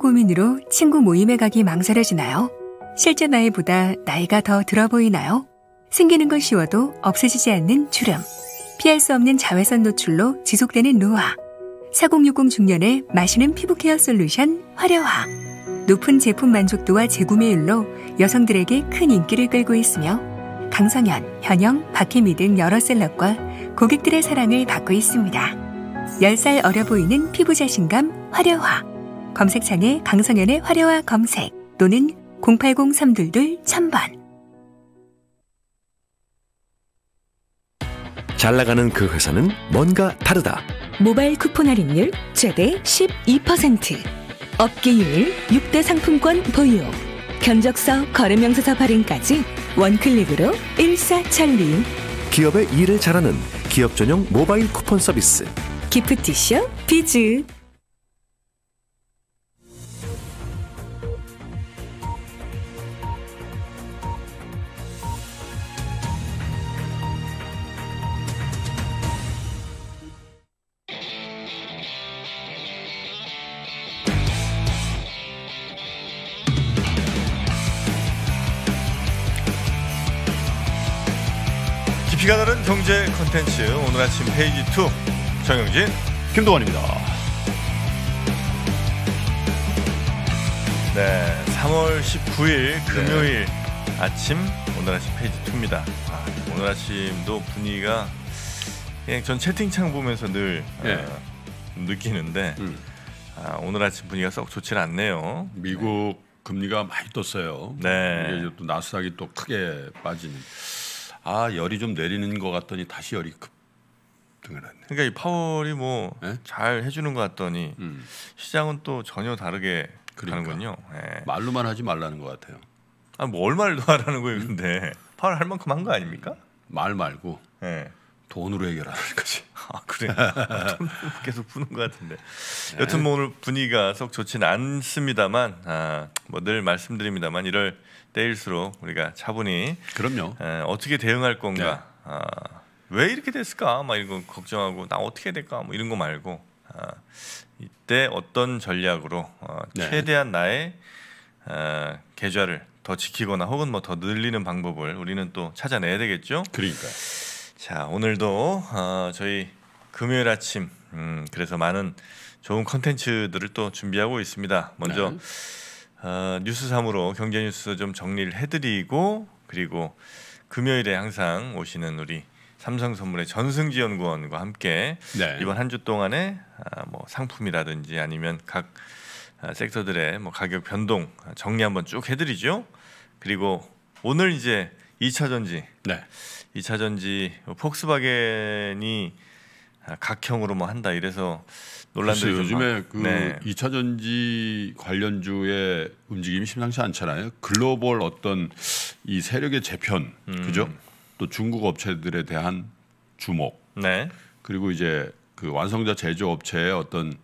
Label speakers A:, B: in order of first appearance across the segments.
A: 고민으로 친구 모임에 가기 망설여지나요? 실제 나이보다 나이가 더 들어 보이나요? 생기는 건 쉬워도 없어지지 않는 주름. 피할 수 없는 자외선 노출로 지속되는 노화. 4060중년의 마시는 피부 케어 솔루션 화려화. 높은 제품 만족도와 재구매율로 여성들에게 큰 인기를 끌고 있으며 강성현, 현영, 박혜미 등 여러 셀럽과 고객들의 사랑을 받고 있습니다. 10살 어려 보이는 피부 자신감 화려화. 검색창에 강성현의 화려와 검색 또는 080-322
B: 1000번. 잘 나가는 그 회사는 뭔가 다르다. 모바일 쿠폰 할인율 최대 12%. 업계율 6대 상품권 보유. 견적서 거래명세서 발행까지 원클릭으로 일사천리. 기업의 일을 잘하는 기업 전용 모바일 쿠폰 서비스. 기프티쇼 비즈.
C: 경제 컨텐츠 오늘 아침 페이지 2 정영진 김동원입니다 네, 3월 19일 금요일 아침 오늘 아침 페이지 2입니다. 아, 오늘 아침도 분위기가 그냥 전 채팅창 보면서 늘 예. 어, 느끼는데 음. 아,
D: 오늘 아침 분위기가 썩 좋질 않네요. 미국 금리가 많이 떴어요. 네. 이게 또 나스닥이 또 크게 빠지는. 아 열이 좀 내리는 것 같더니 다시 열이 급등 했네. 그러니까 이 파월이 뭐잘 예? 해주는 것 같더니 음. 시장은
C: 또 전혀 다르게 그러니까. 가는군요. 예. 말로만 하지 말라는 것 같아요. 아, 뭐 얼마를 하라는 거예요, 근데 음. 파월 할 만큼 한 거 아닙니까? 말 말고 예. 돈으로 해결하는 거지. 아 그래. 계속 푸는 것 같은데. 예. 여튼 뭐 오늘 분위기가 썩 좋진 않습니다만, 아, 뭐 늘 말씀드립니다만 이럴 때일수록 우리가 차분히 그럼요. 에, 어떻게 대응할 건가, 네. 아, 왜 이렇게 됐을까, 막 이런 거 걱정하고 나 어떻게 될까, 뭐 이런 거 말고 아, 이때 어떤 전략으로 어, 네. 최대한 나의 어, 계좌를 더 지키거나 혹은 뭐 더 늘리는 방법을 우리는 또 찾아내야 되겠죠. 그러니까. 자 오늘도 어, 저희 금요일 아침 음, 그래서 많은 좋은 컨텐츠들을 또 준비하고 있습니다. 먼저. 네. 어, 뉴스 3으로 경제 뉴스 좀 정리를 해드리고 그리고 금요일에 항상 오시는 우리 삼성 선물의 전승지 연구원과 함께 네. 이번 한 주 동안에 아, 뭐 상품이라든지 아니면 각 아, 섹터들의 뭐 가격 변동 정리 한번 쭉 해드리죠. 그리고 오늘 이제 2차 전지, 네. 2차 전지 뭐 폭스바겐이
D: 아, 각형으로 뭐 한다 이래서
C: 논란들이 요즘에 그 네. 2차
D: 전지 관련주의 움직임이 심상치 않잖아요. 글로벌 어떤 이 세력의 재편, 음. 그죠? 또 중국 업체들에 대한 주목, 네. 그리고 이제 그 완성자 제조 업체의 어떤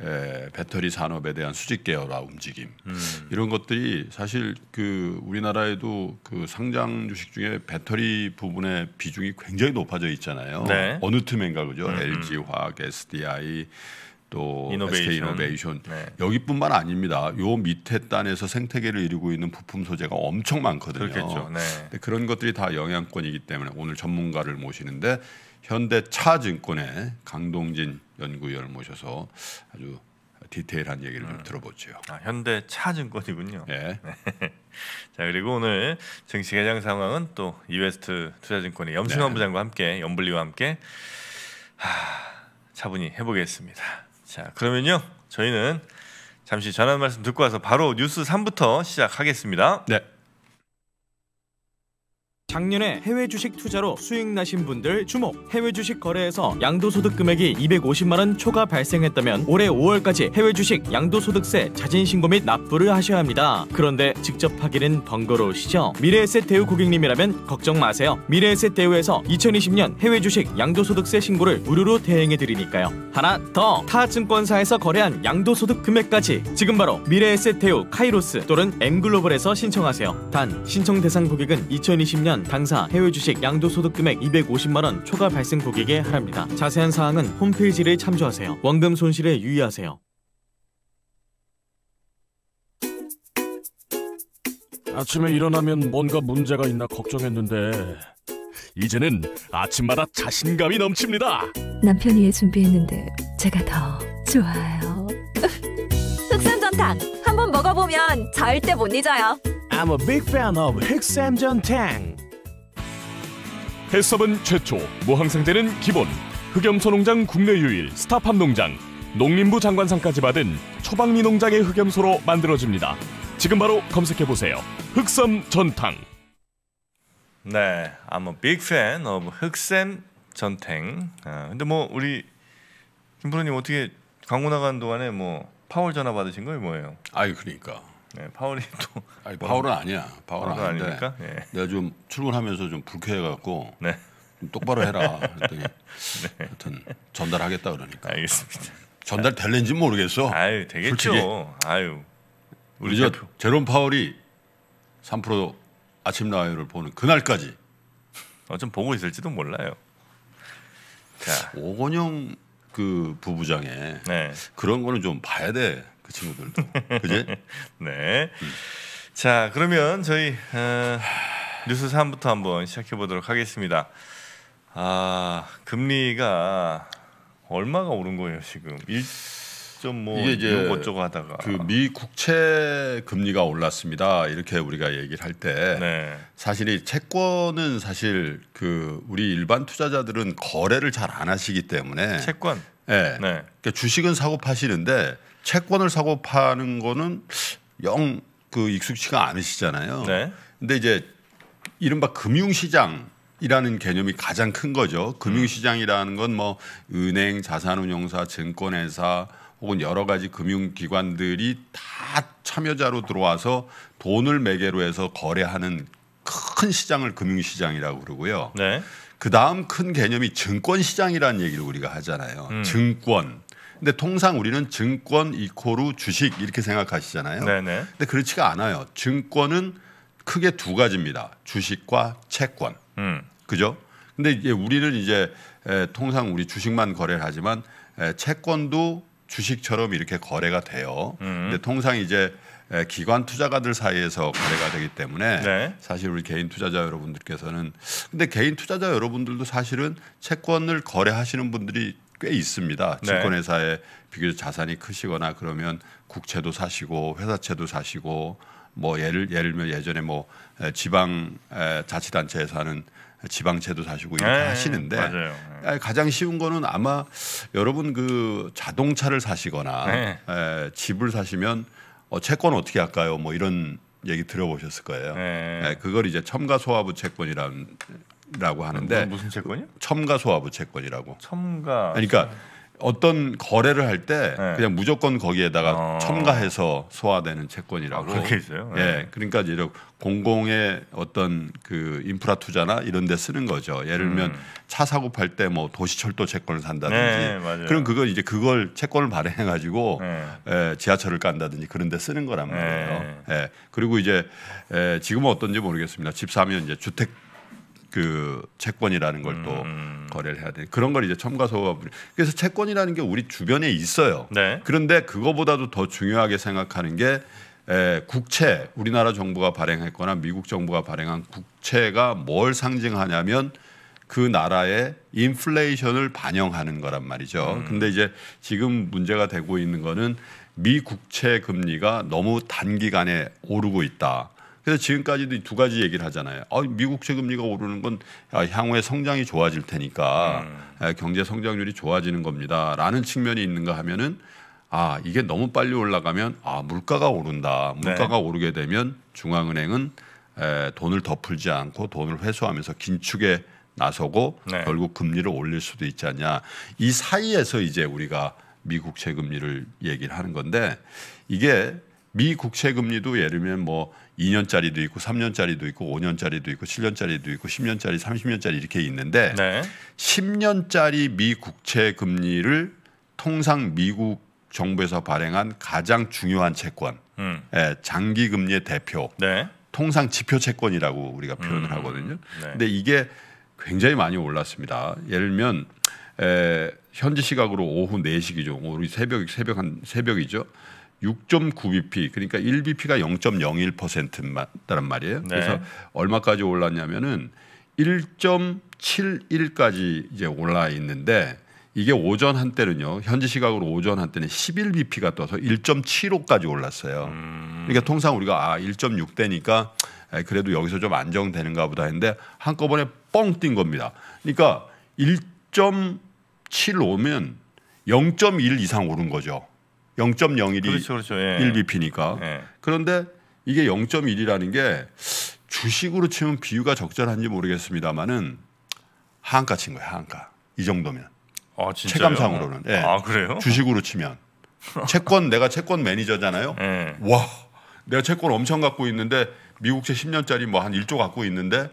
D: 에, 예, 배터리 산업에 대한 수직 계열화 움직임 음. 이런 것들이 사실 그 우리나라에도 그 상장 주식 중에 배터리 부분의 비중이 굉장히 높아져 있잖아요. 네. 어느 틈엔가 그죠? 음. LG 음. 화학, SDI 또 이노베이션. SK 이노베이션 네. 여기뿐만 아닙니다. 요 밑에 단에서 생태계를 이루고 있는 부품 소재가 엄청 많거든요. 그렇겠죠. 네. 그런 것들이 다 영향권이기 때문에 오늘 전문가를 모시는데 현대차증권의 강동진 연구위원을 모셔서 아주 디테일한 얘기를 좀 음. 들어보죠.
C: 아, 현대차증권이군요. 네. 자 그리고 오늘 증시 개장 상황은 또 이웨스트 투자증권의 염승환 네. 부장과 함께 염블리와 함께 하, 차분히 해보겠습니다. 자 그러면요 저희는 잠시 전화 말씀 듣고 와서 바로 뉴스 3부터 시작하겠습니다. 네.
E: 작년에 해외 주식 투자로 수익 나신 분들 주목. 해외 주식 거래에서 양도소득 금액이 250만 원 초과 발생했다면 올해 5월까지 해외 주식 양도소득세 자진신고 및 납부를 하셔야 합니다. 그런데 직접 하기는 번거로우시죠? 미래에셋 대우 고객님이라면 걱정 마세요. 미래에셋 대우에서 2020년 해외 주식 양도소득세 신고를 무료로 대행해 드리니까요. 하나 더. 타 증권사에서 거래한 양도소득 금액까지 지금 바로 미래에셋 대우 카이로스 또는 엠글로벌에서 신청하세요. 단 신청 대상 고객은 2020년 당사, 해외 주식 양도소득 금액 250만원 초과 발생 고객에 한합니다. 자세한 사항은 홈페이지를 참조하세요. 원금 손실에 유의하세요. 아침에 일어나면 뭔가 문제가 있나 걱정했는데 이제는 아침마다 자신감이 넘칩니다.
A: 남편이 위해 준비했는데 제가 더 좋아요. 흑삼전탕 한번 먹어보면 절대 못 잊어요.
E: I'm a big fan of 흑삼전탕. 해썹은 최초, 무항생제는 기본, 흑염소 농장 국내 유일 스타팜 농장, 농림부 장관상까지 받은 초방미 농장의 흑염소로 만들어집니다. 지금 바로 검색해 보세요. 흑섬 전탕.
C: 네, I'm a big fan of 흑샘 전탱. 아, 근데 뭐 우리 김프로님 어떻게 광고 나간 동안에 뭐 파월 전화
D: 받으신 거예요, 뭐예요? 아유 그러니까.
C: 네, 파울이 또 아니, 파울은 아니야. 파울은 아닌데 아닙니까? 네.
D: 내가 좀 출근하면서 좀 불쾌해갖고 네. 좀 똑바로 해라. 네. 그랬더니 네. 하여튼 전달하겠다 그러니까. 알겠습니다. 전달 될는지 모르겠어. 아유 되겠죠. 솔직히. 아유 우리 저 대표. 제롬 파울이 3% 아침 나이요를 보는 그날까지. 어, 좀 보고 있을지도 몰라요. 자 오건영 그 부부장의 네. 그런 거는 좀 봐야 돼.
C: 친구들도. 그지? 네. 음. 자 그러면 저희 어, 뉴스 3부터 한번 시작해 보도록 하겠습니다. 아 금리가 얼마가 오른 거예요 지금?
D: 1.5뭐게이쪽어쩌 하다가 그미 국채 금리가 올랐습니다. 이렇게 우리가 얘기를 할때 네. 사실 이 채권은 사실 그 우리 일반 투자자들은 거래를 잘 안 하시기 때문에 채권 네. 네. 그러니까 주식은 사고 파시는데 채권을 사고 파는 거는 영 그 익숙치가 않으시잖아요. 네. 근데 이제 이른바 금융시장 이라는 개념이 가장 큰 거죠. 금융시장이라는 건 뭐 은행, 자산운용사, 증권회사 혹은 여러 가지 금융기관들이 다 참여자로 들어와서 돈을 매개로 해서 거래하는 큰 시장을 금융시장이라고 그러고요. 네. 그 다음 큰 개념이 증권시장이라는 얘기를 우리가 하잖아요. 음. 증권, 근데 통상 우리는 증권 이코르 주식 이렇게 생각하시잖아요. 네네. 근데 그렇지가 않아요. 증권은 크게 두 가지입니다. 주식과 채권. 음. 그죠? 근데 이제 우리는 이제 에, 통상 우리 주식만 거래를 하지만 에, 채권도 주식처럼 이렇게 거래가 돼요. 음. 근데 통상 이제 에, 기관 투자가들 사이에서 거래가 되기 때문에 네. 사실 우리 개인 투자자 여러분들께서는 근데 개인 투자자 여러분들도 사실은 채권을 거래하시는 분들이 꽤 있습니다. 증권회사에 네. 비교적 자산이 크시거나 그러면 국채도 사시고 회사채도 사시고 뭐 예를 예를 들면 예전에 뭐 지방 자치단체에 서하는 지방채도 사시고 이렇게 네, 하시는데 맞아요. 가장 쉬운 거는 아마 여러분 그 자동차를 사시거나 네. 에, 집을 사시면 어, 채권 어떻게 할까요? 뭐 이런 얘기 들어보셨을 거예요. 네. 에, 네, 그걸 이제 첨가 소화부 채권이라는 채권이라고 하는데 무슨 채권이요? 첨가 소화부 채권이라고.
C: 첨가. 그러니까
D: 어떤 거래를 할때 네. 그냥 무조건 거기에다가 아... 첨가해서 소화되는 채권이라고. 아, 그렇게 있어요. 예. 네. 예, 그러니까 이제 공공의 어떤 그 인프라 투자나 이런 데 쓰는 거죠. 예를 들면 음. 차 사고 팔 때 뭐 도시철도 채권을 산다든지. 네, 그럼 그걸 이제 그걸 채권을 발행해 가지고 네. 예, 지하철을 깐다든지 그런 데 쓰는 거란 네. 말이에요. 예. 그리고 이제 예, 지금은 어떤지 모르겠습니다. 집 사면 이제 주택 그 채권이라는 걸또 음, 음, 음. 거래를 해야 돼. 그런 걸 이제 첨가소가 그래서 채권이라는 게 우리 주변에 있어요. 네. 그런데 그거보다도 더 중요하게 생각하는 게 에, 국채 우리나라 정부가 발행했거나 미국 정부가 발행한 국채가 뭘 상징하냐면 그 나라의 인플레이션을 반영하는 거란 말이죠. 음. 근데 이제 지금 문제가 되고 있는 거는 미 국채 금리가 너무 단기간에 오르고 있다. 그래서 지금까지도 두 가지 얘기를 하잖아요. 아, 어, 미국채 금리가 오르는 건 아, 향후에 성장이 좋아질 테니까 음. 아, 경제 성장률이 좋아지는 겁니다라는 측면이 있는가 하면은 아 이게 너무 빨리 올라가면 아 물가가 오른다. 물가가 네. 오르게 되면 중앙은행은 에, 돈을 더 풀지 않고 돈을 회수하면서 긴축에 나서고 네. 결국 금리를 올릴 수도 있지 않냐. 이 사이에서 이제 우리가 미국채 금리를 얘기를 하는 건데 이게 미 국채 금리도 예를 들면 뭐 2년짜리도 있고 3년짜리도 있고 5년짜리도 있고 7년짜리도 있고 10년짜리, 30년짜리 이렇게 있는데 네. 10년짜리 미 국채 금리를 통상 미국 정부에서 발행한 가장 중요한 채권, 음. 예, 장기 금리의 대표, 네. 통상 지표 채권이라고 우리가 표현을 음. 하거든요. 네. 근데 이게 굉장히 많이 올랐습니다. 예를 들면 에, 현지 시각으로 오후 4시 기준, 우리 새벽 새벽 한 새벽이죠. 6.9bp 그러니까 1bp가 0.01%란 말이에요. 네. 그래서 얼마까지 올랐냐면은 1.71까지 이제 올라 있는데 이게 오전 한때는요. 현지 시각으로 오전 한때는 11bp가 떠서 1.75까지 올랐어요. 음. 그러니까 통상 우리가 아 1.6대니까 그래도 여기서 좀 안정되는가 보다 했는데 한꺼번에 뻥 뛴 겁니다. 그러니까 1.7 오면 0.1 이상 오른 거죠. 0.01이 그렇죠, 그렇죠. 예. 1BP니까. 예. 그런데 이게 0.1이라는 게 주식으로 치면 비유가 적절한지 모르겠습니다만은 하한가 친 거예요. 하한가 이 정도면. 아, 체감상으로는. 예. 아 그래요? 주식으로 치면 채권 내가 채권 매니저잖아요. 예. 와 내가 채권 엄청 갖고 있는데 미국채 10년짜리 뭐 한 1조 갖고 있는데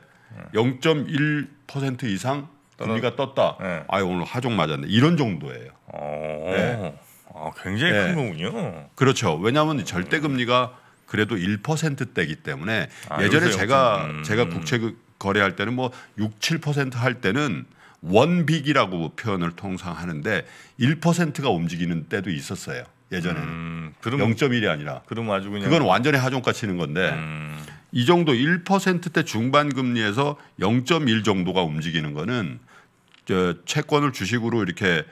D: 0.1% 예. 이상 금리가 떴다. 예. 아유 오늘 하종 맞았네. 이런 정도예요. 어. 예. 아, 굉장히 네. 큰 거군요. 그렇죠. 왜냐하면 절대 금리가 그래도 1%대이기 때문에 아, 예전에 제가 음. 제가 국채 거래할 때는 뭐 6, 7%할 때는 원빅이라고 표현을 통상 하는데 1%가 움직이는 때도 있었어요. 예전에는 음, 0.1이 아니라
C: 그럼 아주 그냥 그건
D: 완전히 하종가 치는 건데 음. 이 정도 1%대 중반 금리에서 0.1 정도가 움직이는 거는 저 채권을 주식으로 이렇게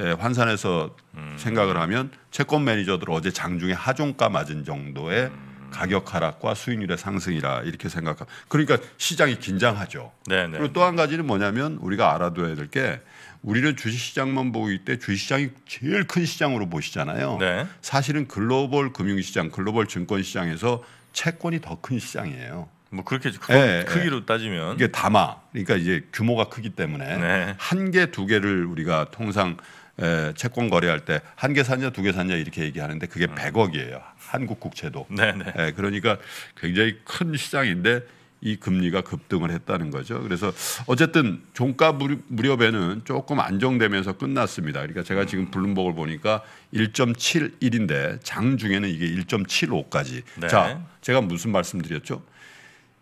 D: 예, 환산해서 음. 생각을 하면 채권 매니저들 어제 장중에 하종가 맞은 정도의 음. 가격 하락과 수익률의 상승이라 이렇게 생각합니다. 그러니까 시장이 긴장하죠. 네네. 네. 그리고 또 한 가지는 뭐냐면 우리가 알아둬야 될 게 우리는 주식시장만 보고 있때 주식시장이 제일 큰 시장으로 보시잖아요. 네. 사실은 글로벌 금융시장, 글로벌 증권시장에서 채권이 더 큰 시장이에요. 뭐 그렇게 네, 크기로 네.
C: 따지면 이게
D: 담아 그러니까 이제 규모가 크기 때문에 네. 한 개, 두 개를 우리가 통상 예, 채권 거래할 때 한개사냐두개사냐 이렇게 얘기하는데 그게 음. 100억이에요. 한국 국채도. 네네. 네. 예, 그러니까 굉장히 큰 시장인데 이 금리가 급등을 했다는 거죠. 그래서 어쨌든 종가 무렵에는 조금 안정되면서 끝났습니다. 그러니까 제가 지금 블룸버그를 보니까 1.71인데 장중에는 이게 1.75까지. 네. 자, 제가 무슨 말씀드렸죠?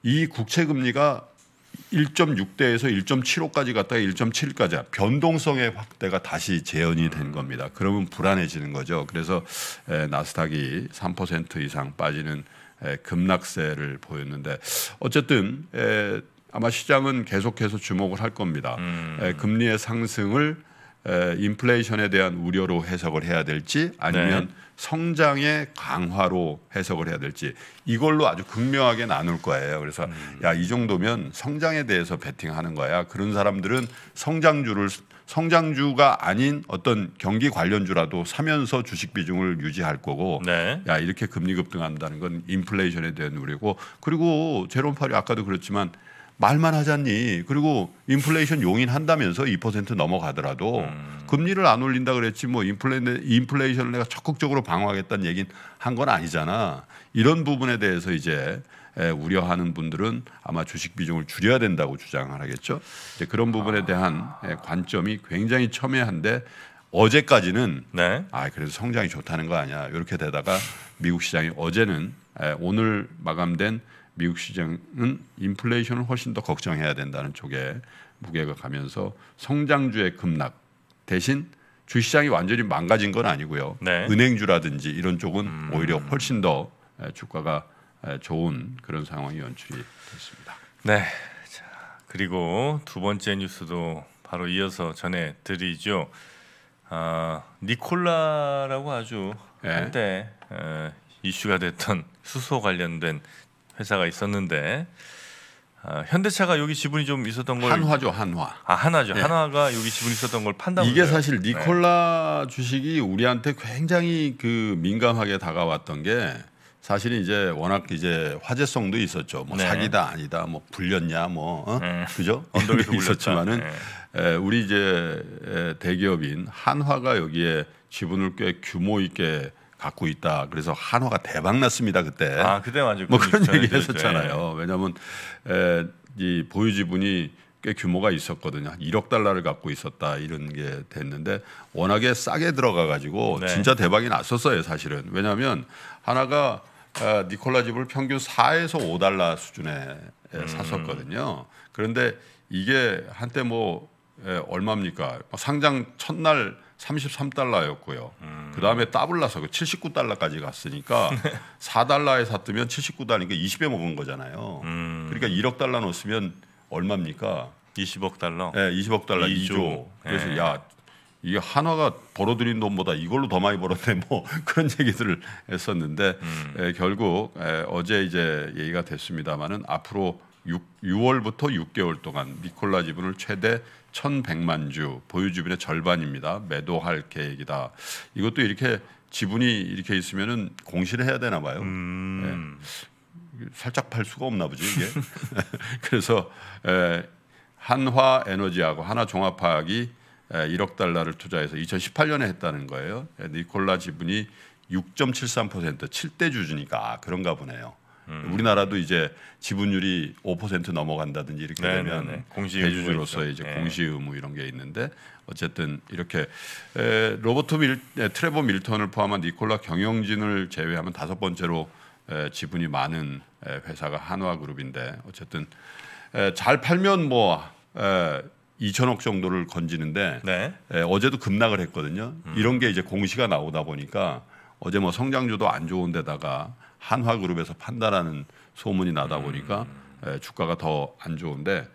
D: 이 국채 금리가 1.6대에서 1.75까지 갔다가 1.7까지 변동성의 확대가 다시 재현이 된 겁니다. 그러면 불안해지는 거죠. 그래서 나스닥이 3% 이상 빠지는 급락세를 보였는데 어쨌든 아마 시장은 계속해서 주목을 할 겁니다. 음. 금리의 상승을 인플레이션에 대한 우려로 해석을 해야 될지 아니면 네. 성장의 강화로 해석을 해야 될지 이걸로 아주 극명하게 나눌 거예요. 그래서 음. 야이 정도면 성장에 대해서 베팅하는 거야. 그런 사람들은 성장주를 성장주가 아닌 어떤 경기 관련주라도 사면서 주식 비중을 유지할 거고 네. 야 이렇게 금리 급등한다는 건 인플레이션에 대한 우려고 그리고 제롬 파리 아까도 그렇지만 말만 하잖니. 그리고 인플레이션 용인한다면서 2% 넘어가더라도 음. 금리를 안 올린다 그랬지 뭐 인플레, 인플레이션을 내가 적극적으로 방어하겠다는 얘기는한 건 아니잖아. 이런 부분에 대해서 이제 에, 우려하는 분들은 아마 주식 비중을 줄여야 된다고 주장을 하겠죠. 이제 그런 부분에 아. 대한 아. 관점이 굉장히 첨예한데 어제까지는 네. 아그래서 성장이 좋다는 거 아니야 이렇게 되다가 미국 시장이 어제는 에, 오늘 마감된 미국 시장은 인플레이션을 훨씬 더 걱정해야 된다는 쪽에 무게가 가면서 성장주의 급락 대신 주시장이 완전히 망가진 건 아니고요. 네. 은행주라든지 이런 쪽은 음. 오히려 훨씬 더 주가가 좋은 그런 상황이 연출이 됐습니다.
C: 네. 자, 그리고 두 번째 뉴스도 바로 이어서 전해 드리죠. 아, 니콜라라고 아주 네. 한때 에, 이슈가 됐던 수소 관련된 회사가 있었는데 아, 현대차가 여기 지분이 좀 있었던 걸 한화죠 한화 아 한화죠 네. 한화가
D: 여기 지분이 있었던 걸 판단 이게 거예요. 사실 네. 니콜라 네. 주식이 우리한테 굉장히 그 민감하게 다가왔던 게사실 이제 워낙 이제 화제성도 있었죠 뭐 네. 사기다 아니다 뭐 불렸냐 뭐 어? 네. 그죠 언덕에 있었지만은 에, 예, 우리 이제 대기업인 한화가 여기에 지분을 꽤 규모 있게 갖고 있다. 그래서 한화가 대박 났습니다 그때. 아 그때 맞아뭐 그 그런 얘기를 그 했었잖아요. 예. 왜냐하면 에, 이 보유 지분이 꽤 규모가 있었거든요. 1억 달러를 갖고 있었다 이런 게 됐는데 워낙에 싸게 들어가 가지고 네. 진짜 대박이 났었어요 사실은. 왜냐하면 하나가 아, 니콜라 집을 평균 4에서 5달러 수준에 에, 음. 샀었거든요. 그런데 이게 한때 뭐 에, 얼마입니까? 뭐 상장 첫날 33달러였고요. 음. 그 다음에 더블라 서고 79달러까지 갔으니까 4달러에 샀으면 79달러니까 20배 먹은 거잖아요. 음. 그러니까 1억 달러 넣었으면 얼마입니까? 20억 달러. 네, 20억 달러 2조. 2조. 그래서 네. 야 이게 한화가 벌어들인 돈보다 이걸로 더 많이 벌었네 뭐 그런 얘기들을 했었는데 음. 에, 결국 에, 어제 이제 얘기가 됐습니다마는 앞으로 6, 월부터 6개월 동안 니콜라 지분을 최대 1,100만 주 보유 지분의 절반입니다. 매도할 계획이다. 이것도 이렇게 지분이 이렇게 있으면은 공시를 해야 되나 봐요. 음. 예. 살짝 팔 수가 없나 보지 이게. 그래서 에, 예, 한화 에너지하고 하나 종합화학이 1억 예, 달러를 투자해서 2018년에 했다는 거예요. 에, 예, 니콜라 지분이 6.73% 7대 주주니까 아, 그런가 보네요. 음. 우리나라도 이제 지분율이 5% 넘어간다든지 이렇게 네네네. 되면 네, 네. 공시 대주주로서 이제 네. 예. 공시 의무 이런 게 있는데 어쨌든 이렇게 에, 로버트 밀 에, 트레버 밀턴을 포함한 니콜라 경영진을 제외하면 다섯 번째로 에, 지분이 많은 에, 회사가 한화그룹인데 어쨌든 에, 잘 팔면 뭐 에, 2천억 정도를 건지는데 네. 에, 어제도 급락을 했거든요. 음. 이런 게 이제 공시가 나오다 보니까 어제 뭐 성장주도 안 좋은 데다가 한화그룹에서 판다라는 소문이 나다 보니까 음. 주가가 더 안 좋은데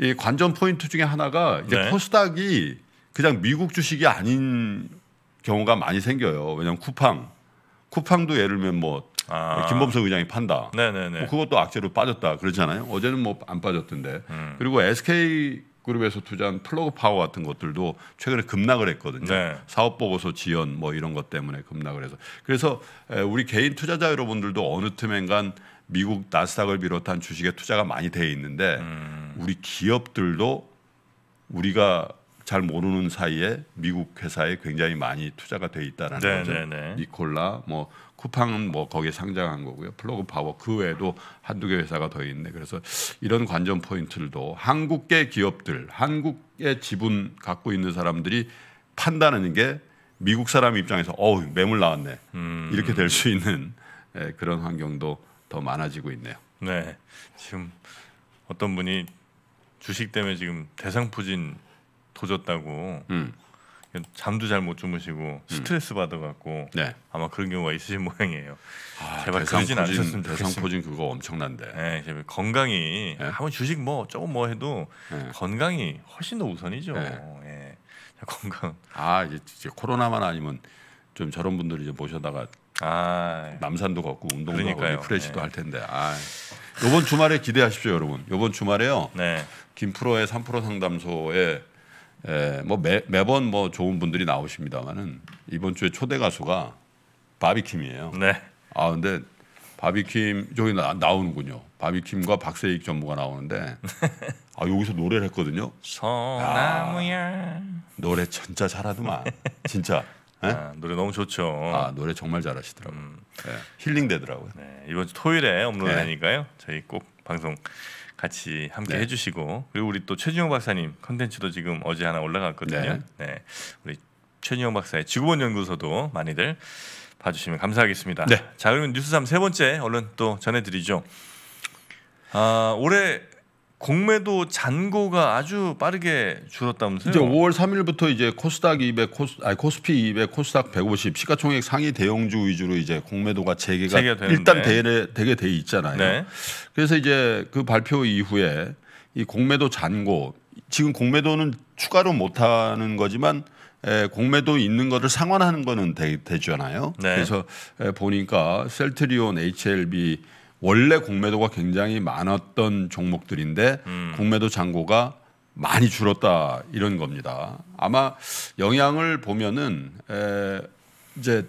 D: 이 관전 포인트 중에 하나가 이제 네. 코스닥이 그냥 미국 주식이 아닌 경우가 많이 생겨요. 왜냐하면 쿠팡, 쿠팡도 예를 들면 뭐 아. 김범석 의장이 판다. 네네네. 뭐 그것도 악재로 빠졌다 그러잖아요. 어제는 뭐 안 빠졌던데. 음. 그리고 SK 그룹에서 투자한 플러그 파워 같은 것들도 최근에 급락을 했거든요. 네. 사업 보고서 지연 뭐 이런 것 때문에 급락을 해서 그래서 우리 개인 투자자 여러분들도 어느 틈엔간 미국 나스닥을 비롯한 주식에 투자가 많이 돼 있는데 음. 우리 기업들도 우리가 잘 모르는 사이에 미국 회사에 굉장히 많이 투자가 돼 있다라는 네, 거죠. 네, 네. 니콜라 뭐 쿠팡은 뭐 거기에 상장한 거고요. 플러그 파워 그 외에도 한두 개 회사가 더 있네. 그래서 이런 관전 포인트들도 한국계 기업들, 한국의 지분 갖고 있는 사람들이 판단하는 게 미국 사람 입장에서 어우 매물 나왔네 음. 이렇게 될 수 있는 예, 그런 환경도 더 많아지고 있네요. 네, 지금
C: 어떤 분이 주식 때문에 지금 대상푸진 도졌다고 음. 잠도 잘 못 주무시고 음. 스트레스 음. 받아갖고 네. 아마 그런 경우가 있으신 모양이에요. 아, 제발 그러진 않으셨으면 대상포진 그거 엄청난데. 네, 건강이 네? 아무 주식 뭐 조금 뭐 해도 네. 건강이 훨씬 더 우선이죠. 네. 예.
D: 건강. 아 이제, 이제 코로나만 아니면 좀 저런 분들이 이 모셔다가 아, 예. 남산도 걷고 운동도 그러니까요. 하고 프레시도 예. 할 텐데. 아. 이번 주말에 기대하십시오, 여러분. 이번 주말에요. 네. 김프로의 3프로 상담소에 에, 예, 뭐 매, 매번 뭐 좋은 분들이 나오십니다만은 이번 주에 초대 가수가 바비킴이에요. 네. 아 근데 바비킴 저기 나, 나오는군요. 바비킴과 박세익 전무가 나오는데 아 여기서 노래를 했거든요. 소나무야. 노래 진짜 잘하더만. 진짜. 예? 아, 노래 너무 좋죠. 아 노래 정말 잘하시더라고요. 음.
C: 네, 예, 힐링 되더라고요. 네, 이번 주 토요일에 업로드되니까요. 네. 저희 꼭 방송 같이 함께 네. 해주시고 그리고 우리 또 최준용 박사님 컨텐츠도 지금 어제 하나 올라갔거든요. 네. 네. 우리 최준용 박사의 지구본 연구소도 많이들 봐주시면 감사하겠습니다. 네. 자 그러면 뉴스 3 세 번째 얼른 또 전해드리죠. 아 올해 공매도 잔고가 아주 빠르게 줄었다면서요? 이제 5월
D: 3일부터 이제 코스닥 200, 코스, 아니 코스피 200, 코스닥 150 시가총액 상위 대형주 위주로 이제 공매도가 재개가 일단 되게, 되게 돼 있잖아요. 네. 그래서 이제 그 발표 이후에 이 공매도 잔고 지금 공매도는 추가로 못 하는 거지만 에, 공매도 있는 거를 상환하는 거는 되, 잖아요 네. 그래서 에, 보니까 셀트리온, HLB 원래 공매도가 굉장히 많았던 종목들인데 음. 공매도 잔고가 많이 줄었다 이런 겁니다. 아마 영향을 보면은 에 이제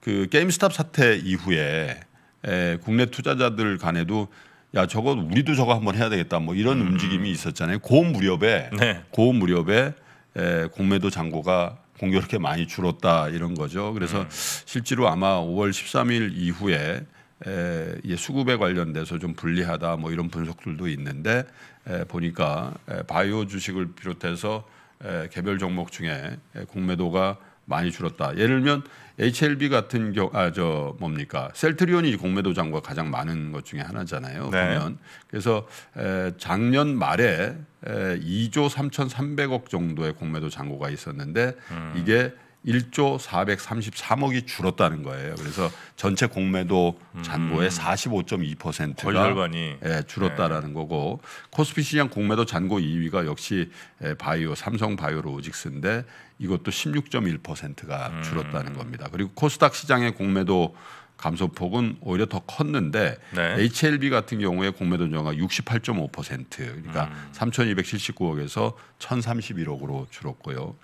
D: 그 게임스탑 사태 이후에 에 국내 투자자들 간에도 야 저거 우리도 저거 한번 해야 되겠다 뭐 이런 음. 움직임이 있었잖아요. 고 무렵에 네. 고 무렵에 에 공매도 잔고가 공교롭게 많이 줄었다 이런 거죠. 그래서 음. 실제로 아마 5월 13일 이후에 에, 수급에 관련돼서 좀 불리하다 뭐 이런 분석들도 있는데 에, 보니까 에, 바이오 주식을 비롯해서 에, 개별 종목 중에 에, 공매도가 많이 줄었다. 예를 들면 HLB 같은 경아저 뭡니까 셀트리온이 공매도 장과 가장 많은 것 중에 하나잖아요. 네. 보면 그래서 에, 작년 말에 에, 2조 3,300억 정도의 공매도 잔고가 있었는데 음. 이게 1조 433억이 줄었다는 거예요. 그래서 전체 공매도 음. 잔고의 음. 45.2%가 절반이
C: 예, 줄었다라는
D: 네. 거고 코스피 시장 공매도 잔고 2위가 역시 예, 바이오 삼성 바이오로직스인데 이것도 16.1%가 음. 줄었다는 겁니다. 그리고 코스닥 시장의 공매도 감소폭은 오히려 더 컸는데 네. HLB 같은 경우에 공매도 증가68.5% 그러니까 음. 3,279억에서 1,031억으로 줄었고요.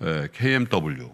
D: KMW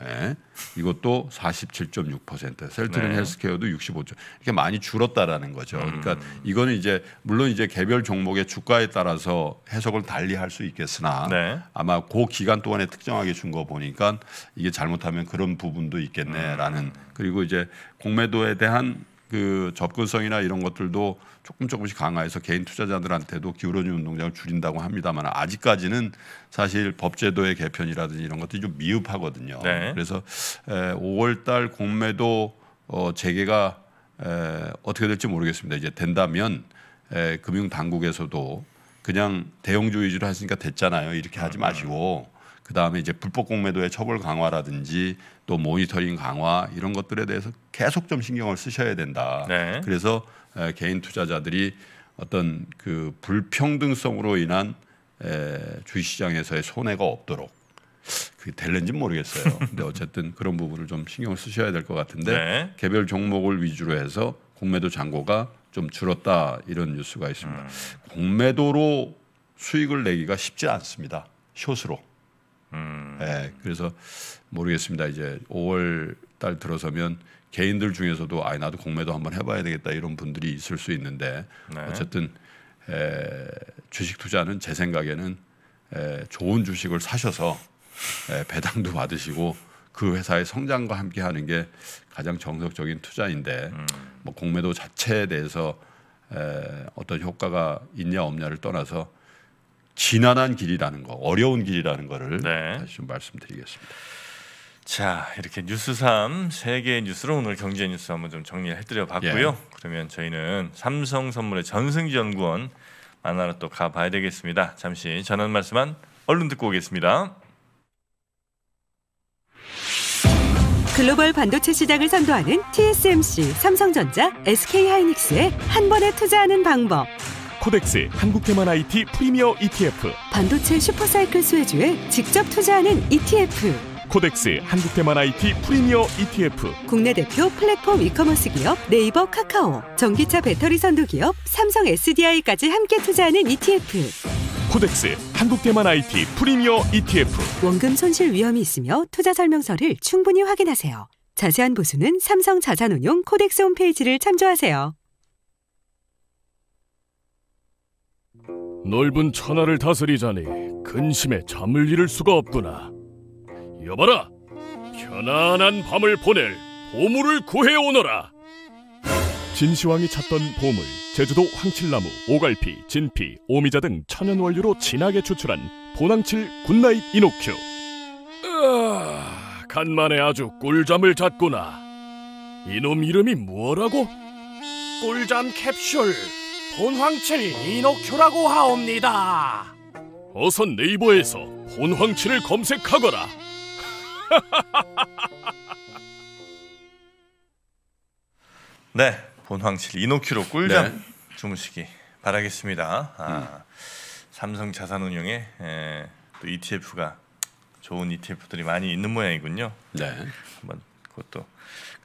D: 예, 예, 이것도 47.6% 셀트린 네. 헬스케어도 65점 이렇게 많이 줄었다라는 거죠. 음. 그러니까 이거는 이제 물론 이제 개별 종목의 주가에 따라서 해석을 달리할 수 있겠으나 네. 아마 그 기간 동안에 특정하게 준 거 보니까 이게 잘못하면 그런 부분도 있겠네라는 음. 그리고 이제 공매도에 대한 그 접근성이나 이런 것들도 조금 조금씩 강화해서 개인 투자자들한테도 기울어진 운동장을 줄인다고 합니다만 아직까지는 사실 법제도의 개편이라든지 이런 것들이 좀 미흡하거든요. 네. 그래서 5월달 공매도 어, 재개가 에, 어떻게 될지 모르겠습니다. 이제 된다면 에, 금융 당국에서도 그냥 대형주 위주로 하시니까 됐잖아요. 이렇게 하지 음. 마시고 그 다음에 이제 불법 공매도의 처벌 강화라든지 또 모니터링 강화 이런 것들에 대해서 계속 좀 신경을 쓰셔야 된다. 네. 그래서 개인 투자자들이 어떤 그 불평등성으로 인한 주식시장에서의 손해가 없도록 그게 될는지 모르겠어요. 근데 어쨌든 그런 부분을 좀 신경을 쓰셔야 될 것 같은데 네. 개별 종목을 위주로 해서 공매도 잔고가 좀 줄었다 이런 뉴스가 있습니다. 음. 공매도로 수익을 내기가 쉽지 않습니다. 숏으로. 음. 예, 그래서 모르겠습니다. 이제 5월 달 들어서면 개인들 중에서도 아이 나도 공매도 한번 해봐야 되겠다 이런 분들이 있을 수 있는데 네. 어쨌든 에, 주식 투자는 제 생각에는 에, 좋은 주식을 사셔서 에, 배당도 받으시고 그 회사의 성장과 함께하는 게 가장 정석적인 투자인데 음. 뭐 공매도 자체에 대해서 에, 어떤 효과가 있냐 없냐를 떠나서 지난한 길이라는 거, 어려운 길이라는 거를 네. 다시 좀 말씀드리겠습니다. 자 이렇게 뉴스 3 세계 뉴스로 오늘 경제 뉴스 한번
C: 좀정리 해드려 봤고요. 예. 그러면 저희는 삼성 선물의 전승지 구원 만나러 또 가봐야 되겠습니다. 잠시 전한 말씀만 얼른 듣고 오겠습니다.
B: 글로벌 반도체 시장을 선도하는 TSMC, 삼성전자, SK하이닉스에 한 번에 투자하는 방법. 코덱스
E: 한국테만 IT 프리미어 ETF 반도체 슈퍼사이클 스웨주에 직접 투자하는 ETF 코덱스 한국테만 IT 프리미어 ETF
B: 국내 대표 플랫폼 이커머스 기업 네이버 카카오 전기차 배터리 선도 기업 삼성 SDI까지 함께 투자하는 ETF
E: 코덱스 한국테만 IT 프리미어 ETF
B: 원금 손실 위험이 있으며 투자 설명서를 충분히 확인하세요. 자세한 보수는 삼성 자산운용 코덱스 홈페이지를 참조하세요.
E: 넓은 천하를 다스리자니 근심에 잠을 이룰 수가 없구나. 여봐라, 편안한 밤을 보낼 보물을 구해오너라. 진시황이 찾던 보물, 제주도 황칠나무, 오갈피, 진피, 오미자 등 천연 원료로 진하게 추출한 보낭칠 굿나잇 이노큐. 으아, 간만에 아주 꿀잠을 잤구나. 이놈 이름이 뭐라고? 꿀잠 캡슐. 본황칠이 노큐라고 하옵니다. 어서 네이버에서 본황칠을 검색하거라.
C: 네, 본황칠 이노큐로 꿀잠 네. 주무시기 바라겠습니다. 아, 음. 삼성 자산운용에 또 ETF가 좋은 ETF들이 많이 있는 모양이군요. 네, 한번 그것도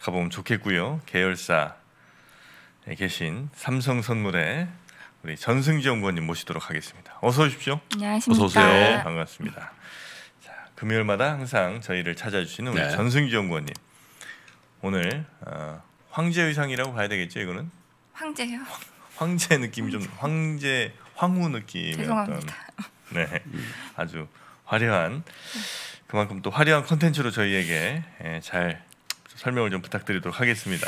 C: 가보면 좋겠고요. 계열사 계신 삼성선물의 우리 전승지 원의원님 모시도록 하겠습니다. 어서 오십시오. 안녕하십니까. 어서 오세요. 네. 반갑습니다. 자, 금요일마다 항상 저희를 찾아주시는 우리 네. 전승지 연구원님. 오늘 어, 황제 의상이라고 봐야 되겠죠, 이거는? 황제요. 황, 제 느낌이 좀 황제 황후 느낌의 어떤 네. 아주 화려한 그만큼 또 화려한 컨텐츠로 저희에게 잘 설명을 좀 부탁드리도록 하겠습니다.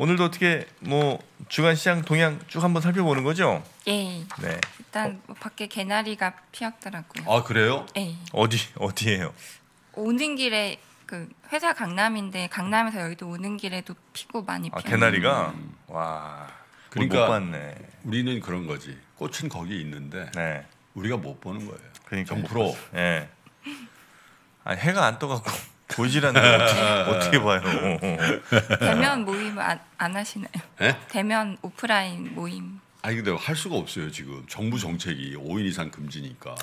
C: 오늘도 어떻게 뭐 주간 시장 동향 쭉 한번 살펴보는 거죠? 예. 네.
A: 일단 어. 밖에 개나리가 피었더라고요. 아
C: 그래요? 예. 어디 어디예요?
A: 오는 길에 그 회사 강남인데 강남에서 여기도 오는 길에도 피고 많이 피어요 아, 개나리가
D: 음. 와. 그러니까 못 봤네. 우리는 그런 거지. 꽃은 거기 있는데 네. 우리가 못 보는 거예요. 그러니까 정프로. 예. 네. 아
C: 해가 안 떠갖고. 보질 않는데 아, 아, 아. 어떻게 봐요? 대면
A: 모임 안, 안 하시나요? 네? 대면 오프라인 모임.
D: 아니 근데 할 수가 없어요 지금 정부 정책이 5인 이상 금지니까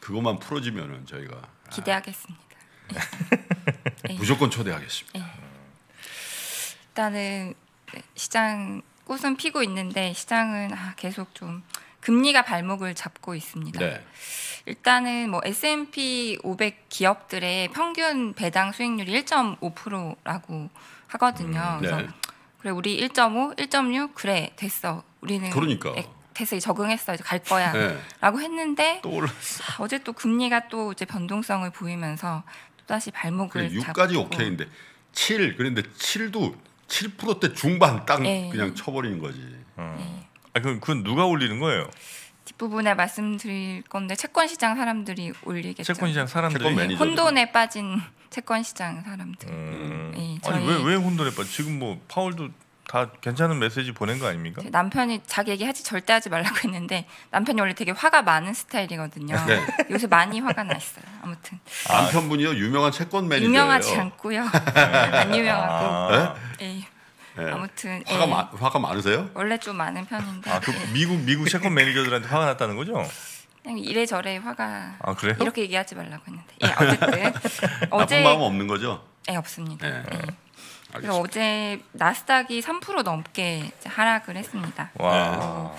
D: 그것만 풀어지면은 저희가
A: 기대하겠습니다. 네.
D: 무조건 초대하겠습니다.
A: 네. 일단은 시장 꽃은 피고 있는데 시장은 계속 좀 금리가 발목을 잡고 있습니다. 네. 일단은 뭐 S&P 500 기업들의 평균 배당 수익률이 1.5%라고 하거든요. 음, 네. 그래서 그래 우리 1.5, 1.6 그래 됐어. 우리는 그러니까. 됐어 이제 적응했어 이제 갈 거야라고 네. 했는데 또 아, 어제 또 금리가 또 이제 변동성을 보이면서 또 다시 발목을 그래, 6까지 오케이인데
D: 7 그런데 7도 7%대 중반 딱 네. 그냥 쳐버리는 거지. 음. 아, 그건, 그건 누가 올리는 거예요?
A: 뒷부분에 말씀드릴 건데 채권 시장 사람들이 올리겠죠. 채권 시장 사람들이 채권 혼돈에 빠진 채권 시장 사람들.
C: 음. 네, 아니 왜 왜 혼돈에 빠 지금 뭐 파월도 다 괜찮은 메시지 보낸 거 아닙니까?
A: 남편이 자기 얘기 하지 절대 하지 말라고 했는데 남편이 원래 되게 화가 많은 스타일이거든요. 네. 요새 많이 화가 나 있어요. 아무튼
D: 남편분이요 유명한 채권 매니저예요. 유명하지 않고요. 안 유명하고. 아. 네? 네. 아무튼 화가 예. 마, 화가 많으세요?
A: 원래 좀 많은 편인데.
D: 아, 그 미국 미국 채권 매니저들한테 화가
C: 났다는 거죠?
A: 그냥 이래저래 화가. 아 그래요? 이렇게 얘기하지 말라고 했는데. 예, 어쨌든 어제 나쁜 마음 없는 거죠? 예, 없습니다. 예. 예. 어제 나스닥이 3% 넘게 하락을 했습니다.
F: 와. 예.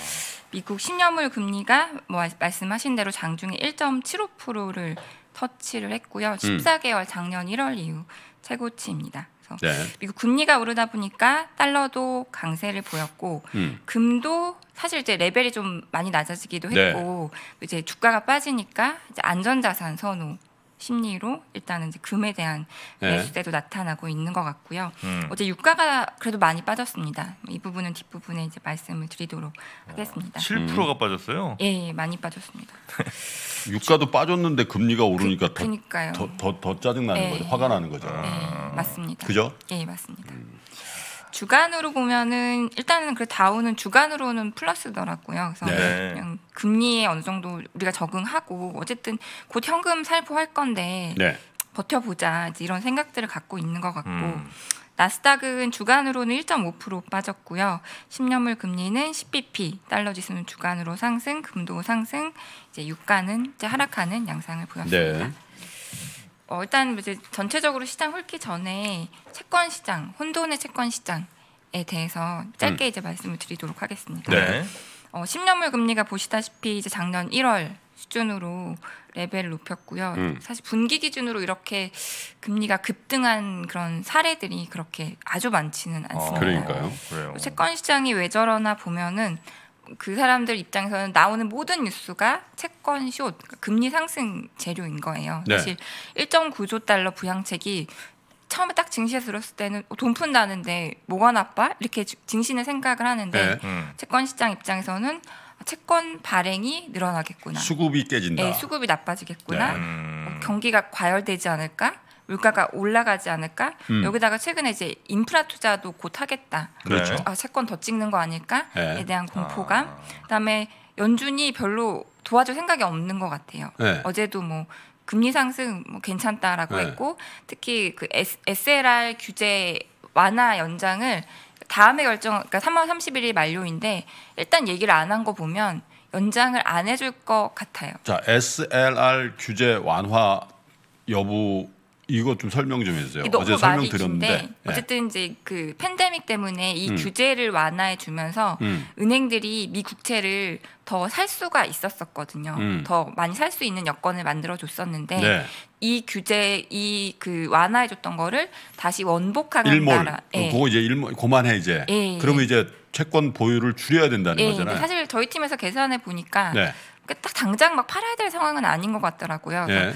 A: 미국 10년물 금리가 뭐 말씀하신 대로 장중에 1.75%를 터치를 했고요. 14개월 작년 1월 이후 최고치입니다. 네. 그리고 금리가 오르다 보니까 달러도 강세를 보였고 음. 금도 사실 이제 레벨이 좀 많이 낮아지기도 네. 했고 네. 이제 주가가 빠지니까 이제 안전자산 선호 심리로 일단은 이제 금에 대한 매수세도 네. 나타나고 있는 것 같고요. 음. 어제 유가가 그래도 많이 빠졌습니다. 이 부분은 뒷부분에 이제 말씀을 드리도록 어, 하겠습니다. 7%가 음. 빠졌어요? 예, 예, 많이 빠졌습니다.
D: 유가도 빠졌는데 금리가 오르니까 그, 더더 짜증 나는 예, 거죠. 화가 나는 거죠. 예, 아. 맞습니다. 그죠?
A: 예, 맞습니다. 음. 주간으로 보면은 일단은 그 다우는 주간으로는 플러스더라고요. 그래서 네. 그냥 금리에 어느 정도 우리가 적응하고 어쨌든 곧 현금 살포할 건데 네. 버텨보자 이런 제이 생각들을 갖고 있는 것 같고 음. 나스닥은 주간으로는 1.5% 빠졌고요. 10년물 금리는 10bp, 달러 지수는 주간으로 상승, 금도 상승, 이제 유가는 이제 하락하는 양상을 보였습니다. 네. 어, 일단 이제 전체적으로 시장 훑기 전에 채권 시장, 혼돈의 채권 시장에 대해서 짧게 음. 이제 말씀을 드리도록 하겠습니다. 네. 어, 10년물 금리가 보시다시피 이제 작년 1월 수준으로 레벨을 높였고요. 음. 사실 분기 기준으로 이렇게 금리가 급등한 그런 사례들이 그렇게 아주 많지는 않습니다. 아, 그러니까요. 그래요. 채권 시장이 왜 저러나 보면은 그 사람들 입장에서는 나오는 모든 뉴스가 채권 쇼 그러니까 금리 상승 재료인 거예요. 네. 사실 1.9조 달러 부양책이 처음에 딱 증시에 들었을 때는 돈 푼다는데 뭐가 나빠? 이렇게 증시는 생각을 하는데 네. 음. 채권 시장 입장에서는 채권 발행이 늘어나겠구나.
D: 수급이 깨진다. 네, 수급이
A: 나빠지겠구나. 네. 음. 경기가 과열되지 않을까? 물가가 올라가지 않을까? 음. 여기다가 최근에 이제 인프라 투자도 곧 하겠다. 그렇죠. 아, 채권 더 찍는 거 아닐까에 예. 네. 대한 공포감. 아. 그다음에 연준이 별로 도와줄 생각이 없는 것 같아요. 네. 어제도 뭐 금리 상승 뭐 괜찮다라고 네. 했고 특히 그 S, SLR 규제 완화 연장을 다음에 결정 그러니까 3월 30일이 만료인데 일단 얘기를 안 한 거 보면 연장을 안 해줄 것 같아요.
D: 자 SLR 규제 완화 여부 이거 좀 설명 좀 해주세요. 어제 설명 드렸는데 예. 어쨌든
A: 이제 그 팬데믹 때문에 이 음. 규제를 완화해 주면서 음. 은행들이 미 국채를 더 살 수가 있었었거든요. 음. 더 많이 살 수 있는 여건을 만들어 줬었는데 네. 이 규제 이 그 완화해 줬던 거를 다시 원복하는 일몰. 나라. 예. 그거
D: 이제 일몰 고만해 이제. 예, 예, 그러면 이제 채권 보유를 줄여야 된다는 예, 거잖아요. 사실
A: 저희 팀에서 계산해 보니까 네. 그러니까 딱 당장 막 팔아야 될 상황은 아닌 것 같더라고요. 예.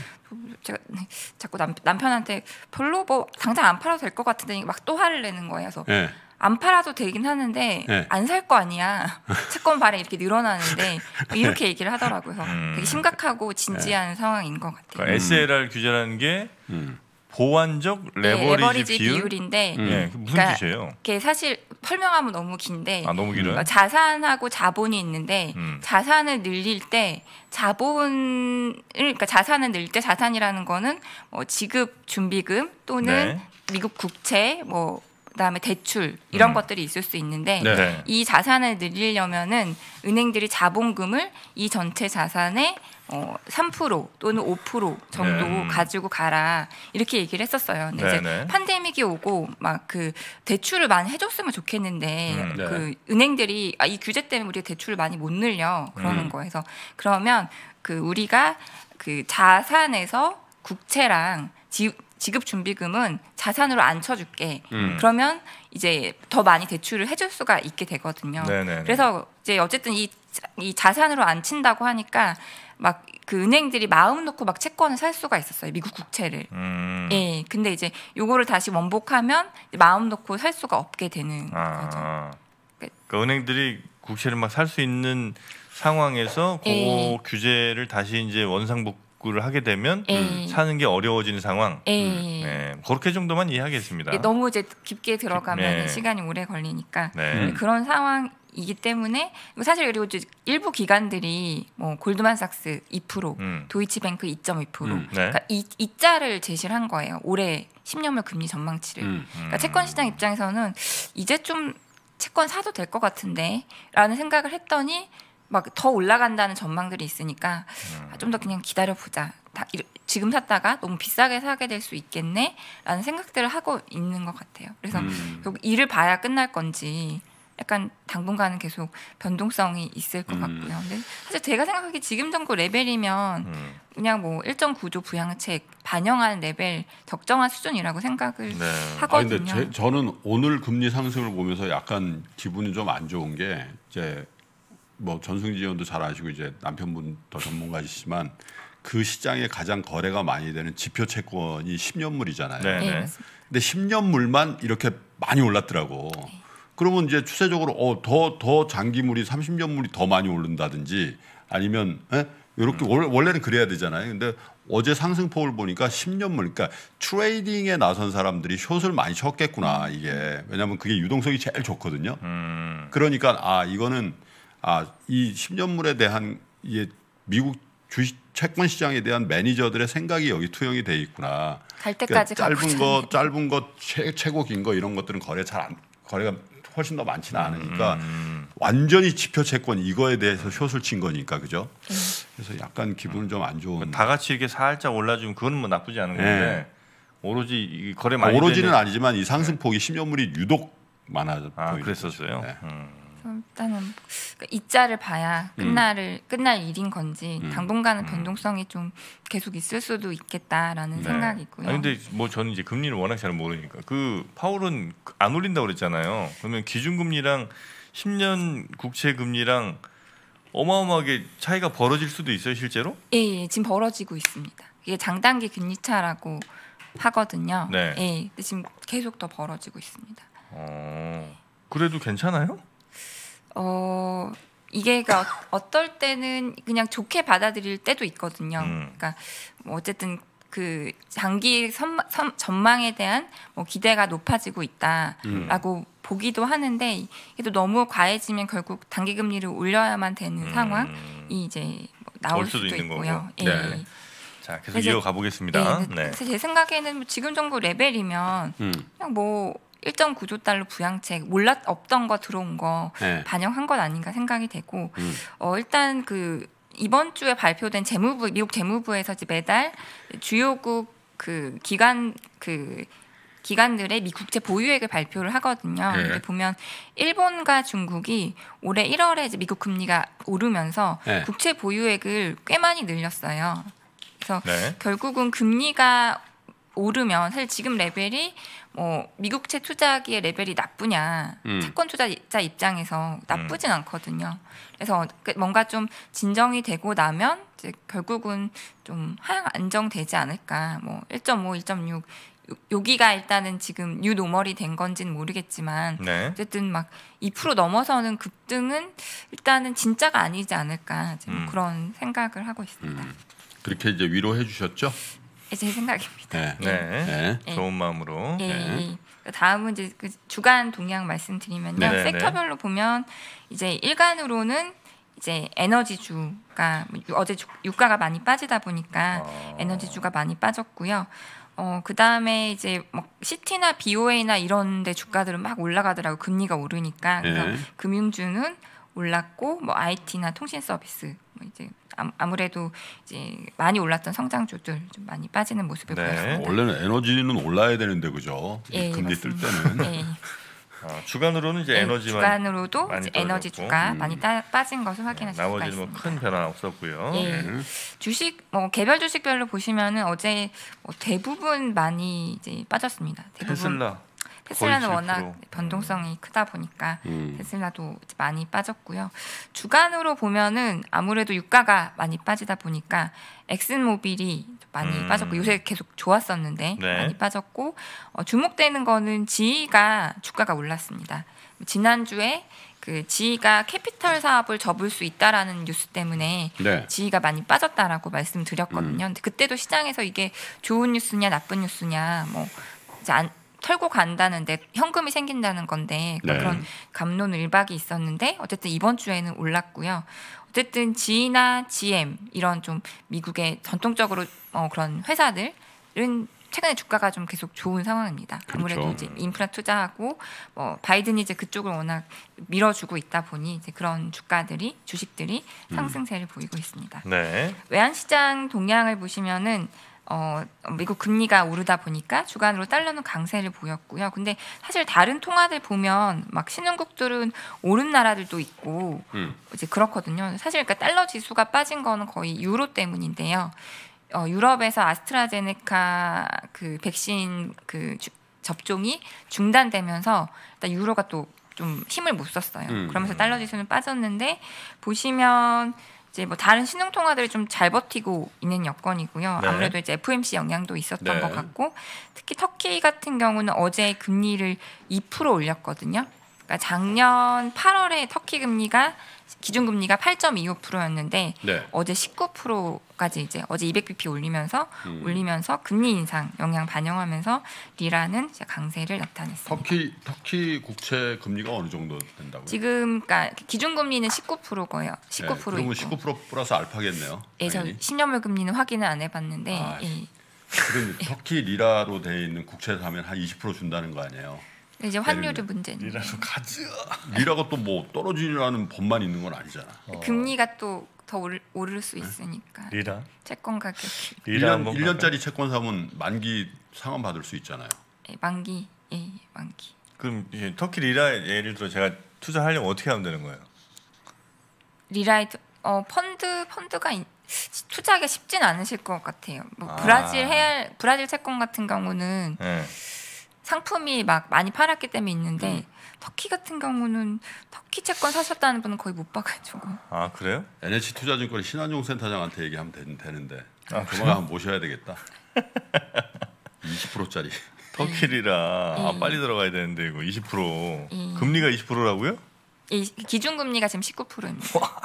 A: 제가 네, 자꾸 남, 남편한테 별로 뭐 당장 안 팔아도 될 것 같은데 막 또 화를 내는 거예요. 그래서 예. 안 팔아도 되긴 하는데 예. 안살 거 아니야. 채권 발행 이렇게 늘어나는데 뭐 이렇게 얘기를 하더라고요. 음. 되게 심각하고 진지한 예. 상황인 것 같아요. 그러니까 음.
C: SLR 규제라는 게 음. 보완적 레버리지, 네, 레버리지 비율? 인데 음. 네, 무슨 그러니까 뜻이에요?
A: 그게 사실 설명하면 너무 긴데 아, 너무 길어요? 음, 자산하고 자본이 있는데 음. 자산을 늘릴 때 자본을 그러니까 자산을 늘릴 때 자산이라는 거는 뭐 지급 준비금 또는 네. 미국 국채 뭐 그다음에 대출 이런 음. 것들이 있을 수 있는데 네. 이 자산을 늘리려면은 은행들이 자본금을 이 전체 자산에 어, 3% 또는 5% 정도 네. 가지고 가라 이렇게 얘기를 했었어요. 근데 네, 이제 팬데믹이 오고 막 그 대출을 많이 해줬으면 좋겠는데 음, 네. 그 은행들이 아, 이 규제 때문에 우리가 대출을 많이 못 늘려 그러는 음. 거예서 그러면 그 우리가 그 자산에서 국채랑 지, 지급 준비금은 자산으로 안 쳐줄게. 음. 그러면 이제 더 많이 대출을 해줄 수가 있게 되거든요. 네네네. 그래서 이제 어쨌든 이, 이 자산으로 안 친다고 하니까 막그 은행들이 마음 놓고 막 채권을 살 수가 있었어요. 미국 국채를. 음. 예. 근데 이제 요거를 다시 원복하면 마음 놓고 살 수가 없게 되는 아.
C: 거죠. 그러니까, 은행들이 국채를 막 살 수 있는 상황에서 그 예. 규제를 다시 이제 원상복 구를 하게 되면 에이. 예. 사는 게 어려워지는 상황. 에 예. 음. 네, 그렇게 정도만 이해하겠습니다. 예, 너무
A: 이제 깊게 들어가면 네. 시간이 오래 걸리니까 네. 그런 상황 이기 때문에 뭐 사실 그리고 일부 기관들이 뭐 골드만삭스 2%, 음. 도이치뱅크 2.2%, 음, 네. 그러니까 이, 이자를 제시를 한 거예요. 올해 10년물 금리 전망치를.
F: 음, 그러니까 채권
A: 시장 음. 입장에서는 이제 좀 채권 사도 될 것 같은데라는 생각을 했더니 막 더 올라간다는 전망들이 있으니까 아, 좀더 음. 그냥 기다려 보자. 지금 샀다가 너무 비싸게 사게 될 수 있겠네라는 생각들을 하고 있는 것 같아요. 그래서 음. 이를 봐야 끝날 건지 약간 당분간은 계속 변동성이 있을 것 음. 같고요. 근데 사실 제가 생각하기 지금 정도 레벨이면 음. 그냥 뭐 일정 구조 부양책 반영한 레벨 적정한 수준이라고 생각을 네. 하거든요. 아, 근데 제,
D: 저는 오늘 금리 상승을 보면서 약간 기분이 좀 안 좋은 게 이제 뭐 전승지 의원도 잘 아시고 이제 남편분 더 전문가이시지만 그 시장에 가장 거래가 많이 되는 지표 채권이 10년물이잖아요. 네. 네. 네 근데 10년물만 이렇게 많이 올랐더라고. 네. 그러면 이제 추세적으로 어, 더 더 장기물이 30년물이 더 많이 오른다든지 아니면 에? 예? 이렇게 음. 원래는 그래야 되잖아요. 근데 어제 상승폭을 보니까 10년물 그러니까 트레이딩에 나선 사람들이 숏을 많이 쳤겠구나 이게 왜냐하면 그게 유동성이 제일 좋거든요. 음. 그러니까 아 이거는 아이 10년물에 대한 이게 미국 주식 채권 시장에 대한 매니저들의 생각이 여기 투영이 돼 있구나. 갈 그러니까 때까지 그러니까 짧은 거 짧은 거 최, 최고 긴 거 이런 것들은 거래 잘 안 거래가 훨씬 더 많지는 않으니까 음. 음. 완전히 지표 채권 이거에 대해서 숏을 친 거니까 그죠? 네. 그래서 약간 기분은 음. 좀안 좋은. 그러니까 다
C: 같이 이렇게 살짝 올라주면 그거는 뭐 나쁘지 않은 건데 네.
D: 오로지 거래 많이 오로지는 되는... 아니지만 이 상승폭이 10년물이 유독 많아 아, 보이는 그랬었어요. 네. 음.
A: 일단은 이자를 그 봐야 음. 끝날을 음. 끝날 일인 건지 음. 당분간은 음. 변동성이 좀 계속 있을 수도 있겠다라는 네. 생각이고요. 아 근데
C: 뭐 저는 이제 금리를 워낙 잘 모르니까 그 파울은 그 안 올린다고 그랬잖아요. 그러면 기준금리랑 10년 국채 금리랑 어마어마하게 차이가 벌어질 수도 있어요, 실제로?
A: 예, 예, 예. 지금 벌어지고 있습니다. 이게 장단기 금리 차라고 하거든요. 네. 예, 예. 지금 계속 더 벌어지고 있습니다.
C: 어, 그래도 괜찮아요?
A: 어 이게 그 어떨 때는 그냥 좋게 받아들일 때도 있거든요. 음. 그러니까 뭐 어쨌든 그 장기 선, 선, 전망에 대한 뭐 기대가 높아지고 있다라고 음. 보기도 하는데 이게 너무 과해지면 결국 단기 금리를 올려야만 되는 음. 상황이 이제 뭐 나올 수도, 수도 있고요. 예. 네. 자 계속 이어가 보겠습니다. 네. 네. 제 생각에는 뭐 지금 정도 레벨이면 음. 그냥 뭐 1.9조 달러 부양책 몰랐 없던 거 들어온 거 네. 반영한 것 아닌가 생각이 되고 음. 어 일단 그 이번 주에 발표된 재무부 미국 재무부에서 매달 주요국 그 기관 그 기관들의 미 국채 보유액을 발표를 하거든요. 네. 근데 보면 일본과 중국이 올해 1월에 이제 미국 금리가 오르면서 네. 국채 보유액을 꽤 많이 늘렸어요. 그래서 네. 결국은 금리가 오르면 사실 지금 레벨이 뭐 미국채 투자기의 레벨이 나쁘냐 음. 채권 투자자 입장에서 나쁘진 음. 않거든요. 그래서 그 뭔가 좀 진정이 되고 나면 이제 결국은 좀 하향 안정되지 않을까. 뭐 1.5, 1.6 여기가 일단은 지금 뉴 노멀이 된 건지는 모르겠지만 네. 어쨌든 막 2% 넘어서는 급등은 일단은 진짜가 아니지 않을까 지금 뭐 음. 그런 생각을 하고 있습니다. 음.
D: 그렇게 이제 위로해 주셨죠?
A: 제 생각입니다. 네. 네. 네. 예. 좋은
D: 마음으로.
C: 예. 네. 예.
A: 그 다음은 이제 그 주간 동향 말씀드리면요. 섹터별로 보면 이제 일간으로는 이제 에너지주가 어제 유가가 많이 빠지다 보니까 아. 에너지주가 많이 빠졌고요. 어, 그 다음에 이제 막 시티나 BOA나 이런 데 주가들은 막 올라가더라고. 금리가 오르니까. 그래서 네. 금융주는 올랐고, 뭐 IT나 통신 서비스, 뭐 이제 아, 아무래도 이제 많이 올랐던 성장주들 좀 많이 빠지는 모습을 네. 보였습니다. 원래는
D: 에너지는 올라야 되는데 그죠? 예, 금리 뜰 때는. 예. 아, 주간으로는 이제 네, 에너지만
C: 주간으로도 이제 에너지 주가 음. 많이 따,
A: 빠진 것을 확인할 네, 수 뭐 있습니다.
D: 나머지는 뭐큰 변화 없었고요.
F: 예. 네.
A: 주식 뭐 개별 주식별로 보시면은 어제 뭐 대부분 많이 이제 빠졌습니다. 대부분. 테슬라.
F: 테슬라는 워낙
A: 변동성이 음. 크다 보니까 음. 테슬라도 많이 빠졌고요. 주간으로 보면은 아무래도 유가가 많이 빠지다 보니까 엑슨모빌이 많이 음. 빠졌고 요새 계속 좋았었는데 네. 많이 빠졌고 어, 주목되는 거는 지이가 주가가 올랐습니다. 지난주에 그 지이가 캐피털 사업을 접을 수 있다라는 뉴스 때문에 네. 지이가 많이 빠졌다라고 말씀드렸거든요. 음. 근데 그때도 시장에서 이게 좋은 뉴스냐 나쁜 뉴스냐 뭐 이제 안, 털고 간다는데 현금이 생긴다는 건데 네. 그런 감론 을박이 있었는데 어쨌든 이번 주에는 올랐고요. 어쨌든 G나 GM 이런 좀 미국의 전통적으로 어, 그런 회사들은 최근에 주가가 좀 계속 좋은 상황입니다. 아무래도 그렇죠. 이제 인프라 투자하고 뭐 바이든이 이제 그쪽을 워낙 밀어주고 있다 보니 이제 그런 주가들이 주식들이 음. 상승세를 음. 보이고 있습니다. 네. 외환 시장 동향을 보시면은 어, 미국 금리가 오르다 보니까 주간으로 달러는 강세를 보였고요. 근데 사실 다른 통화들 보면 막 신흥국들은 오른 나라들도 있고 음. 이제 그렇거든요. 사실 그니까 달러 지수가 빠진 거는 거의 유로 때문인데요. 어, 유럽에서 아스트라제네카 그 백신 그 주, 접종이 중단되면서 일단 유로가 또 좀 힘을 못 썼어요. 음. 그러면서 달러 지수는 빠졌는데 보시면 이제 뭐 다른 신용 통화들이 좀 잘 버티고 있는 여건이고요. 네. 아무래도 이제 FMC 영향도 있었던 네. 것 같고 특히 터키 같은 경우는 어제 금리를 2% 올렸거든요. 그러니까 작년 8월에 터키 금리가 기준금리가 8.25%였는데 네. 어제 19%까지 이제 어제 200bp 올리면서 음. 올리면서 금리 인상 영향 반영하면서 리라는 강세를 나타냈습니다.
D: 터키 터키 국채 금리가 어느 정도 된다고요?
A: 지금 그러니까 기준금리는 19%고요. 19% 네, 그러면
D: 19% 플러스 알파겠네요. 예, 저
A: 10년물 금리는 확인을 안 해봤는데. 아, 예.
D: 그럼 터키 리라로 돼 있는 국채 사면 한 20% 준다는 거 아니에요?
A: 이제 예, 환율이 문제는. 리라로
D: 가자. 리라가 또 뭐 떨어지라는 법만 있는 건 아니잖아. 어. 금리가
A: 또 더 오를 수 네? 있으니까. 리라. 채권 가격. 리라
D: 1년, 짜리 채권 사면 만기 상환 받을 수 있잖아요.
A: 예, 만기. 예, 만기.
D: 그럼 예, 터키 리라 예를 들어 제가
C: 투자하려면 어떻게 하면 되는 거예요?
A: 리라에 어 펀드 펀드가 있, 투자하기 쉽진 않으실 것 같아요. 뭐 아. 브라질 해 브라질 채권 같은 경우는 네. 상품이 막 많이 팔았기 때문에 있는데 음. 터키 같은 경우는 터키 채권 사셨다는 분은 거의 못 봐가지고.
D: 아 그래요? NH 투자증권 신한용 센터장한테 얘기하면 되, 는데 아, 그만 한번 모셔야 되겠다. 20%짜리. 터키리라 아, 예. 아, 빨리 들어가야 되는데 이거 20% 예. 금리가 20%라고요?
A: 예, 기준금리가 지금 19%입니다. 와,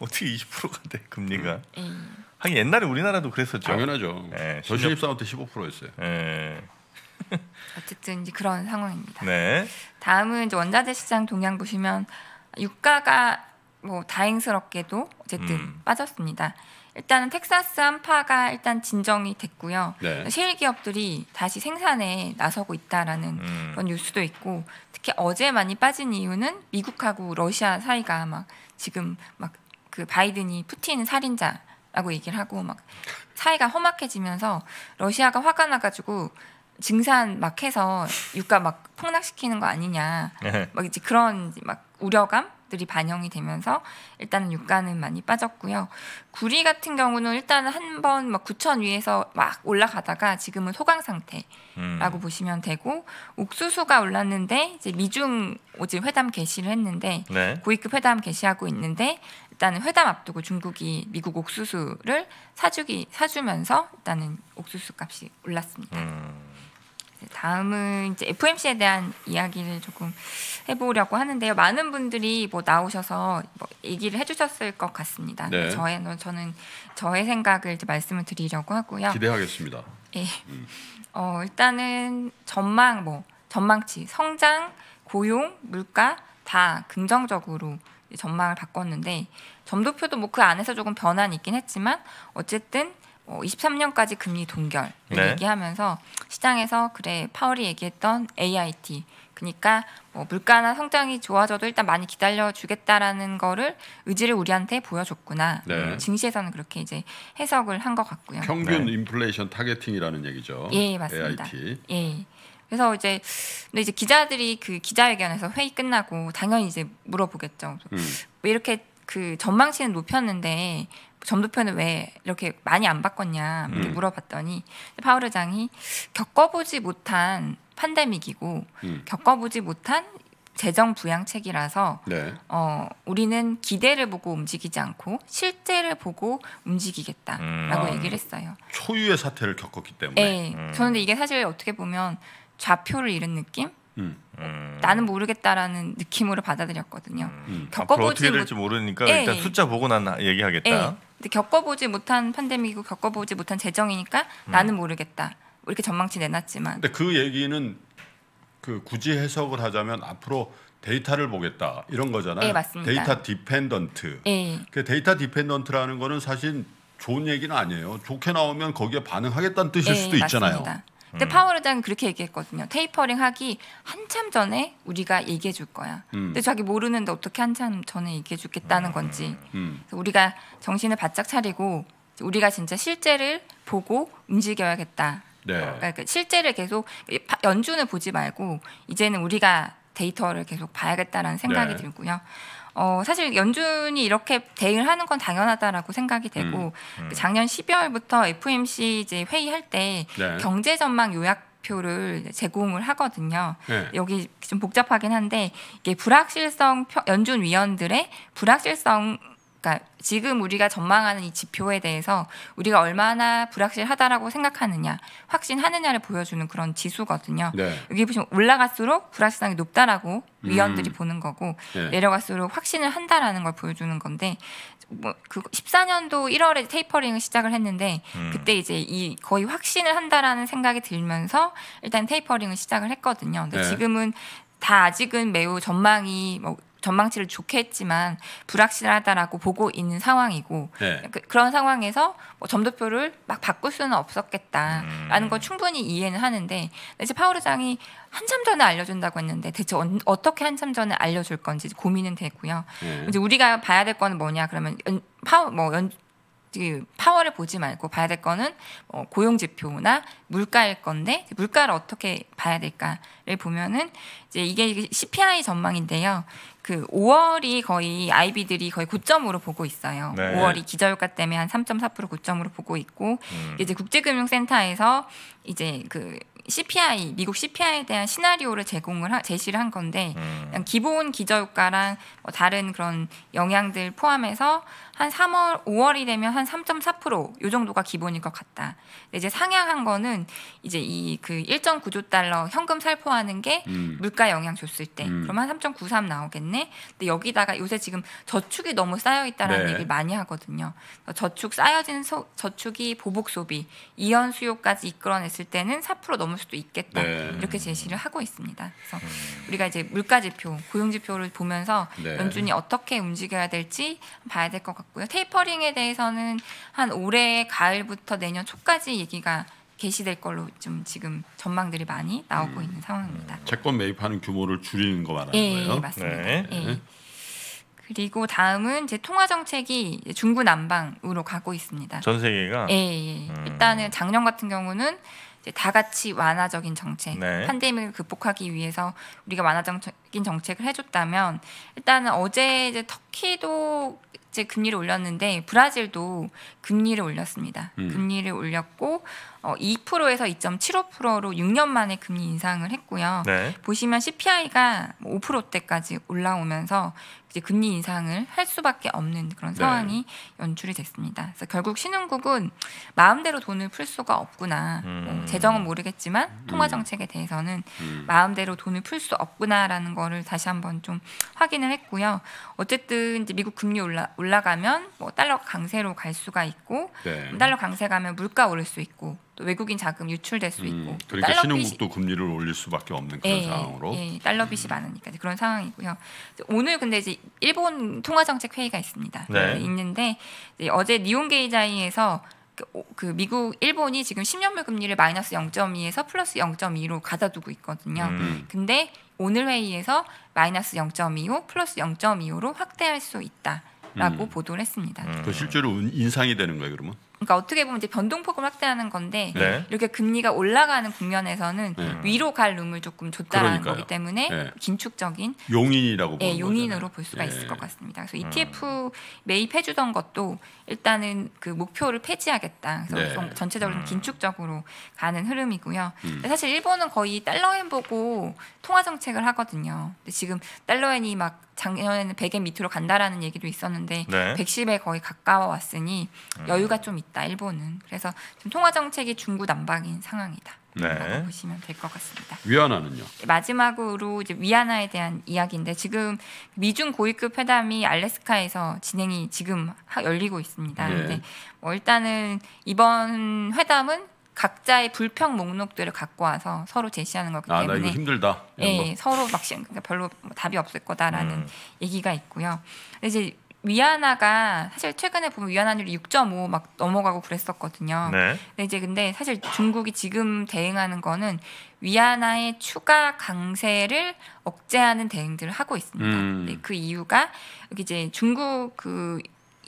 C: 어떻게 20%가 돼 금리가? 음. 예. 하긴 옛날에 우리나라도 그랬었죠. 당연하죠. 예, 저 신입사원 때 15%였어요. 예.
A: 어쨌든 이제 그런 상황입니다. 네. 다음은 이제 원자재 시장 동향 보시면 유가가 뭐 다행스럽게도 어쨌든 음. 빠졌습니다. 일단은 텍사스 한파가 일단 진정이 됐고요. 네. 셰일 기업들이 다시 생산에 나서고 있다라는 음. 그런 뉴스도 있고 특히 어제 많이 빠진 이유는 미국하고 러시아 사이가 막 지금 막 그 바이든이 푸틴 살인자라고 얘기를 하고 막 사이가 험악해지면서 러시아가 화가 나가지고 증산 막 해서 유가 막 폭락시키는 거 아니냐 네. 막 이제 그런 막 우려감들이 반영이 되면서 일단은 유가는 많이 빠졌고요. 구리 같은 경우는 일단은 한번 막 9천 위에서 막 올라가다가 지금은 소강 상태라고 음. 보시면 되고 옥수수가 올랐는데 이제 미중 오지 회담 개시를 했는데 네. 고위급 회담 개시하고 있는데 일단은 회담 앞두고 중국이 미국 옥수수를 사주기 사주면서 일단은 옥수수 값이 올랐습니다. 음. 다음은 이제 FMC에 대한 이야기를 조금 해보려고 하는데요. 많은 분들이 뭐 나오셔서 뭐 얘기를 해주셨을 것 같습니다. 네. 저의 뭐 저는 저의 생각을 이제 말씀을 드리려고 하고요.
D: 기대하겠습니다.
A: 예. 음. 어, 일단은 전망 뭐 전망치 성장, 고용, 물가 다 긍정적으로 전망을 바꿨는데 점도표도 뭐 그 안에서 조금 변환이 있긴 했지만 어쨌든 어, 23년까지 금리 동결 네. 얘기하면서 시장에서 그래 파월이 얘기했던 AIT 그러니까 뭐 물가나 성장이 좋아져도 일단 많이 기다려 주겠다라는 거를 의지를 우리한테 보여줬구나. 네. 증시에서는 그렇게 이제 해석을 한 것 같고요. 평균
D: 네. 인플레이션 타겟팅이라는 얘기죠. 예,
A: 맞습니다. AIT. 예. 그래서 이제 근데 이제 기자들이 그 기자회견에서 회의 끝나고 당연히 이제 물어보겠죠. 음. 왜 뭐 이렇게 그 전망치는 높였는데 전도편을 왜 이렇게 많이 안 바꿨냐 이렇게 음. 물어봤더니 파울 의장이 겪어보지 못한 판데믹이고 음. 겪어보지 못한 재정 부양책이라서 네. 어, 우리는 기대를 보고 움직이지 않고 실제를 보고 움직이겠다라고 음. 얘기를 했어요.
D: 초유의 사태를 겪었기 때문에. 네, 음. 저는 이게
A: 사실 어떻게 보면 좌표를 잃은 느낌? 음. 나는 모르겠다라는 느낌으로 받아들였거든요. 음. 음. 아, 겪어보지 어떻게 될지 모르니까 예, 일단 예. 숫자
C: 보고 난 얘기하겠다. 예.
A: 근데 겪어보지 못한 팬데믹이고 겪어보지 못한 재정이니까 음. 나는 모르겠다. 뭐 이렇게 전망치 내놨지만. 근데
D: 그 얘기는 그 굳이 해석을 하자면 앞으로 데이터를 보겠다 이런 거잖아요. 예, 맞습니다. 데이터 디펜던트. 예. 그 데이터 디펜던트라는 거는 사실 좋은 얘기는 아니에요. 좋게 나오면 거기에 반응하겠다는 뜻일 예, 수도 있잖아요. 맞습니다.
A: 근데 음. 파월 의장이 그렇게 얘기했거든요. 테이퍼링 하기 한참 전에 우리가 얘기해 줄 거야. 음. 근데 자기 모르는데 어떻게 한참 전에 얘기해 주겠다는 건지. 음, 음, 음. 우리가 정신을 바짝 차리고 우리가 진짜 실제를 보고 움직여야겠다. 네. 그러니까 그 실제를 계속 연주는 보지 말고 이제는 우리가 데이터를 계속 봐야겠다라는 생각이 네. 들고요. 어, 사실 연준이 이렇게 대응을 하는 건 당연하다라고 생각이 되고 음, 그 음. 작년 12월부터 FOMC 이제 회의할 때 네. 경제 전망 요약 표를 제공을 하거든요. 네. 여기 좀 복잡하긴 한데 이게 불확실성 연준 위원들의 불확실성 그러니까 지금 우리가 전망하는 이 지표에 대해서 우리가 얼마나 불확실하다라고 생각하느냐, 확신하느냐를 보여주는 그런 지수거든요. 네. 여기 보시면 올라갈수록 불확실성이 높다라고 음. 위원들이 보는 거고 네. 내려갈수록 확신을 한다라는 걸 보여주는 건데 뭐그 14년도 1월에 테이퍼링을 시작을 했는데 음. 그때 이제 이 거의 확신을 한다라는 생각이 들면서 일단 테이퍼링을 시작을 했거든요. 근데 네. 지금은 다 아직은 매우 전망이 뭐 전망치를 좋게 했지만 불확실하다라고 보고 있는 상황이고 네. 그, 런 상황에서 뭐 점도표를 막 바꿀 수는 없었겠다라는 음. 걸 충분히 이해는 하는데 이제 파월의장이 한참 전에 알려준다고 했는데 대체 어, 떻게 한참 전에 알려줄 건지 고민은 되고요. 음. 이제 우리가 봐야 될 거는 뭐냐 그러면 연, 파워 뭐연 파워를 보지 말고 봐야 될 거는 뭐 고용 지표나 물가일 건데 물가를 어떻게 봐야 될까를 보면은 이제 이게 CPI 전망인데요. 그 5월이 거의 아이비들이 거의 고점으로 보고 있어요. 네. 5월이 기저효과 때문에 한 3.4% 고점으로 보고 있고 음. 이제 국제금융센터에서 이제 그 CPI 미국 CPI에 대한 시나리오를 제공을 하, 제시를 한 건데 음. 기본 기저효과랑 뭐 다른 그런 영향들 포함해서 한 3월, 5월이 되면 한 3.4%요 정도가 기본일 것 같다. 이제 상향한 거는 이제 이 그 1.9조 달러 현금 살포하는 게 음. 물가 영향 줬을 때 음. 그러면 한3.93 나오겠네. 근데 여기다가 요새 지금 저축이 너무 쌓여 있다라는 네. 얘기를 많이 하거든요. 저축 쌓여진 소, 저축이 보복 소비, 이연 수요까지 이끌어냈을 때는 4% 넘을 수도 있겠다. 네. 이렇게 제시를 하고 있습니다. 그래서 음. 우리가 이제 물가 지표, 고용 지표를 보면서 네. 연준이 어떻게 움직여야 될지 봐야 될 것 같고 같고요. 테이퍼링에 대해서는 한 올해 가을부터 내년 초까지 얘기가 개시될 걸로 좀 지금 전망들이 많이 나오고 음. 있는 상황입니다.
D: 음. 채권 매입하는 규모를 줄이는 거 말하는 예, 예 거예요? 맞습니다.
A: 네. 예. 그리고 다음은 제 통화 정책이 중구난방으로 가고 있습니다. 전
F: 세계가 예, 예. 음. 일단은
A: 작년 같은 경우는 다 같이 완화적인 정책, 네. 팬데믹을 극복하기 위해서 우리가 완화적인 정책을 해줬다면 일단은 어제 이제 터키도 이제 금리를 올렸는데 브라질도 금리를 올렸습니다. 음. 금리를 올렸고 어, 2%에서 2.75%로 6년 만에 금리 인상을 했고요. 네. 보시면 CPI가 5%대까지 뭐 올라오면서 이제 금리 인상을 할 수밖에 없는 그런 네. 상황이 네. 연출이 됐습니다. 그래서 결국 신흥국은 마음대로 돈을 풀 수가 없구나. 뭐 음. 뭐 재정은 모르겠지만 음. 통화 정책에 대해서는 음. 마음대로 돈을 풀 수 없구나라는 거를 다시 한번 좀 확인을 했고요. 어쨌든 이제 미국 금리 올라 올라가면 뭐 달러 강세로 갈 수가 있고 네. 뭐 달러 강세 가면 물가 오를 수 있고 또 외국인 자금 유출될 수 음, 있고 그러니까 달러 신흥국도
D: 빚이, 금리를 올릴 수밖에 없는 그런 예, 상황으로 예, 예
A: 달러 빚이 음. 많으니까 그런 상황이고요. 오늘 근데 이제 일본 통화정책 회의가 있습니다. 네. 네 있는데 어제 니온게이자이에서 그, 그 미국 일본이 지금 10년물 금리를 마이너스 0.2에서 플러스 0.2로 가다두고 있거든요. 음. 근데 오늘 회의에서 마이너스 0.25 플러스 0.25로 확대할 수 있다. 라고 음. 보도를 했습니다.
D: 음. 그 실제로 인상이 되는 거예요, 그러면?
A: 그러니까 어떻게 보면 이제 변동폭을 확대하는 건데 네. 이렇게 금리가 올라가는 국면에서는 네. 위로 갈 룸을 조금 줬다라는 그러니까요. 거기 때문에 네. 긴축적인
D: 용인이라고 예, 용인으로 거잖아요. 볼 수가 네. 있을 것 같습니다. 그래서 ETF
A: 음. E 매입해주던 것도 일단은 그 목표를 폐지하겠다. 그래서 네. 전체적으로 음. 긴축적으로 가는 흐름이고요. 음. 사실 일본은 거의 달러엔 보고 통화 정책을 하거든요. 근데 지금 달러엔이 막 작년에는 100에 밑으로 간다라는 얘기도 있었는데 네. 110에 거의 가까워 왔으니 음. 여유가 좀 있다 일본은 그래서 지 통화 정책이 중구난방인 상황이다. 네. 보시면 될 것 같습니다. 위안화는요? 마지막으로 이제 위안화에 대한 이야기인데 지금 미중 고위급 회담이 알래스카에서 진행이 지금 열리고 있습니다. 네. 근데 뭐 일단은 이번 회담은 각자의 불평 목록들을 갖고 와서 서로 제시하는 거기 때문에 아, 나 이거 힘들다. 예, 거. 예, 서로 막 그러니까 별로 답이 없을 거다라는 음. 얘기가 있고요. 이제 위안화가 사실 최근에 보면 위안화율이 6.5 막 넘어가고 그랬었거든요. 네. 근데 이제 근데 사실 중국이 지금 대응하는 거는 위안화의 추가 강세를 억제하는 대응들을 하고 있습니다. 음. 네, 그 이유가 이제 중국 그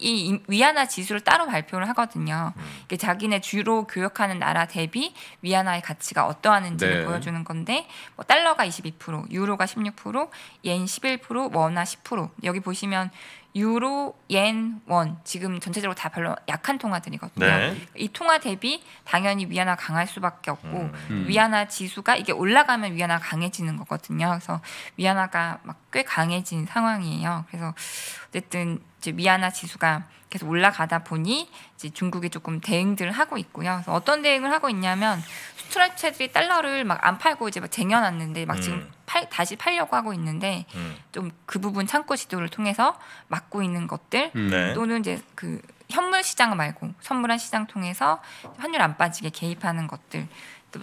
A: 이 위안화 지수를 따로 발표를 하거든요. 음. 이게 자기네 주로 교역하는 나라 대비 위안화의 가치가 어떠한지를 네. 보여주는 건데 뭐 달러가 22%, 유로가 16%, 옌 11%, 원화 10%. 여기 보시면 유로, 옌, 원 지금 전체적으로 다 별로 약한 통화들이거든요. 네. 이 통화 대비 당연히 위안화 강할 수밖에 없고 음. 음. 위안화 지수가 이게 올라가면 위안화 강해지는 거거든요. 그래서 위안화가 막 꽤 강해진 상황이에요. 그래서 어쨌든 이제 미안화 지수가 계속 올라가다 보니 이제 중국이 조금 대응들을 하고 있고요. 그래서 어떤 대응을 하고 있냐면 수출업체들이 달러를 막 안 팔고 이제 막 쟁여놨는데 막 음. 지금 팔, 다시 팔려고 하고 있는데 음. 좀그 부분 창고 지도를 통해서 막고 있는 것들 음. 네. 또는 이제 그 현물 시장 말고 선물한 시장 통해서 환율 안 빠지게 개입하는 것들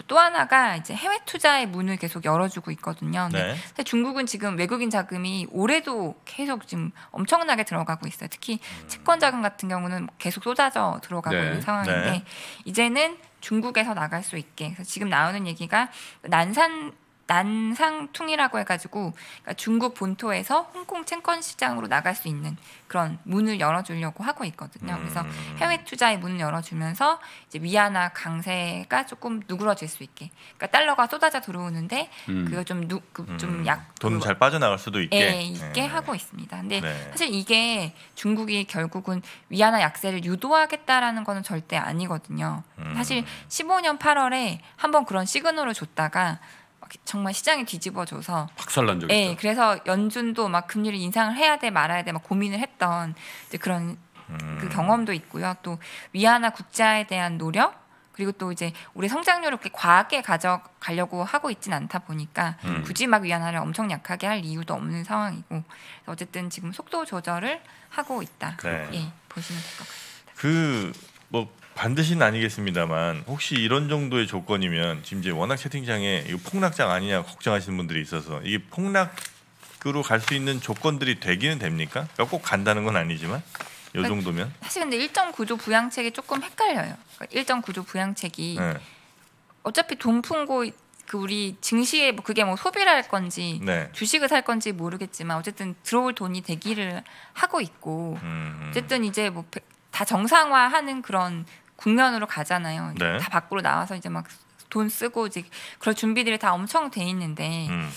A: 또 하나가 이제 해외 투자의 문을 계속 열어주고 있거든요. 네. 사실 중국은 지금 외국인 자금이 올해도 계속 지금 엄청나게 들어가고 있어요. 특히 음. 채권 자금 같은 경우는 계속 쏟아져 들어가고 네. 있는 상황인데 네. 이제는 중국에서 나갈 수 있게 그래서 지금 나오는 얘기가 난산 난상퉁이라고 해가지고 그러니까 중국 본토에서 홍콩 채권 시장으로 나갈 수 있는 그런 문을 열어주려고 하고 있거든요. 그래서 음. 해외 투자의 문을 열어주면서 이제 위안화 강세가 조금 누그러질 수 있게, 그러니까 달러가 쏟아져 들어오는데 음. 그거 좀좀약
C: 돈잘 그 음. 빠져나갈 수도 있게 예, 있게
A: 네. 하고 있습니다. 근데 네. 사실 이게 중국이 결국은 위안화 약세를 유도하겠다라는 거는 절대 아니거든요. 음. 사실 15년 8월에 한번 그런 시그널을 줬다가 정말 시장이 뒤집어져서
F: 박살난 적이 예, 있다.
A: 그래서 연준도 막 금리를 인상을 해야 돼 말아야 돼 막 고민을 했던 그런
F: 그 음. 그 경험도
A: 있고요. 또 위안화 국자에 대한 노력 그리고 또 이제 우리 성장률을 그렇게 과하게 가져가려고 하고 있진 않다 보니까 음. 굳이 막 위안화를 엄청 약하게 할 이유도 없는 상황이고 어쨌든 지금 속도 조절을 하고 있다. 네. 예, 보시면 될 것
G: 같습니다.
C: 그뭐 반드시는 아니겠습니다만 혹시 이런 정도의 조건이면 지금 이제 워낙 채팅장에 이 폭락장 아니냐 걱정하시는 분들이 있어서 이게 폭락으로 갈 수 있는 조건들이 되기는 됩니까? 그러니까 꼭 간다는 건 아니지만 이
A: 그러니까 정도면 사실 근데 일정 구조 부양책이 조금 헷갈려요. 그러니까 일정 구조 부양책이 네. 어차피 돈풍고그 우리 증시에 뭐 그게 뭐 소비를 할 건지 네. 주식을 살 건지 모르겠지만 어쨌든 들어올 돈이 되기를 하고 있고 음, 음. 어쨌든 이제 뭐 다 정상화하는 그런 국면으로 가잖아요. 네. 다 밖으로 나와서 이제 막 돈 쓰고 이제 그런 준비들이 다 엄청 돼 있는데 음.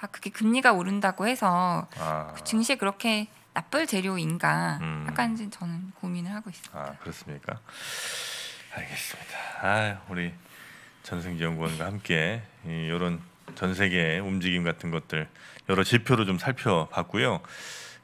A: 아 그게 금리가 오른다고 해서 아. 그 증시에 그렇게 나쁠 재료인가 음. 약간 저는 고민을 하고 있습니다. 아
C: 그렇습니까? 알겠습니다. 아 우리 전생지 연구원과 함께 이런 전 세계의 움직임 같은 것들 여러 지표로 좀 살펴봤고요.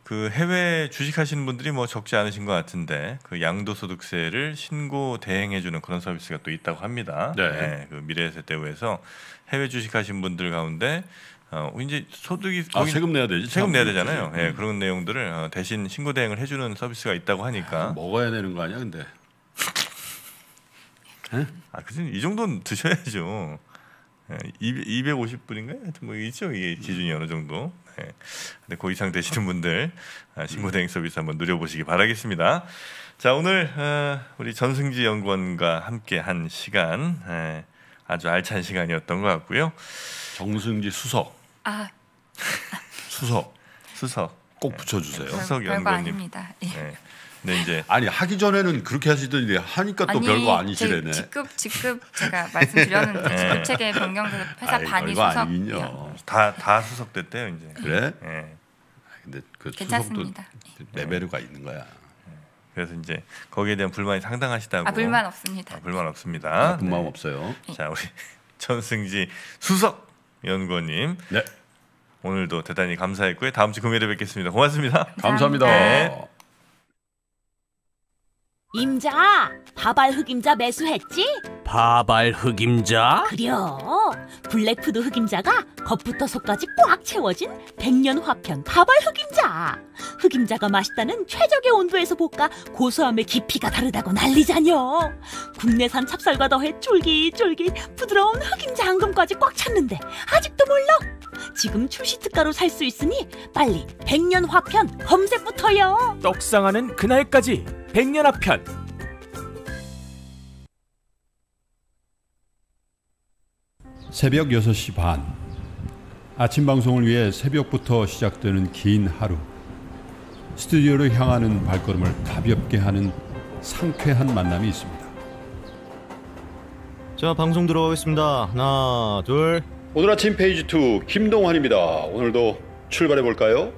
C: 그 해외 주식하시는 분들이 뭐 적지 않으신 것 같은데 그 양도소득세를 신고 대행해주는 그런 서비스가 또 있다고 합니다. 네. 네그 미래세대우에서 해외 주식하신 분들 가운데 어 이제 소득이 아, 세금 내야 되지 세금 내야 되잖아요. 예 네, 그런 내용들을 어, 대신 신고 대행을 해주는 서비스가 있다고 하니까 아, 먹어야 되는 거 아니야, 근데? 예? 아, 그지 이 정도는 드셔야죠. 250분인가요? 예, 하여튼 뭐 있죠 이게 기준이 어느 정도. 예. 근데 그 이상 되시는 분들 아, 신고대행 서비스 한번 누려보시기 바라겠습니다. 자 오늘 어, 우리 전승지 연구원과 함께한 시간 아주 알찬 시간이었던
D: 것 같고요. 정승지 수석. 아 수석. 수석. 꼭 붙여주세요. 네, 수석 연구원님. 예. 네. 네 이제 아니 하기 전에는 그렇게 하시던데 하니까
C: 또 아니, 별거 아니시래네.
A: 직급 직급 제가 말씀드렸는데 네. 직급 체계 변경돼서
F: 그 회사 아이, 반이 수석.
C: 예. 다다 수석 됐대요 이제. 그래? 네. 근데 그 괜찮습니다. 수석도 네. 레벨이가 있는 거야. 예. 그래서 이제 거기에 대한 불만이 상당하시다고. 아 불만 없습니다. 아, 불만 없습니다. 아, 불만 네. 없어요. 자 우리 전승지 수석 연구원님. 네. 오늘도 대단히 감사했고요. 다음 주 금요일에 뵙겠습니다. 고맙습니다. 니다 감사합니다. 네.
E: 임자,
A: 바발 흑임자 매수했지?
C: 바발 흑임자?
A: 그려. 블랙푸드 흑임자가 겉부터 속까지 꽉 채워진 백년 화편 바발 흑임자. 흑임자가 맛있다는 최적의 온도에서 볶아 고소함의 깊이가 다르다고 난리자녀. 국내산 찹쌀과 더해 쫄깃쫄깃 부드러운 흑임자 앙금까지 꽉 찼는데 아직도 몰라? 지금 출시 특가로 살 수 있으니 빨리
E: 백년 화편 검색부터요. 떡상하는 그날까지 백년화 편
D: 새벽 6시 반 아침 방송을 위해 새벽부터 시작되는 긴 하루 스튜디오로 향하는 발걸음을 가볍게 하는 상쾌한 만남이 있습니다 자 방송 들어가겠습니다 하나 둘 오늘 아침 페이지 2 김동환입니다 오늘도 출발해 볼까요?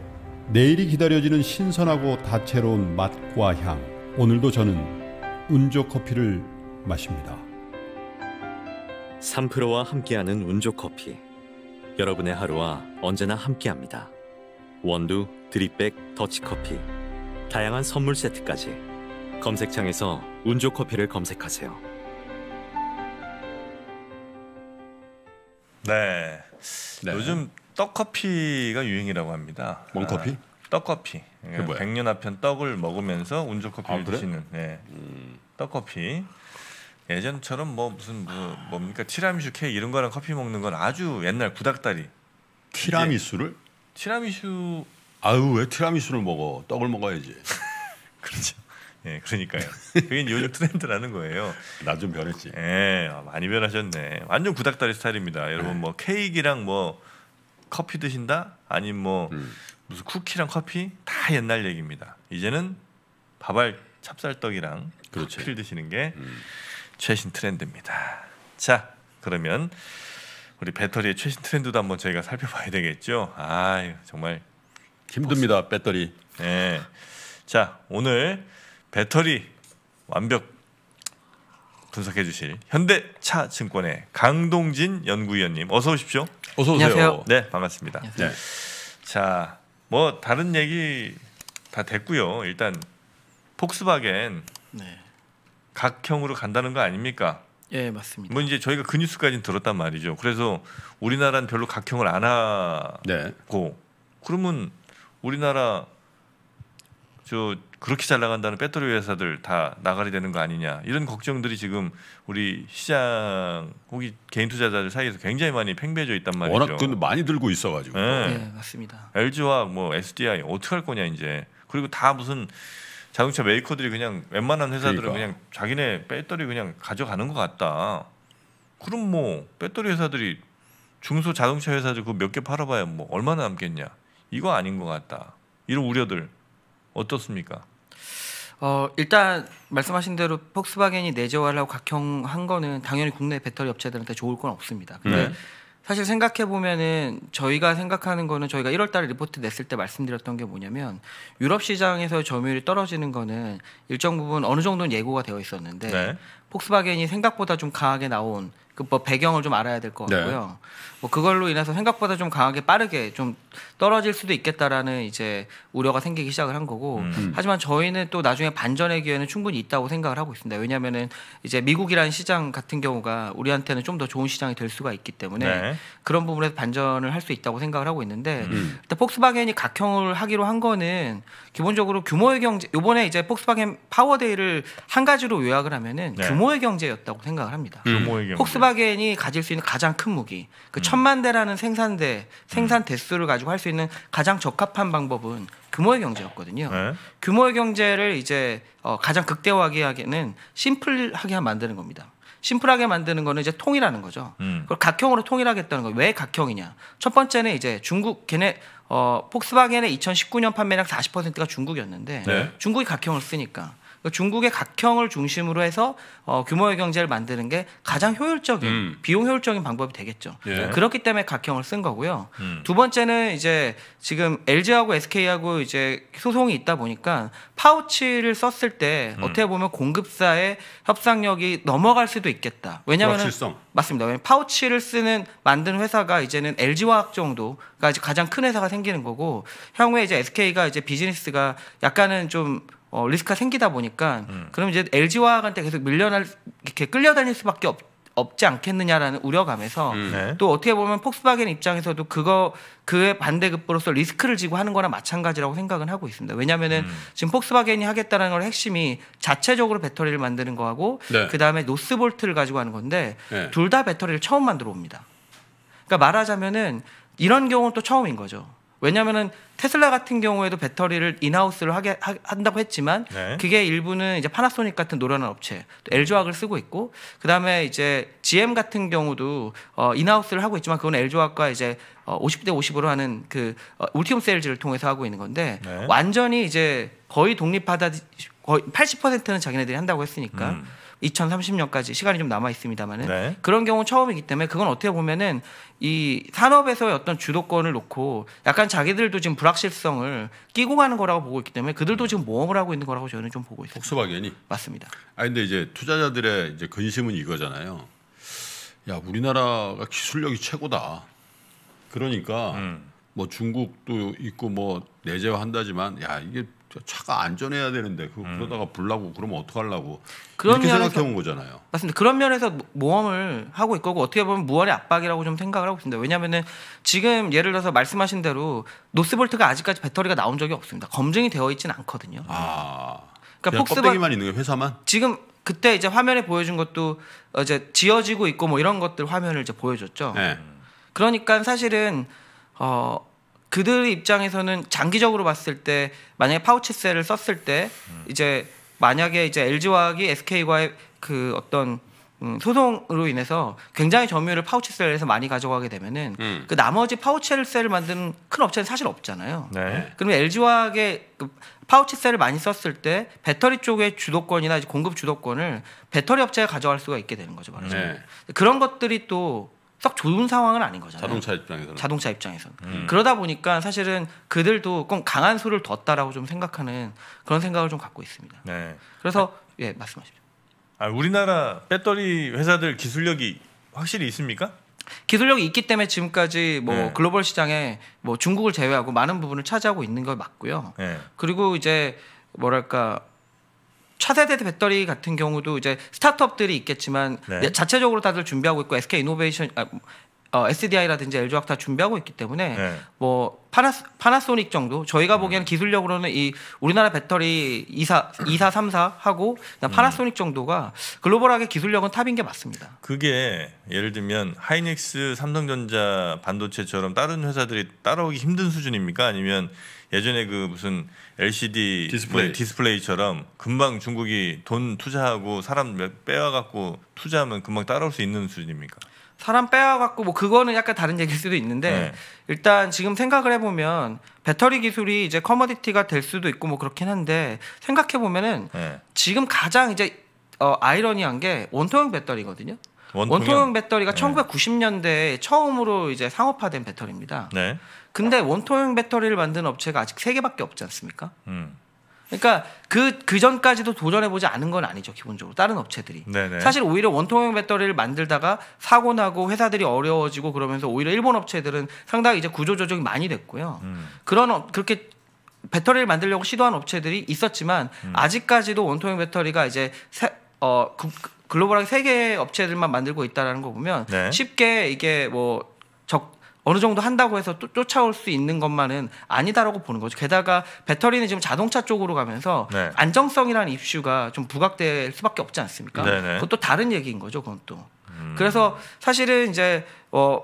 D: 내일이 기다려지는 신선하고 다채로운 맛과 향 오늘도 저는 운조 커피를 마십니다.
B: 3프로와 함께하는 운조 커피. 여러분의 하루와 언제나 함께합니다. 원두, 드립백, 더치커피. 다양한 선물 세트까지. 검색창에서 운조 커피를 검색하세요.
C: 네. 네. 요즘 떡커피가 유행이라고 합니다. 원커피? 아, 떡커피. 그러니백년앞편 떡을 먹으면서 운조 커피를 아, 그래? 드시는 예. 음. 떡커피. 예전처럼 뭐 무슨 뭐 뭡니까 티라미슈 케이 이런 거랑 커피 먹는 건 아주 옛날 구닥다리. 티라미수를? 티라미슈. 아유 왜 티라미수를 먹어? 떡을 먹어야지. 그렇죠. 예, 그러니까요. 그게 요즘 트렌드라는 거예요. 나 좀 변했지. 예, 아, 많이 변하셨네. 완전 구닥다리 스타일입니다. 여러분 네. 뭐 케이크랑 뭐 커피 드신다? 아니면 뭐 음. 무슨 쿠키랑 커피 다 옛날 얘기입니다. 이제는 밥알 찹쌀떡이랑 그렇죠. 커피를 드시는 게 음. 최신 트렌드입니다. 자 그러면 우리 배터리의 최신 트렌드도 한번 저희가 살펴봐야 되겠죠. 아 정말 힘듭니다 버스. 배터리. 네. 자 오늘 배터리 완벽 분석해 주실 현대차증권의 강동진 연구위원님 어서 오십시오. 어서 오세요. 안녕하세요. 네 반갑습니다. 안녕하세요. 네. 자뭐 다른 얘기 다 됐고요. 일단 폭스바겐 네. 각형으로 간다는 거 아닙니까? 예, 맞습니다. 뭐 이제 저희가 그 뉴스까지는 들었단 말이죠. 그래서 우리나라는 별로 각형을 안 하고 네. 그러면 우리나라 저 그렇게 잘 나간다는 배터리 회사들 다 나가리 되는 거 아니냐 이런 걱정들이 지금 우리 시장 혹이 개인 투자자들 사이에서 굉장히 많이 팽배해져 있단 말이죠. 워낙 그
D: 많이 들고 있어가지고.
C: 네. 네, 맞습니다. LG와 뭐 SDI 어떻게 할 거냐 이제 그리고 다 무슨 자동차 메이커들이 그냥 웬만한 회사들은 그러니까. 그냥 자기네 배터리 그냥 가져가는 것 같다. 그럼 뭐 배터리 회사들이 중소 자동차 회사들 그몇개 팔아봐야 뭐 얼마나 남겠냐 이거 아닌 것 같다 이런 우려들 어떻습니까?
H: 어, 일단 말씀하신 대로 폭스바겐이 내재화를 하고 각형한 거는 당연히 국내 배터리 업체들한테 좋을 건 없습니다. 근데 네. 사실 생각해 보면은 저희가 생각하는 거는 저희가 1월 달에 리포트 냈을 때 말씀드렸던 게 뭐냐면 유럽 시장에서 점유율이 떨어지는 거는 일정 부분 어느 정도는 예고가 되어 있었는데 네. 폭스바겐이 생각보다 좀 강하게 나온 그뭐 배경을 좀 알아야 될것 네. 같고요. 네. 뭐 그걸로 인해서 생각보다 좀 강하게 빠르게 좀 떨어질 수도 있겠다라는 이제 우려가 생기기 시작을 한 거고 음. 음. 하지만 저희는 또 나중에 반전의 기회는 충분히 있다고 생각을 하고 있습니다. 왜냐하면은 이제 미국이라는 시장 같은 경우가 우리한테는 좀 더 좋은 시장이 될 수가 있기 때문에 네. 그런 부분에서 반전을 할 수 있다고 생각을 하고 있는데 음. 음. 일단 폭스바겐이 각형을 하기로 한 거는 기본적으로 규모의 경제 요번에 이제 폭스바겐 파워데이를 한 가지로 요약을 하면은 네. 규모의 경제였다고 생각을 합니다. 음. 폭스바겐이 가질 수 있는 가장 큰 무기 그 천만 대라는 생산대 생산 대수를 가지고 할 수 있는 가장 적합한 방법은 규모의 경제였거든요. 네. 규모의 경제를 이제 어, 가장 극대화하게 하기는 에 심플하게 만드는 겁니다. 심플하게 만드는 거는 이제 통일하는 거죠. 음. 그걸 각형으로 통일하겠다는 거예요. 왜 각형이냐? 첫 번째는 이제 중국 걔네 어 폭스바겐의 2019년 판매량 40%가 중국이었는데 네. 중국이 각형을 쓰니까 그러니까 중국의 각형을 중심으로 해서 어, 규모의 경제를 만드는 게 가장 효율적인 음. 비용 효율적인 방법이 되겠죠. 예. 그렇기 때문에 각형을 쓴 거고요. 음. 두 번째는 이제 지금 LG하고 SK하고 이제 소송이 있다 보니까 파우치를 썼을 때 음. 어떻게 보면 공급사의 협상력이 넘어갈 수도 있겠다. 왜냐하면 맞습니다. 왜냐면 파우치를 쓰는 만든 회사가 이제는 LG 화학 정도가 가장 큰 회사가 생기는 거고 향후에 이제 SK가 이제 비즈니스가 약간은 좀 어, 리스크가 생기다 보니까 음. 그럼 이제 LG화학한테 계속 밀려날 이렇게 끌려다닐 수밖에 없, 없지 않겠느냐라는 우려감에서 음. 네. 또 어떻게 보면 폭스바겐 입장에서도 그거 그의 반대급부로서 리스크를 지고 하는 거나 마찬가지라고 생각은 하고 있습니다. 왜냐면은 음. 지금 폭스바겐이 하겠다는 걸 핵심이 자체적으로 배터리를 만드는 거하고 네. 그다음에 노스볼트를 가지고 하는 건데 네. 둘다 배터리를 처음 만들어 옵니다. 그러니까 말하자면은 이런 경우는 또 처음인 거죠. 왜냐하면은 테슬라 같은 경우에도 배터리를 인하우스를 하게 하, 한다고 했지만 네. 그게 일부는 이제 파나소닉 같은 노련한 업체, 엘조학을 쓰고 있고 그다음에 이제 GM 같은 경우도 어, 인하우스를 하고 있지만 그건 엘조학과 이제 어, 50대 50으로 하는 그 어, 울티움 세일즈를 통해서 하고 있는 건데 네. 완전히 이제 거의 독립하다 거의 80%는 자기네들이 한다고 했으니까 음. 2030년까지 시간이 좀 남아 있습니다만은 네. 그런 경우 처음이기 때문에 그건 어떻게 보면은 이 산업에서의 어떤 주도권을 놓고 약간 자기들도 지금 불확실성을 끼고 가는 거라고 보고 있기 때문에 그들도 지금 모험을 하고 있는 거라고 저는 좀 보고 있습니다. 폭스바겐이 맞습니다. 아 근데
D: 이제 투자자들의 이제 근심은 이거잖아요. 야 우리나라가 기술력이 최고다. 그러니까 음. 뭐 중국도 있고 뭐 내재화한다지만 야 이게 차가 안전해야 되는데 그, 음. 그러다가 불나고 그러면 어떡하려고 그런 이렇게 생각해 온 거잖아요.
H: 맞습니다. 그런 면에서 모험을 하고 있고 그 어떻게 보면 무한의 압박이라고 좀 생각을 하고 있습니다. 왜냐하면은 지금 예를 들어서 말씀하신 대로 노스볼트가 아직까지 배터리가 나온 적이 없습니다. 검증이 되어 있지는 않거든요. 아, 그러니까 폭스바겐만 있는 게 회사만 지금 그때 이제 화면에 보여준 것도 이제 지어지고 있고 뭐 이런 것들 화면을 이제 보여줬죠. 네. 그러니까 사실은 어 그들의 입장에서는 장기적으로 봤을 때 만약에 파우치세를 썼을 때 음. 이제 만약에 이제 LG화학이 SK과의 그 어떤 음, 소송으로 인해서 굉장히 점유율을 파우치셀에서 많이 가져가게 되면은 음. 그 나머지 파우치셀을 만드는 큰 업체는 사실 없잖아요. 네. 그러면 LG화학의 그 파우치셀을 많이 썼을 때 배터리 쪽의 주도권이나 공급 주도권을 배터리 업체가 가져갈 수가 있게 되는 거죠. 말하자면. 네. 그런 것들이 또썩 좋은 상황은 아닌 거잖아요. 자동차 입장에서 자동차 입장에서 음. 음. 그러다 보니까 사실은 그들도 꼭 강한 수를 뒀다라고 좀 생각하는 그런 생각을 좀 갖고 있습니다. 네. 그래서 아, 예 말씀하십시오. 아, 우리나라 배터리 회사들 기술력이 확실히 있습니까? 기술력이 있기 때문에 지금까지 뭐 네. 글로벌 시장에 뭐 중국을 제외하고 많은 부분을 차지하고 있는 걸 맞고요. 네. 그리고 이제 뭐랄까 차세대 배터리 같은 경우도 이제 스타트업들이 있겠지만 네. 자체적으로 다들 준비하고 있고 SK 이노베이션 아, 어, SDI라든지 LG화학 다 준비하고 있기 때문에 네. 뭐 파나, 파나소닉 정도 저희가 음. 보기에는 기술력으로는 이 우리나라 배터리 2사 2사 3사 하고 파나소닉 음. 정도가 글로벌하게 기술력은 탑인 게 맞습니다.
C: 그게 예를 들면 하이닉스, 삼성전자, 반도체처럼 다른 회사들이 따라오기 힘든 수준입니까? 아니면 예전에 그 무슨 LCD 디스플레이. 네, 디스플레이처럼 금방 중국이 돈 투자하고 사람 빼와갖고 투자하면 금방 따라올 수 있는 수준입니까?
H: 사람 빼와갖고 뭐 그거는 약간 다른 얘기일 수도 있는데 네. 일단 지금 생각을 해보면 배터리 기술이 이제 커머디티가 될 수도 있고 뭐 그렇긴 한데 생각해보면은 네. 지금 가장 이제 어, 아이러니한 게 원통형 배터리거든요. 원통형, 원통형 배터리가 네. 1990년대에 처음으로 이제 상업화된 배터리입니다. 네. 근데 원통형 배터리를 만드는 업체가 아직 세 개밖에 없지 않습니까? 음. 그러니까 그, 그 전까지도 도전해보지 않은 건 아니죠, 기본적으로. 다른 업체들이. 네네. 사실 오히려 원통형 배터리를 만들다가 사고 나고 회사들이 어려워지고 그러면서 오히려 일본 업체들은 상당히 이제 구조조정이 많이 됐고요. 음. 그런, 그렇게 배터리를 만들려고 시도한 업체들이 있었지만 음. 아직까지도 원통형 배터리가 이제 세, 어, 그, 그, 글로벌하게 세 개의 업체들만 만들고 있다라는 거 보면 네. 쉽게 이게 뭐 어느 정도 한다고 해서 또 쫓아올 수 있는 것만은 아니다라고 보는 거죠. 게다가 배터리는 지금 자동차 쪽으로 가면서 네. 안정성이라는 이슈가 좀 부각될 수밖에 없지 않습니까? 네네. 네. 그것도 다른 얘기인 거죠. 그건 또. 음. 그래서 사실은 이제 어,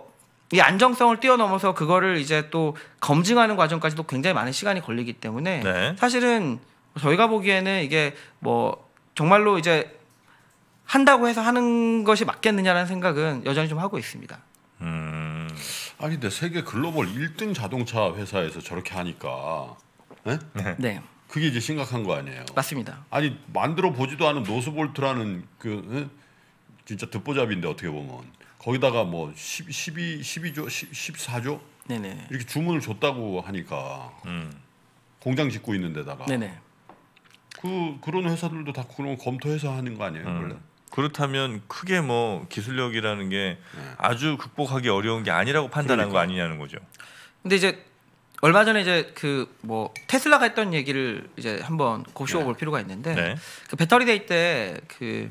H: 이 안정성을 뛰어넘어서 그거를 이제 또 검증하는 과정까지도 굉장히 많은 시간이 걸리기 때문에 네. 사실은 저희가 보기에는 이게 뭐 정말로 이제 한다고 해서 하는 것이 맞겠느냐라는 생각은 여전히 좀 하고 있습니다. 음.
D: 아니 근데 세계 글로벌 1등 자동차 회사에서 저렇게 하니까 네? 네. 그게 이제 심각한 거 아니에요. 맞습니다. 아니 만들어 보지도 않은 노스볼트라는 그 예? 진짜 듣보잡인데 어떻게 보면 거기다가 뭐 10, 12 12조 10, 14조 네네. 이렇게 주문을 줬다고 하니까 음. 공장 짓고 있는
H: 데다가 네네.
D: 그 그런 회사들도 다 그런 검토해서 하는 거 아니에요, 음. 원래?
C: 그렇다면 크게 뭐 기술력이라는 게 네. 아주 극복하기 어려운
H: 게 아니라고 판단한 그러니까. 거 아니냐는 거죠. 근데 이제 얼마 전에 이제 그 뭐 테슬라가 했던 얘기를 이제 한번 곱씹어 네. 볼 필요가 있는데 네. 그 배터리 데이 때 그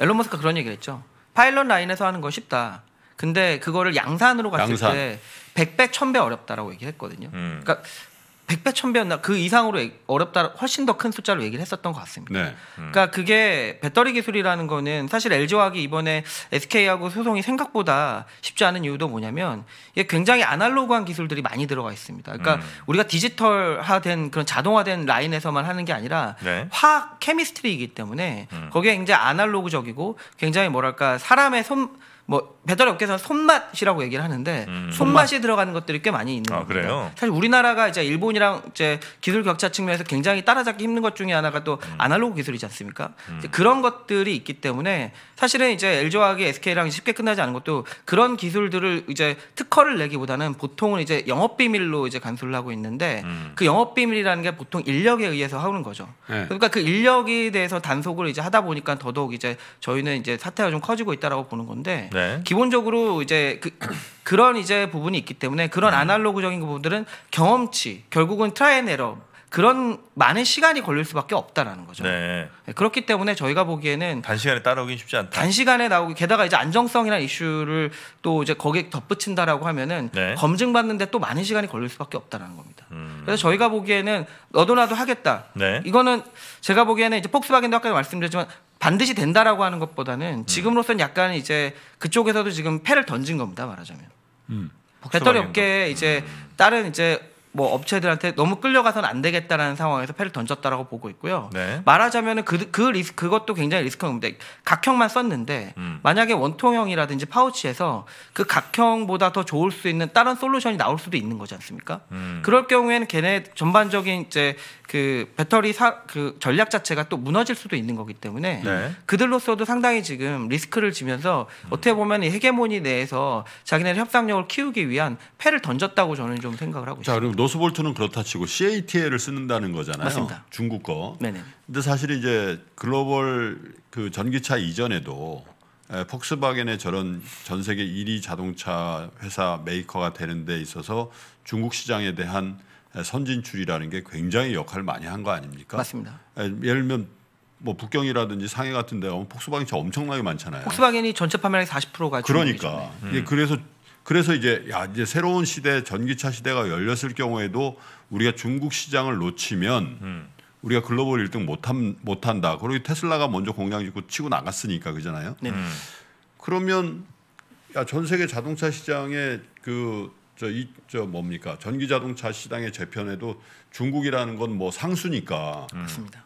H: 앨런 머스크가 그런 얘기를 했죠. 파일럿 라인에서 하는 건 쉽다. 근데 그거를 양산으로 갔을 양산. 때 100배, 1000배 어렵다라고 얘기했거든요. 음. 그러니까 백배 천배였나 그 이상으로 어렵다 훨씬 더 큰 숫자로 얘기를 했었던 것 같습니다. 네. 음. 그러니까 그게 배터리 기술이라는 거는 사실 LG 화학이 이번에 SK하고 소송이 생각보다 쉽지 않은 이유도 뭐냐면 이게 굉장히 아날로그한 기술들이 많이 들어가 있습니다. 그러니까 음. 우리가 디지털화된 그런 자동화된 라인에서만 하는 게 아니라 네. 화학 케미스트리이기 때문에 음. 거기에 굉장히 아날로그적이고 굉장히 뭐랄까 사람의 손뭐 배달 업계에서는 손맛이라고 얘기를 하는데 음. 손맛이 들어가는 것들이 꽤 많이 있는 거예요. 아, 사실 우리나라가 이제 일본이랑 이제 기술 격차 측면에서 굉장히 따라잡기 힘든 것 중에 하나가 또 음. 아날로그 기술이지 않습니까? 음. 그런 것들이 있기 때문에 사실은 이제 LG화학이 SK랑 쉽게 끝나지 않은 것도 그런 기술들을 이제 특허를 내기보다는 보통은 이제 영업 비밀로 이제 간수를 하고 있는데 음. 그 영업 비밀이라는 게 보통 인력에 의해서 하는 거죠. 네. 그러니까 그 인력에 대해서 단속을 이제 하다 보니까 더더욱 이제 저희는 이제 사태가 좀 커지고 있다라고 보는 건데 네. 네. 기본적으로 이제 그, 그런 이제 부분이 있기 때문에 그런 음. 아날로그적인 부분들은 경험치 결국은 트라이앤에러 그런 많은 시간이 걸릴 수밖에 없다라는 거죠. 네. 네. 그렇기 때문에 저희가 보기에는
C: 단시간에 따라오긴 쉽지 않다.
H: 단시간에 나오기 게다가 이제 안정성이라는 이슈를 또 이제 거기에 덧붙인다라고 하면은 네. 검증받는데 또 많은 시간이 걸릴 수밖에 없다라는 겁니다. 음. 그래서 저희가 보기에는 너도 나도 하겠다. 네. 이거는 제가 보기에는 이제 폭스바겐도 아까 말씀드렸지만 반드시 된다라고 하는 것보다는 음. 지금으로선 약간 이제 그쪽에서도 지금 패를 던진 겁니다 말하자면 음. 배터리 업계 이제 음. 다른 이제 뭐 업체들한테 너무 끌려가서는안 되겠다라는 상황에서 패를 던졌다라고 보고 있고요. 네. 말하자면은 그, 그 리스 그것도 굉장히 리스크가 있데 각형만 썼는데 음. 만약에 원통형이라든지 파우치에서 그 각형보다 더 좋을 수 있는 다른 솔루션이 나올 수도 있는 거지 않습니까? 음. 그럴 경우에는 걔네 전반적인 이제 그 배터리 사, 그 전략 자체가 또 무너질 수도 있는 거기 때문에 네. 그들로서도 상당히 지금 리스크를 지면서 음. 어떻게 보면 이 헤게모니 내에서 자기네 협상력을 키우기 위한 패를 던졌다고 저는 좀 생각을 하고 있습니다.
D: 로스볼트는 그렇다 치고 CATL을 쓰는다는 거잖아요. 맞습니다. 중국 거. 네네. 근데 사실 이제 글로벌 그 전기차 이전에도 폭스바겐의 저런 전 세계 1위 자동차 회사 메이커가 되는 데 있어서 중국 시장에 대한 선진출이라는 게 굉장히 역할을 많이 한 거 아닙니까? 맞습니다. 예를 들면 뭐 북경이라든지 상해 같은 데 폭스바겐 차 엄청나게 많잖아요.
H: 폭스바겐이 전체 판매량의 40%가 그러니까. 음.
D: 그래서 그래서 이제 야 이제 새로운 시대 전기차 시대가 열렸을 경우에도 우리가 중국 시장을 놓치면 음. 우리가 글로벌 1등 못한 못한다. 그리고 테슬라가 먼저 공장 짓고 치고 나갔으니까 그잖아요. 네. 음. 그러면 야전 세계 자동차 시장에 그저이저 뭡니까 전기 자동차 시장의 재편에도 중국이라는 건 뭐 상수니까. 맞습니다.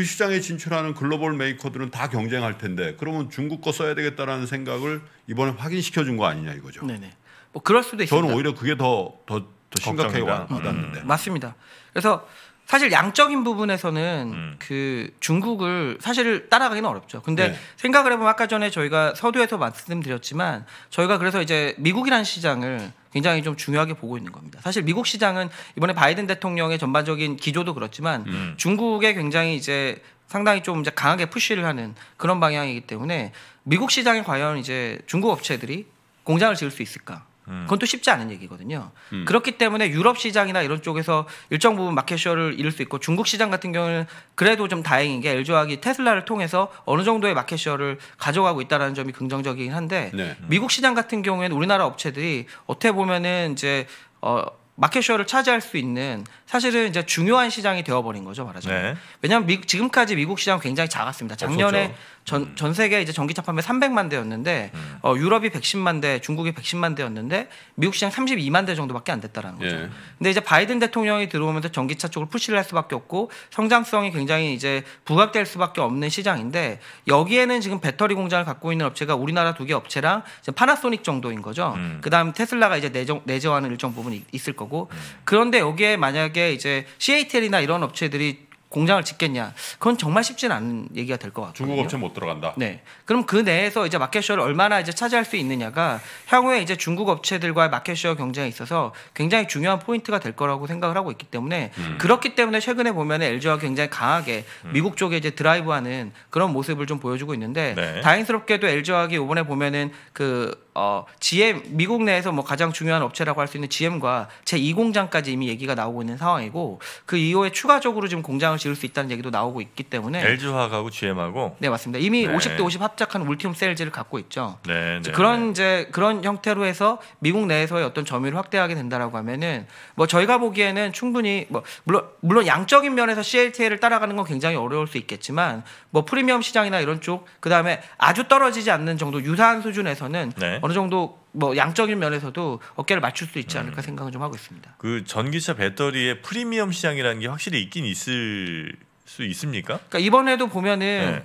D: 그 시장에 진출하는 글로벌 메이커들은 다 경쟁할 텐데 그러면 중국 거 써야 되겠다라는 생각을 이번에 확인시켜 준 거 아니냐 이거죠.
H: 네네. 뭐 그럴 수도 있습니 저는 오히려
D: 그게 더 더 더 심각하게 는데
H: 음. 맞습니다. 그래서 사실 양적인 부분에서는 음. 그 중국을 사실 따라가기는 어렵죠. 근데 네. 생각을 해보면 아까 전에 저희가 서두에서 말씀드렸지만 저희가 그래서 이제 미국이라는 시장을 굉장히 좀 중요하게 보고 있는 겁니다. 사실 미국 시장은 이번에 바이든 대통령의 전반적인 기조도 그렇지만 음. 중국에 굉장히 이제 상당히 좀 이제 강하게 푸쉬를 하는 그런 방향이기 때문에 미국 시장에 과연 이제 중국 업체들이 공장을 지을 수 있을까? 음. 그건 또 쉽지 않은 얘기거든요. 음. 그렇기 때문에 유럽 시장이나 이런 쪽에서 일정 부분 마켓셔를 잃을 수 있고 중국 시장 같은 경우는 그래도 좀 다행인 게 l 조화학이 테슬라를 통해서 어느 정도의 마켓셔를 가져가고 있다는 점이 긍정적이긴 한데 네. 음. 미국 시장 같은 경우에는 우리나라 업체들이 어떻게 보면은 이제 어 마켓쇼를 차지할 수 있는 사실은 이제 중요한 시장이 되어버린 거죠 말하자면 네. 왜냐하면 미, 지금까지 미국 시장 굉장히 작았습니다 작년에 없었죠. 전, 음. 전 세계 이제 전기차 판매 300만 대였는데 음. 어, 유럽이 110만 대, 중국이 110만 대였는데 미국 시장 32만 대 정도밖에 안 됐다라는 거죠. 예. 근데 이제 바이든 대통령이 들어오면서 전기차 쪽을 푸시를 할 수밖에 없고 성장성이 굉장히 이제 부각될 수밖에 없는 시장인데 여기에는 지금 배터리 공장을 갖고 있는 업체가 우리나라 두 개 업체랑 파나소닉 정도인 거죠. 음. 그다음 테슬라가 이제 내정, 내재하는 일정 부분이 있을 거고 음. 그런데 여기에 만약에 이제 CATL이나 이런 업체들이 공장을 짓겠냐? 그건 정말 쉽지는 않은 얘기가 될 것 같아요. 중국 업체 못 들어간다. 네. 그럼 그 내에서 이제 마켓쇼를 얼마나 이제 차지할 수 있느냐가 향후에 이제 중국 업체들과의 마켓쇼 경쟁에 있어서 굉장히 중요한 포인트가 될 거라고 생각을 하고 있기 때문에 음. 그렇기 때문에 최근에 보면 LG와 굉장히 강하게 음. 미국 쪽에 이제 드라이브하는 그런 모습을 좀 보여주고 있는데 네. 다행스럽게도 l g 와학이 이번에 보면은 그 어, GM 미국 내에서 뭐 가장 중요한 업체라고 할 수 있는 GM과 제2공장까지 이미 얘기가 나오고 있는 상황이고 그 이후에 추가적으로 지금 공장을 지을 수 있다는 얘기도 나오고 있기 때문에 LG화학하고
C: GM하고
H: 네 맞습니다. 이미 네. 50대 50 합작한 울티움 셀즈를 갖고 있죠. 네, 네, 그런 네. 이제 그런 형태로 해서 미국 내에서의 어떤 점유를 확대하게 된다라고 하면은 뭐 저희가 보기에는 충분히 뭐 물론 물론 양적인 면에서 CLT를 a 따라가는 건 굉장히 어려울 수 있겠지만 뭐 프리미엄 시장이나 이런 쪽 그다음에 아주 떨어지지 않는 정도 유사한 수준에서는 네. 어느 정도 뭐 양적인 면에서도 어깨를 맞출 수 있지 않을까 음. 생각을좀 하고 있습니다.
C: 그 전기차 배터리의 프리미엄 시장이라는 게 확실히 있긴 있을 수 있습니까?
H: 그러니까 이번에도 보면은 네.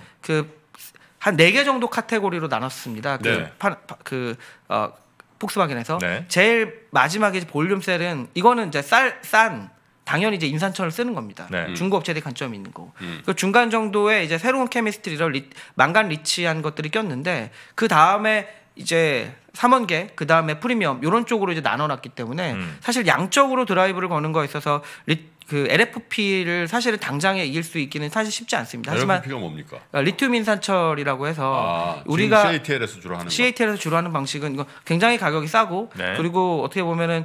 H: 그한 네 개 정도 카테고리로 나눴습니다. 그, 네. 파, 파, 그 어, 폭스바겐에서 네. 제일 마지막에 볼륨셀은 이거는 이제 쌀, 싼 당연히 이제 인산철을 쓰는 겁니다. 네. 음. 중고업체들 관점이 있는 거. 음. 그 중간 정도에 이제 새로운 케미스트리를 리, 망간 리치한 것들이 꼈는데 그 다음에 이제 삼원계 그다음에 프리미엄 요런 쪽으로 이제 나눠 놨기 때문에 음. 사실 양적으로 드라이브를 거는 거에 있어서 리, 그 LFP를 사실은 당장에 이길 수 있기는 사실 쉽지 않습니다. 하지만 LFP가 뭡니까? 그러니까 리튬 인산철이라고 해서 아, 우리가 CATL에서 주로 하는 CATL에서 주로 하는 방식은 이거 굉장히 가격이 싸고 네. 그리고 어떻게 보면은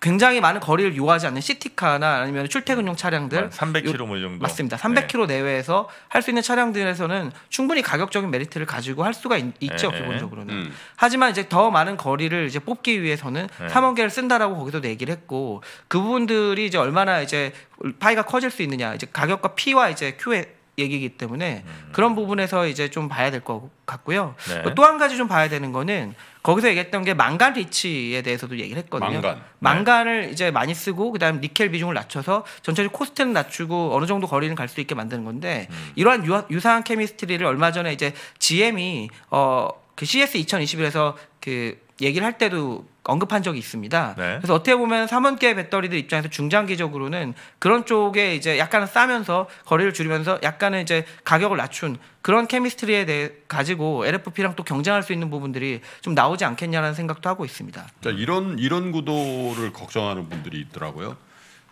H: 굉장히 많은 거리를 요하지 않는 시티카나 아니면 출퇴근용 차량들 300km 정도 맞습니다. 300km 네. 내외에서 할 수 있는 차량들에서는 충분히 가격적인 메리트를 가지고 할 수가 있, 죠 네, 네. 기본적으로는. 음. 하지만 이제 더 많은 거리를 이제 뽑기 위해서는 네. 3억 개를 쓴다라고 거기서 내기를 했고 그 부분들이 이제 얼마나 이제 파이가 커질 수 있느냐 이제 가격과 P와 이제 Q의 얘기이기 때문에 음. 그런 부분에서 이제 좀 봐야 될 것 같고요. 네. 뭐 또한 가지 좀 봐야 되는 거는 거기서 얘기했던 게 망간 리치에 대해서도 얘기를 했거든요. 망간. 네. 망간을 네. 이제 많이 쓰고 그다음 니켈 비중을 낮춰서 전체적인 코스트는 낮추고 어느 정도 거리는 갈 수 있게 만드는 건데 음. 이러한 유, 사한 케미스트리를 얼마 전에 이제 GM이 어그 CS 2021에서 그 얘기를 할 때도 언급한 적이 있습니다. 네. 그래서 어떻게 보면 3원계 배터리들 입장에서 중장기적으로는 그런 쪽에 이제 약간 싸면서 거리를 줄이면서 약간은 이제 가격을 낮춘 그런 케미스트리에 대해 가지고 LFP랑 또 경쟁할 수 있는 부분들이 좀 나오지 않겠냐라는 생각도 하고 있습니다.
D: 그 이런 이런 구도를 걱정하는 분들이 있더라고요.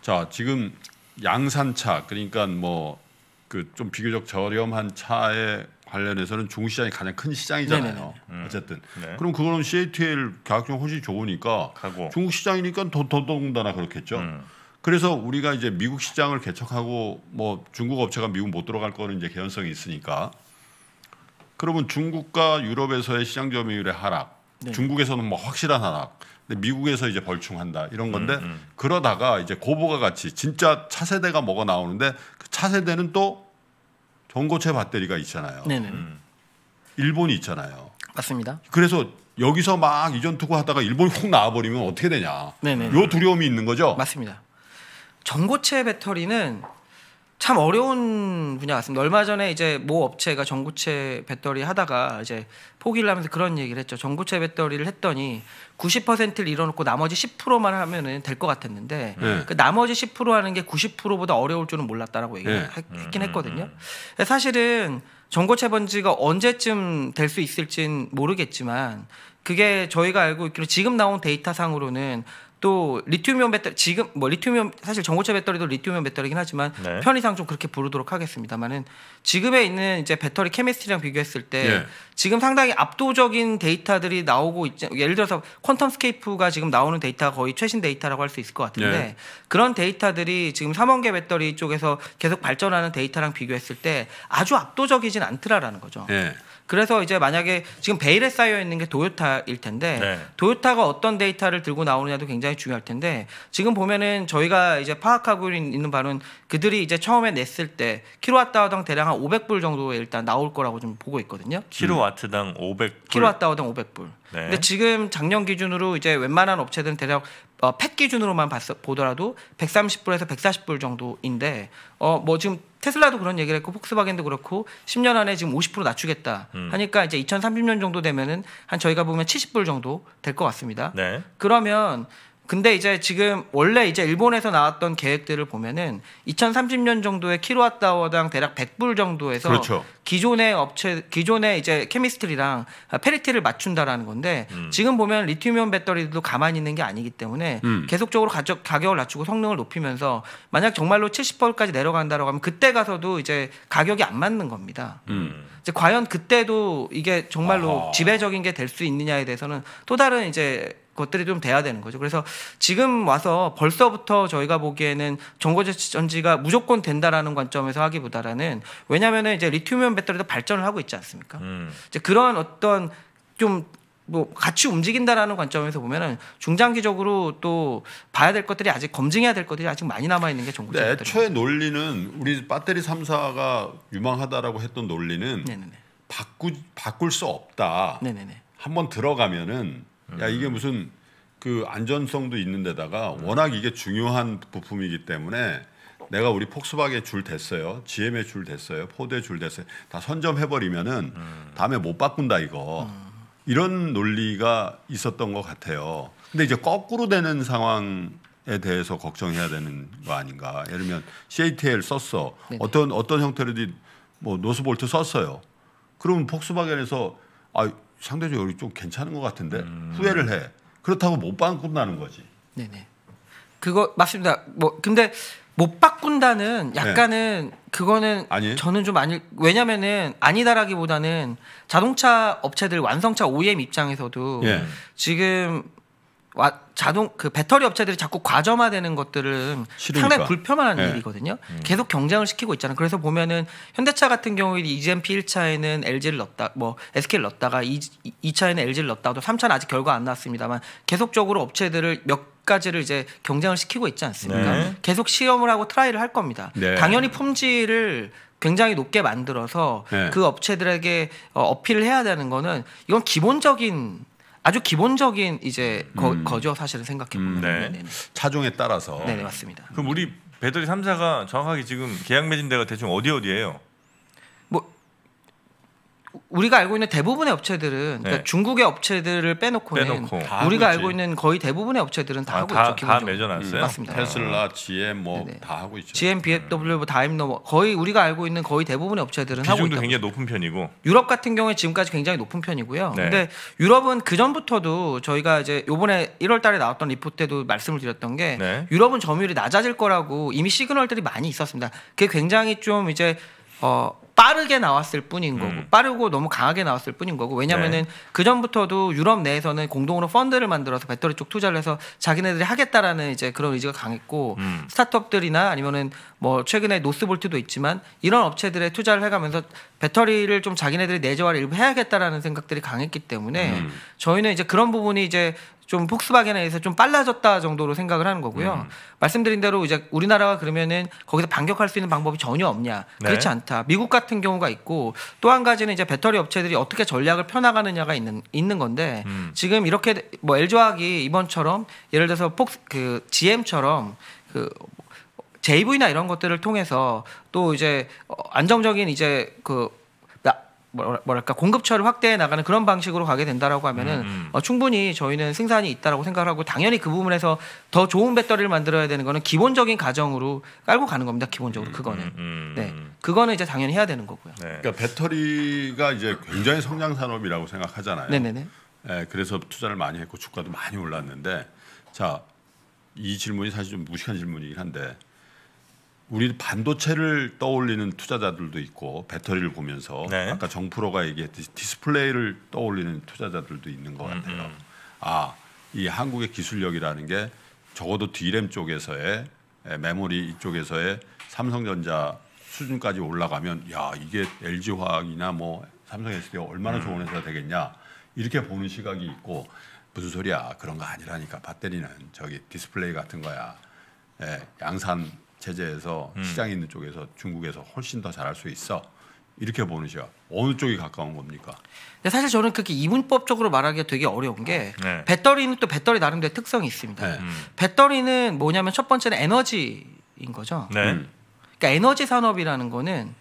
D: 자 지금 양산차 그러니까 뭐그좀 비교적 저렴한 차에 관련해서는 중시장이 국 가장 큰 시장이잖아요. 네네네. 음. 어쨌든 네. 그럼 그거는 CATL 가격이 훨씬 좋으니까 가고. 중국 시장이니까 더더군다나 그렇겠죠. 음. 그래서 우리가 이제 미국 시장을 개척하고 뭐 중국 업체가 미국 못 들어갈 거는 이제 개연성이 있으니까 그러면 중국과 유럽에서의 시장 점유율의 하락, 네. 중국에서는 뭐 확실한 하락, 근데 미국에서 이제 벌충한다 이런 건데 음, 음. 그러다가 이제 고부가 같이 진짜 차세대가 뭐가 나오는데 그 차세대는 또 전고체 배터리가 있잖아요. 네네. 음. 일본이 있잖아요. 맞습니다. 그래서 여기서 막 이전 투구하다가 일본이 훅
H: 나와버리면 어떻게 되냐. 네네. 요 두려움이 있는 거죠. 맞습니다. 전고체 배터리는 참 어려운 분야 같습니다. 얼마 전에 이제 모 업체가 전구체 배터리 하다가 이제 포기를 하면서 그런 얘기를 했죠. 전구체 배터리를 했더니 90%를 잃어놓고 나머지 10%만 하면은 될 것 같았는데 네. 그 나머지 10% 하는 게 90%보다 어려울 줄은 몰랐다라고 얘기를 네. 했긴 음, 했거든요. 음, 음. 사실은 전구체 번지가 언제쯤 될 수 있을진 모르겠지만 그게 저희가 알고 있기로 지금 나온 데이터상으로는 또 리튬이온 배터리 지금 뭐 리튬이온 사실 전고체 배터리도 리튬이온 배터리긴 하지만 네. 편의상 좀 그렇게 부르도록 하겠습니다만은 지금에 있는 이제 배터리 케미스트리랑 비교했을 때 예. 지금 상당히 압도적인 데이터들이 나오고 있죠. 예를 들어서 퀀텀 스케이프가 지금 나오는 데이터가 거의 최신 데이터라고 할 수 있을 것 같은데 예. 그런 데이터들이 지금 삼원계 배터리 쪽에서 계속 발전하는 데이터랑 비교했을 때 아주 압도적이진 않더라라는 거죠. 예. 그래서 이제 만약에 지금 베일에 쌓여 있는 게 도요타일 텐데 네. 도요타가 어떤 데이터를 들고 나오느냐도 굉장히 중요할 텐데 지금 보면은 저희가 이제 파악하고 있는 바는 그들이 이제 처음에 냈을 때 킬로와트당 대략 한 500불 정도에 일단 나올 거라고 좀 보고 있거든요.
C: 킬로와트당 5 0 0 킬로와트당 500불. 네. 근데
H: 지금 작년 기준으로 이제 웬만한 업체들은 대략 어, 팩 기준으로만 봤어, 보더라도 130불에서 140불 정도인데 어 뭐 지금 테슬라도 그런 얘기를 했고 폭스바겐도 그렇고 10년 안에 지금 50% 낮추겠다 음. 하니까 이제 2030년 정도 되면은 한 저희가 보면 70불 정도 될 것 같습니다. 네. 그러면 근데 이제 지금 원래 이제 일본에서 나왔던 계획들을 보면은 2030년 정도에 킬로와트아워당 대략 100불 정도에서 그렇죠. 기존의 업체 기존의 이제 케미스트리랑 페리티를 맞춘다라는 건데 음. 지금 보면 리튬이온 배터리도 들 가만히 있는 게 아니기 때문에 음. 계속적으로 가격, 가격을 낮추고 성능을 높이면서 만약 정말로 70%까지 내려간다라고 하면 그때 가서도 이제 가격이 안 맞는 겁니다. 음. 이제 과연 그때도 이게 정말로 아하. 지배적인 게 될 수 있느냐에 대해서는 또 다른 이제 것들이 좀 돼야 되는 거죠. 그래서 지금 와서 벌써부터 저희가 보기에는 전고제치 전지가 무조건 된다라는 관점에서 하기보다는 왜냐면은 이제 리튬이온 배터리도 발전을 하고 있지 않습니까? 음. 이제 그런 어떤 좀 뭐 같이 움직인다라는 관점에서 보면은 중장기적으로 또 봐야 될 것들이 아직 검증해야 될 것들이 아직 많이 남아 있는 게 종국적. 네, 애초에
D: 논리는 우리 배터리 3사가 유망하다라고 했던 논리는 네네네. 바꾸 바꿀 수 없다. 네네네. 한번 들어가면은 야 이게 음. 무슨 그 안전성도 있는데다가 음. 워낙 이게 중요한 부품이기 때문에 내가 우리 폭스바겐 줄 됐어요, GM에 줄 됐어요, 포드에 줄 됐어요, 다 선점해 버리면은 음. 다음에 못 바꾼다 이거 이런 논리가 있었던 것 같아요. 근데 이제 거꾸로 되는 상황 에 대해서 걱정해야 되는 거 아닌가. 예를 들면 CATL 썼어. 네네. 네. 어떤 어떤 형태로든 뭐 노스볼트 썼어요. 그러면 폭스바겐에서 아 상대적으로 좀 괜찮은 것 같은데 음. 후회를 해. 그렇다고 못
H: 바꾼다는 거지. 네네. 그거 맞습니다. 뭐 근데 못 바꾼다는 네. 약간은 네. 그거는 아니. 저는 좀 아니 왜냐면은 아니다라기보다는 자동차 업체들 완성차 OEM 입장에서도 예. 지금 와, 자동 그 배터리 업체들이 자꾸 과점화되는 것들은 싫으니까. 상당히 불편한 네. 일이거든요. 음. 계속 경쟁을 시키고 있잖아요. 그래서 보면은 현대차 같은 경우에 이젠피 1차에는 LG를 넣었다, 뭐 SK를 넣었다가 2, 2차에는 LG를 넣었다도 3차는 아직 결과 안 나왔습니다만 계속적으로 업체들을 몇 가지를 이제 경쟁을 시키고 있지 않습니까? 네. 계속 시험을 하고 트라이를 할 겁니다. 네. 당연히 품질을 굉장히 높게 만들어서 네. 그 업체들에게 어, 어필을 해야 되는 거는 이건 기본적인 아주 기본적인 이제 거, 음. 거죠 사실은 생각해 보면 음, 네. 차종에 따라서 네, 네 맞습니다. 그럼 우리 배터리 3사가
C: 정확하게 지금 계약 맺은 데가 대충 어디 어디예요?
H: 우리가 알고 있는 대부분의 업체들은 그러니까 네. 중국의 업체들을 빼놓고는 빼놓고. 우리가 그렇지. 알고 있는 거의 대부분의 업체들은 다 아, 하고 다, 있죠. 다 맺어놨어요. 음, 맞습니다. 테슬라,
D: GM 음. 뭐다 하고
C: 있죠.
H: GM, BMW, 음. 뭐 다임너 뭐 거의 우리가 알고 있는 거의 대부분의 업체들은 하고 있죠. 굉장히
C: 높은 편이고
H: 유럽 같은 경우에 지금까지 굉장히 높은 편이고요. 네. 근데 유럽은 그 전부터도 저희가 이제 요번에 1월달에 나왔던 리포트 때도 말씀을 드렸던 게 네. 유럽은 점유율이 낮아질 거라고 이미 시그널들이 많이 있었습니다. 그게 굉장히 좀 이제 어, 빠르게 나왔을 뿐인 거고 음. 빠르고 너무 강하게 나왔을 뿐인 거고 왜냐면은 네. 그 전부터도 유럽 내에서는 공동으로 펀드를 만들어서 배터리 쪽 투자를 해서 자기네들이 하겠다라는 이제 그런 의지가 강했고 음. 스타트업들이나 아니면은 뭐 최근에 노스볼트도 있지만 이런 업체들의 투자를 해가면서 배터리를 좀 자기네들이 내재화를 일부 해야겠다라는 생각들이 강했기 때문에 음. 저희는 이제 그런 부분이 이제 좀 폭스바겐에 의해서 좀 빨라졌다 정도로 생각을 하는 거고요. 음. 말씀드린 대로 이제 우리나라가 그러면은 거기서 반격할 수 있는 방법이 전혀 없냐? 네. 그렇지 않다. 미국 같은 경우가 있고 또 한 가지는 이제 배터리 업체들이 어떻게 전략을 펴나가느냐가 있는 있는 건데 음. 지금 이렇게 뭐 LG화학이 이번처럼 예를 들어서 폭스 그 GM처럼 그 JV나 이런 것들을 통해서 또 이제 어, 안정적인 이제 그 뭐랄까 공급처를 확대해 나가는 그런 방식으로 가게 된다라고 하면은 음, 음. 어, 충분히 저희는 생산이 있다라고 생각하고 당연히 그 부분에서 더 좋은 배터리를 만들어야 되는 거는 기본적인 가정으로 깔고 가는 겁니다 기본적으로 음, 그거는 음, 음. 네 그거는 이제 당연히 해야 되는 거고요
D: 네. 그러니까 배터리가 이제 굉장히 성장 산업이라고 생각하잖아요 네네네 네, 그래서 투자를 많이 했고 주가도 많이 올랐는데 자 이 질문이 사실 좀 무식한 질문이긴 한데 우리 반도체를 떠올리는 투자자들도 있고 배터리를 보면서 네. 아까 정프로가 얘기했듯이 디스플레이를 떠올리는 투자자들도 있는 것 음, 같아요. 음, 음. 아, 아이 한국의 기술력이라는 게 적어도 d r 쪽에서의 메모리 쪽에서의 삼성전자 수준까지 올라가면 야 이게 LG 화학이나 뭐 삼성 s d 얼마나 음. 좋은 회사 되겠냐 이렇게 보는 시각이 있고 무슨 소리야 그런 거 아니라니까 배터리는 저기 디스플레이 같은 거야 예, 양산 제재에서 음. 시장이 있는 쪽에서 중국에서 훨씬 더 잘할 수 있어. 이렇게 보는 시야 어느 쪽이 가까운 겁니까?
H: 근데 사실 저는 그렇게 이분법적으로 말하기가 되게 어려운 게 네. 배터리는 또 배터리 나름대로 특성이 있습니다. 네. 음. 배터리는 뭐냐면 첫 번째는 에너지인 거죠. 네. 음. 그러니까 에너지 산업이라는 거는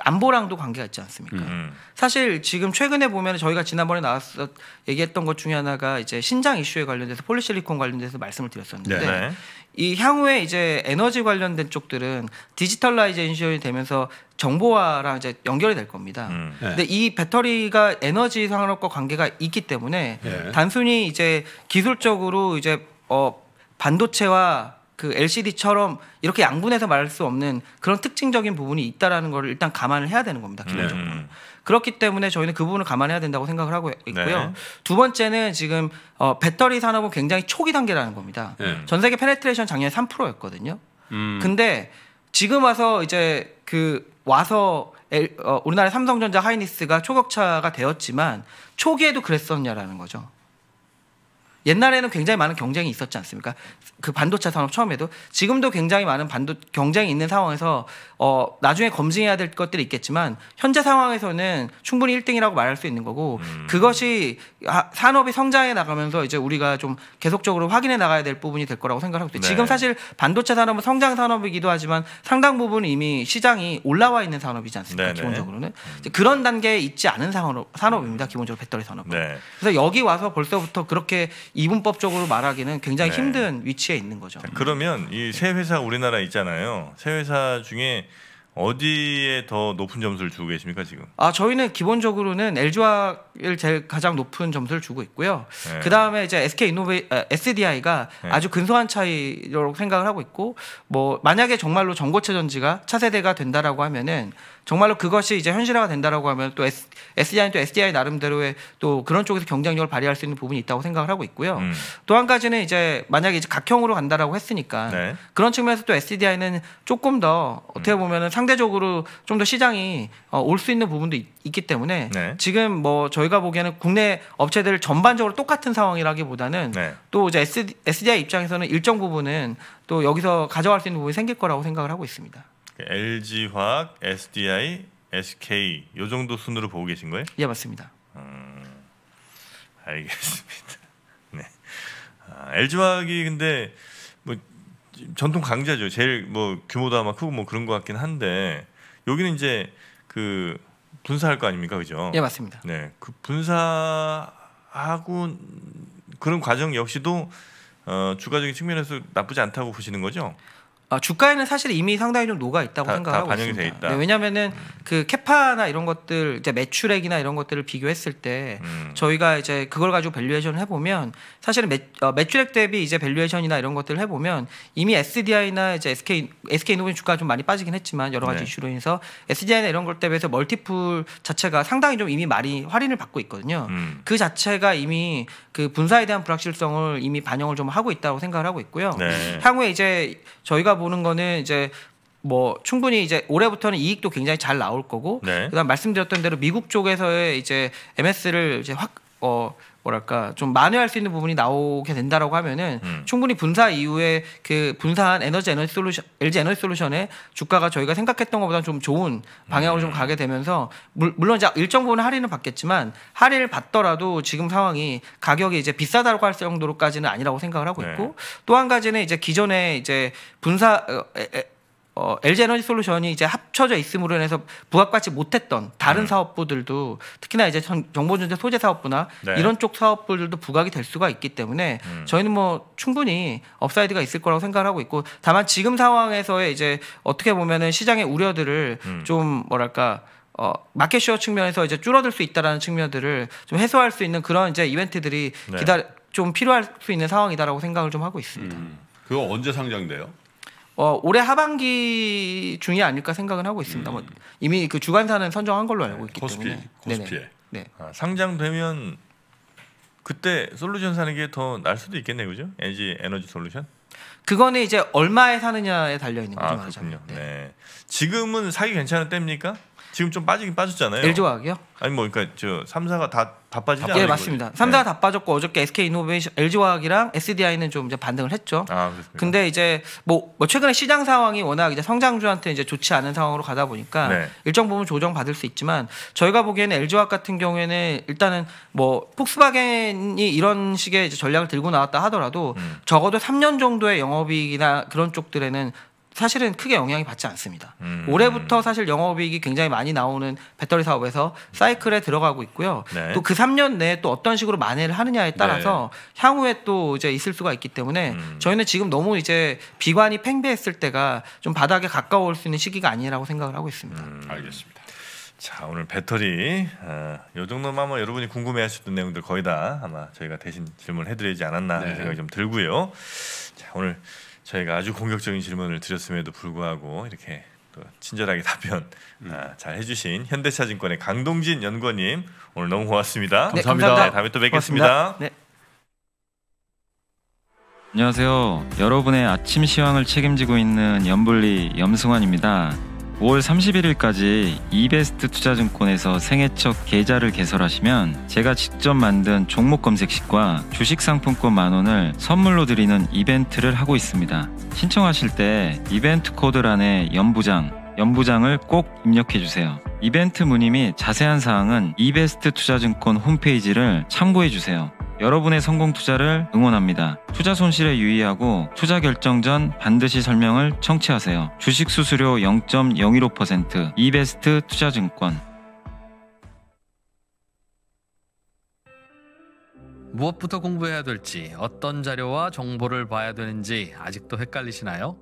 H: 안보랑도 관계가 있지 않습니까? 음. 음. 사실 지금 최근에 보면 저희가 지난번에 나왔어 얘기했던 것 중에 하나가 이제 신장 이슈에 관련돼서 폴리실리콘 관련돼서 말씀을 드렸었는데 네. 이 향후에 이제 에너지 관련된 쪽들은 디지털라이제이션이 되면서 정보화랑 이제 연결이 될 겁니다. 음. 네. 근데 이 배터리가 에너지 산업과 관계가 있기 때문에 네. 단순히 이제 기술적으로 이제 어 반도체와 그 LCD처럼 이렇게 양분해서 말할 수 없는 그런 특징적인 부분이 있다라는 걸 일단 감안을 해야 되는 겁니다. 네. 기본적으로. 네. 그렇기 때문에 저희는 그 부분을 감안해야 된다고 생각을 하고 있고요. 네. 두 번째는 지금 어, 배터리 산업은 굉장히 초기 단계라는 겁니다. 네. 전 세계 페네트레이션 작년에 3%였거든요. 음. 근데 지금 와서 이제 그 와서 엘, 어, 우리나라 삼성전자 하이닉스가 초격차가 되었지만 초기에도 그랬었냐라는 거죠. 옛날에는 굉장히 많은 경쟁이 있었지 않습니까? 그 반도체 산업 처음에도 지금도 굉장히 많은 반도 경쟁이 있는 상황에서 어, 나중에 검증해야 될 것들이 있겠지만 현재 상황에서는 충분히 1등이라고 말할 수 있는 거고 음. 그것이 산업이 성장해 나가면서 이제 우리가 좀 계속적으로 확인해 나가야 될 부분이 될 거라고 생각하고 네. 지금 사실 반도체 산업은 성장 산업이기도 하지만 상당 부분 이미 시장이 올라와 있는 산업이지 않습니까? 네네. 네. 기본적으로는 음. 그런 단계에 있지 않은 산업, 산업입니다. 음. 기본적으로 배터리 산업은. 네. 그래서 여기 와서 벌써부터 그렇게 이분법적으로 말하기는 굉장히 네. 힘든 위치에 있는 거죠. 그러면
C: 이 새 회사 우리나라 있잖아요.
H: 새 회사
C: 중에 어디에 더 높은 점수를 주고 계십니까 지금?
H: 아 저희는 기본적으로는 l g 화 제일 가장 높은 점수를 주고 있고요. 네. 그 다음에 이제 SK 이노베 SDI가 아, 네. 아주 근소한 차이라 생각을 하고 있고 뭐 만약에 정말로 전고체 전지가 차세대가 된다라고 하면은 정말로 그것이 이제 현실화가 된다라고 하면 또 S, SDI는 또 SDI 나름대로의 또 그런 쪽에서 경쟁력을 발휘할 수 있는 부분이 있다고 생각을 하고 있고요. 음. 또한 가지는 이제 만약에 이제 각형으로 간다라고 했으니까 네. 그런 측면에서 또 SDI는 조금 더 어떻게 음. 보면은 상대적으로 좀 더 시장이 어, 올수 있는 부분도 있, 기 때문에 네. 지금 뭐 저희가 보기에는 국내 업체들 전반적으로 똑같은 상황이라기보다는 네. 또 이제 SD, SDI 입장에서는 일정 부분은 또 여기서 가져갈 수 있는 부분이 생길 거라고 생각을 하고 있습니다.
C: 그 LG화학, SDI, SK 요 정도 순으로 보고 계신 거예요? 예 맞습니다. 음, 알겠습니다. 네. 아, LG화학이 근데 뭐 전통 강자죠. 제일 뭐 규모도 아마 크고 뭐 그런 것 같긴 한데 여기는 이제 그 분사할 거 아닙니까, 그죠? 예 맞습니다. 네, 그 분사하고 그런 과정 역시도 어, 주가적인 측면에서 나쁘지 않다고 보시는 거죠? 아, 주가에는 사실 이미 상당히 좀 녹아
H: 있다고 다, 생각하고 다 있습니다. 있다. 네, 왜냐하면은 그 캐파나 이런 것들 이제 매출액이나 이런 것들을 비교했을 때 음. 저희가 이제 그걸 가지고 밸류에이션을 해보면 사실은 매, 어, 매출액 대비 이제 밸류에이션이나 이런 것들을 해보면 이미 SDI나 이제 SK SK 이노베 주가 가좀 많이 빠지긴 했지만 여러 가지 네. 이슈로 인해서 SDI나 이런 것들 비해서 멀티플 자체가 상당히 좀 이미 많이 할인을 받고 있거든요. 음. 그 자체가 이미 그 분사에 대한 불확실성을 이미 반영을 좀 하고 있다고 생각을 하고 있고요. 네. 향후에 이제 저희가 바라보는 거는 이제 뭐 충분히 이제 올해부터는 이익도 굉장히 잘 나올 거고 네. 그다음 말씀드렸던 대로 미국 쪽에서의 이제 MS를 이제 확어 뭐랄까 좀 만회할 수 있는 부분이 나오게 된다라고 하면은 음. 충분히 분사 이후에 그 분사한 에너지 에너지 솔루션 LG 에너지 솔루션의 주가가 저희가 생각했던 것보다 좀 좋은 방향으로 음. 좀 가게 되면서 물, 론 이제 일정 부분 할인은 받겠지만 할인을 받더라도 지금 상황이 가격이 이제 비싸다고 할 정도로까지는 아니라고 생각을 하고 네. 있고 또 한 가지는 이제 기존에 이제 분사 어, 에, 에, 어, LG 에너지 솔루션이 이제 합쳐져 있음으로 인해서 부각받지 못했던 다른 음. 사업부들도 특히나 이제 정보전자 소재 사업부나 네. 이런 쪽 사업부들도 부각이 될 수가 있기 때문에 음. 저희는 뭐 충분히 업사이드가 있을 거라고 생각하고 있고 다만 지금 상황에서의 이제 어떻게 보면은 시장의 우려들을 음. 좀 뭐랄까 어, 마켓쇼 측면에서 이제 줄어들 수 있다라는 측면들을 좀 해소할 수 있는 그런 이제 이벤트들이 네. 기다 좀 필요할 수 있는 상황이다라고 생각을 좀 하고 있습니다. 음. 그거 언제 상장돼요? 어, 올해 하반기 중이 아닐까 생각은 하고 있습니다. 뭐 음. 뭐 이미 그 주간사는 선정한 걸로 알고 있기 코스피, 때문에 코스피에 네.
C: 아, 상장되면 그때 솔루션 사는 게 더 날 수도 있겠네 그죠? LG 에너지 솔루션? 그거는 이제 얼마에 사느냐에 달려 있는 아, 거죠. 아, 그렇군요. 네. 네. 지금은 사기 괜찮은 때입니까? 지금 좀 빠지긴 빠졌잖아요. LG 화학이요? 아니 뭐 그러니까 저
H: 삼사가 다다 빠지지 않았요 예, 맞습니다. 삼사가 네. 다 빠졌고 어저께 SK 이노베이션, 엘지 화학이랑 SDI는 좀 이제 반등을 했죠. 아, 그렇습니까? 근데 이제 뭐, 뭐, 최근에 시장 상황이 워낙 이제 성장주한테 이제 좋지 않은 상황으로 가다 보니까 네. 일정 부분 조정 받을 수 있지만 저희가 보기에는 엘지 화학 같은 경우에는 일단은 뭐 폭스바겐이 이런 식의 전략을 들고 나왔다 하더라도 음. 적어도 3년 정도의 영업이익이나 그런 쪽들에는 사실은 크게 영향이 받지 않습니다. 음. 올해부터 사실 영업이익이 굉장히 많이 나오는 배터리 사업에서 사이클에 들어가고 있고요. 네. 또그 3년 내에 또 어떤 식으로 만회를 하느냐에 네. 따라서 네. 향후에 또 이제 있을 수가 있기 때문에 음. 저희는 지금 너무 이제 비관이 팽배했을 때가 좀 바닥에 가까울 수 있는 시기가 아니라고 생각을 하고 있습니다. 음. 음. 알겠습니다.
C: 자 오늘 배터리 아, 요 정도만 아 여러분이 궁금해하셨던 내용들 거의 다 아마 저희가 대신 질문을 해드리지 않았나 네. 생각이 좀 들고요. 자 오늘 저희가 아주 공격적인 질문을 드렸음에도 불구하고 이렇게 또 친절하게 답변 음. 아, 잘 해주신 현대차증권의 강동진 연구원님 오늘 너무 고맙습니다. 네, 감사합니다. 감사합니다. 네, 다음에 또 뵙겠습니다.
H: 네.
G: 안녕하세요. 여러분의 아침 시황을 책임지고 있는 염블리 염승환입니다. 5월 31일까지 이베스트 투자증권에서 생애척 계좌를 개설하시면 제가 직접 만든 종목 검색식과 주식 상품권 만원을 선물로 드리는 이벤트를 하고 있습니다. 신청하실 때 이벤트 코드란에 연부장, 연부장을 꼭 입력해주세요. 이벤트 문의 및 자세한 사항은 이베스트 투자증권 홈페이지를 참고해주세요. 여러분의 성공 투자를 응원합니다. 투자 손실에 유의하고 투자 결정 전 반드시 설명을 청취하세요. 주식 수수료 0.015% 이베스트 투자증권
B: 무엇부터 공부해야 될지, 어떤 자료와 정보를 봐야 되는지 아직도 헷갈리시나요?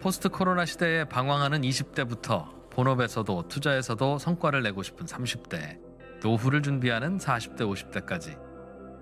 B: 포스트 코로나 시대에 방황하는 20대부터 본업에서도 투자에서도 성과를 내고 싶은 30대, 노후를 준비하는 40대, 50대까지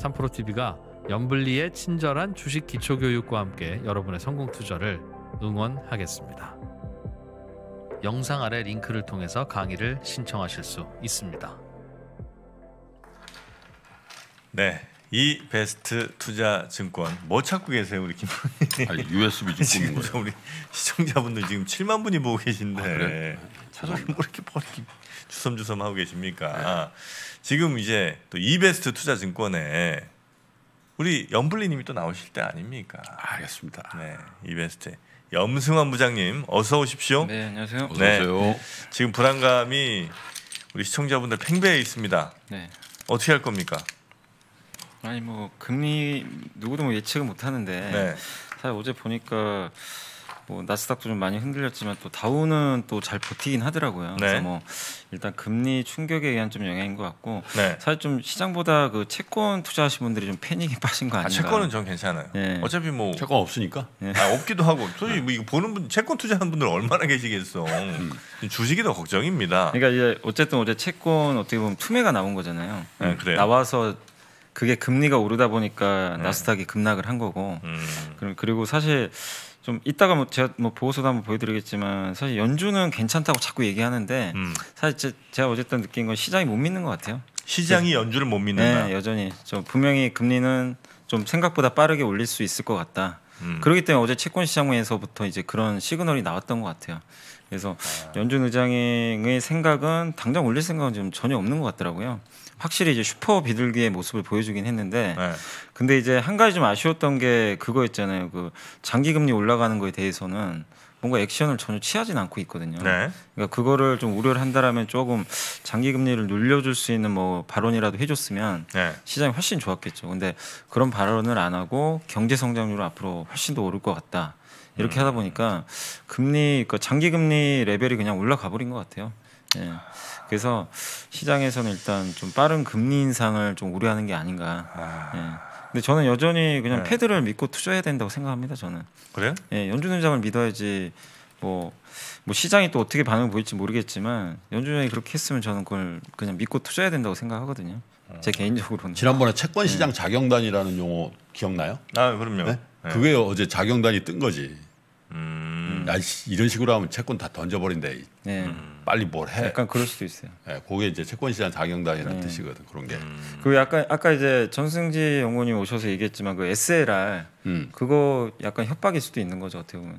B: 삼프로TV가 연블리의 친절한 주식 기초교육과 함께 여러분의 성공 투자를 응원하겠습니다. 영상 아래 링크를 통해서 강의를 신청하실 수 있습니다.
C: 네. 이 베스트 투자 증권 뭐 찾고 계세요 우리 김아님 USB 증권 우리 시청자분들 지금 7만 분이 보고 계신데 아, 그래? 뭐 이렇게 버리 주섬주섬 하고 계십니까? 네. 아, 지금 이제 또 이베스트 투자증권에 우리 염블리님이 또 나오실 때 아닙니까? 알겠습니다. 네, 이베스트 염승환 부장님 어서 오십시오. 네, 안녕하세요. 어서 오세요. 네. 지금 불안감이 우리 시청자분들 팽배해 있습니다. 네. 어떻게 할 겁니까?
G: 아니 뭐 금리 누구도 뭐 예측은 못 하는데 네. 사실 어제 보니까 뭐 나스닥도 좀 많이 흔들렸지만 또 다우는 또잘 버티긴 하더라고요. 네. 그래서 뭐 일단 금리 충격에 의한 좀 영향인 것 같고 네. 사실 좀 시장보다 그 채권 투자하신 분들이 좀 패닉에 빠진 거 아, 아닌가. 아, 채권은 전 괜찮아요. 네.
C: 어차피 뭐 채권 없으니까. 네. 아, 없기도 하고 솔직뭐 이거 보는 분 채권 투자하는 분들 얼마나 계시겠어. 음. 주식이 더 걱정입니다.
G: 그러니까 이제 어쨌든 어제 채권 어떻게 보면 투매가 나온 거잖아요. 네, 음, 나와서 그게 금리가 오르다 보니까 네. 나스닥이 급락을 한 거고. 음. 그리고 사실 좀 이따가 뭐 제가 뭐 보고서도 한번 보여드리겠지만 사실 연준은 괜찮다고 자꾸 얘기하는데 음. 사실 제, 제가 어쨌든 느낀 건 시장이 못 믿는 것 같아요. 시장이 네. 연준을 못 믿는다. 네, 여전히 좀 분명히 금리는 좀 생각보다 빠르게 올릴 수 있을 것 같다. 음. 그렇기 때문에 어제 채권 시장에서부터 이제 그런 시그널이 나왔던 것 같아요. 그래서 아. 연준 의장의 생각은 당장 올릴 생각은 좀 전혀 없는 것 같더라고요. 확실히 이제 슈퍼 비둘기의 모습을 보여주긴 했는데 네. 근데 이제 한 가지 좀 아쉬웠던 게 그거 있잖아요. 그 장기 금리 올라가는 거에 대해서는 뭔가 액션을 전혀 취하진 않고 있거든요. 네. 그러니까 그거를 좀 우려를 한다라면 조금 장기 금리를 눌려줄 수 있는 뭐 발언이라도 해줬으면 네. 시장이 훨씬 좋았겠죠. 근데 그런 발언을 안 하고 경제 성장률은 앞으로 훨씬 더 오를 것 같다. 이렇게 음. 하다 보니까 금리, 그 그러니까 장기 금리 레벨이 그냥 올라가 버린 것 같아요. 예. 그래서 시장에서는 일단 좀 빠른 금리 인상을 좀 우려하는 게 아닌가. 아... 예. 근데 저는 여전히 그냥 네. 패드를 믿고 투자해야 된다고 생각합니다. 저는. 그래요? 예, 연준의장을 믿어야지 뭐, 뭐 시장이 또 어떻게 반응 을 보일지 모르겠지만 연준이 그렇게 했으면 저는 그걸 그냥 믿고 투자해야 된다고 생각하거든요.
D: 음. 제 개인적으로는. 지난번에 채권 예. 시장 네. 자경단이라는 용어 기억나요?
C: 아, 그럼요. 네?
D: 네. 그게 어제 자경단이 뜬 거지. 음. 아 이런 식으로 하면 채권 다 던져버린대. 네. 음. 빨리 뭘 해. 약간 그럴 수도 있어요. 네, 그게 이제 채권 시장 작용단이라는 네. 뜻이거든. 그런 게. 음.
G: 그리고 약간 아까 이제 전승지 연구님 오셔서 얘기했지만 그 SLR 음. 그거 약간 협박일 수도 있는 거죠 어떻게 보면.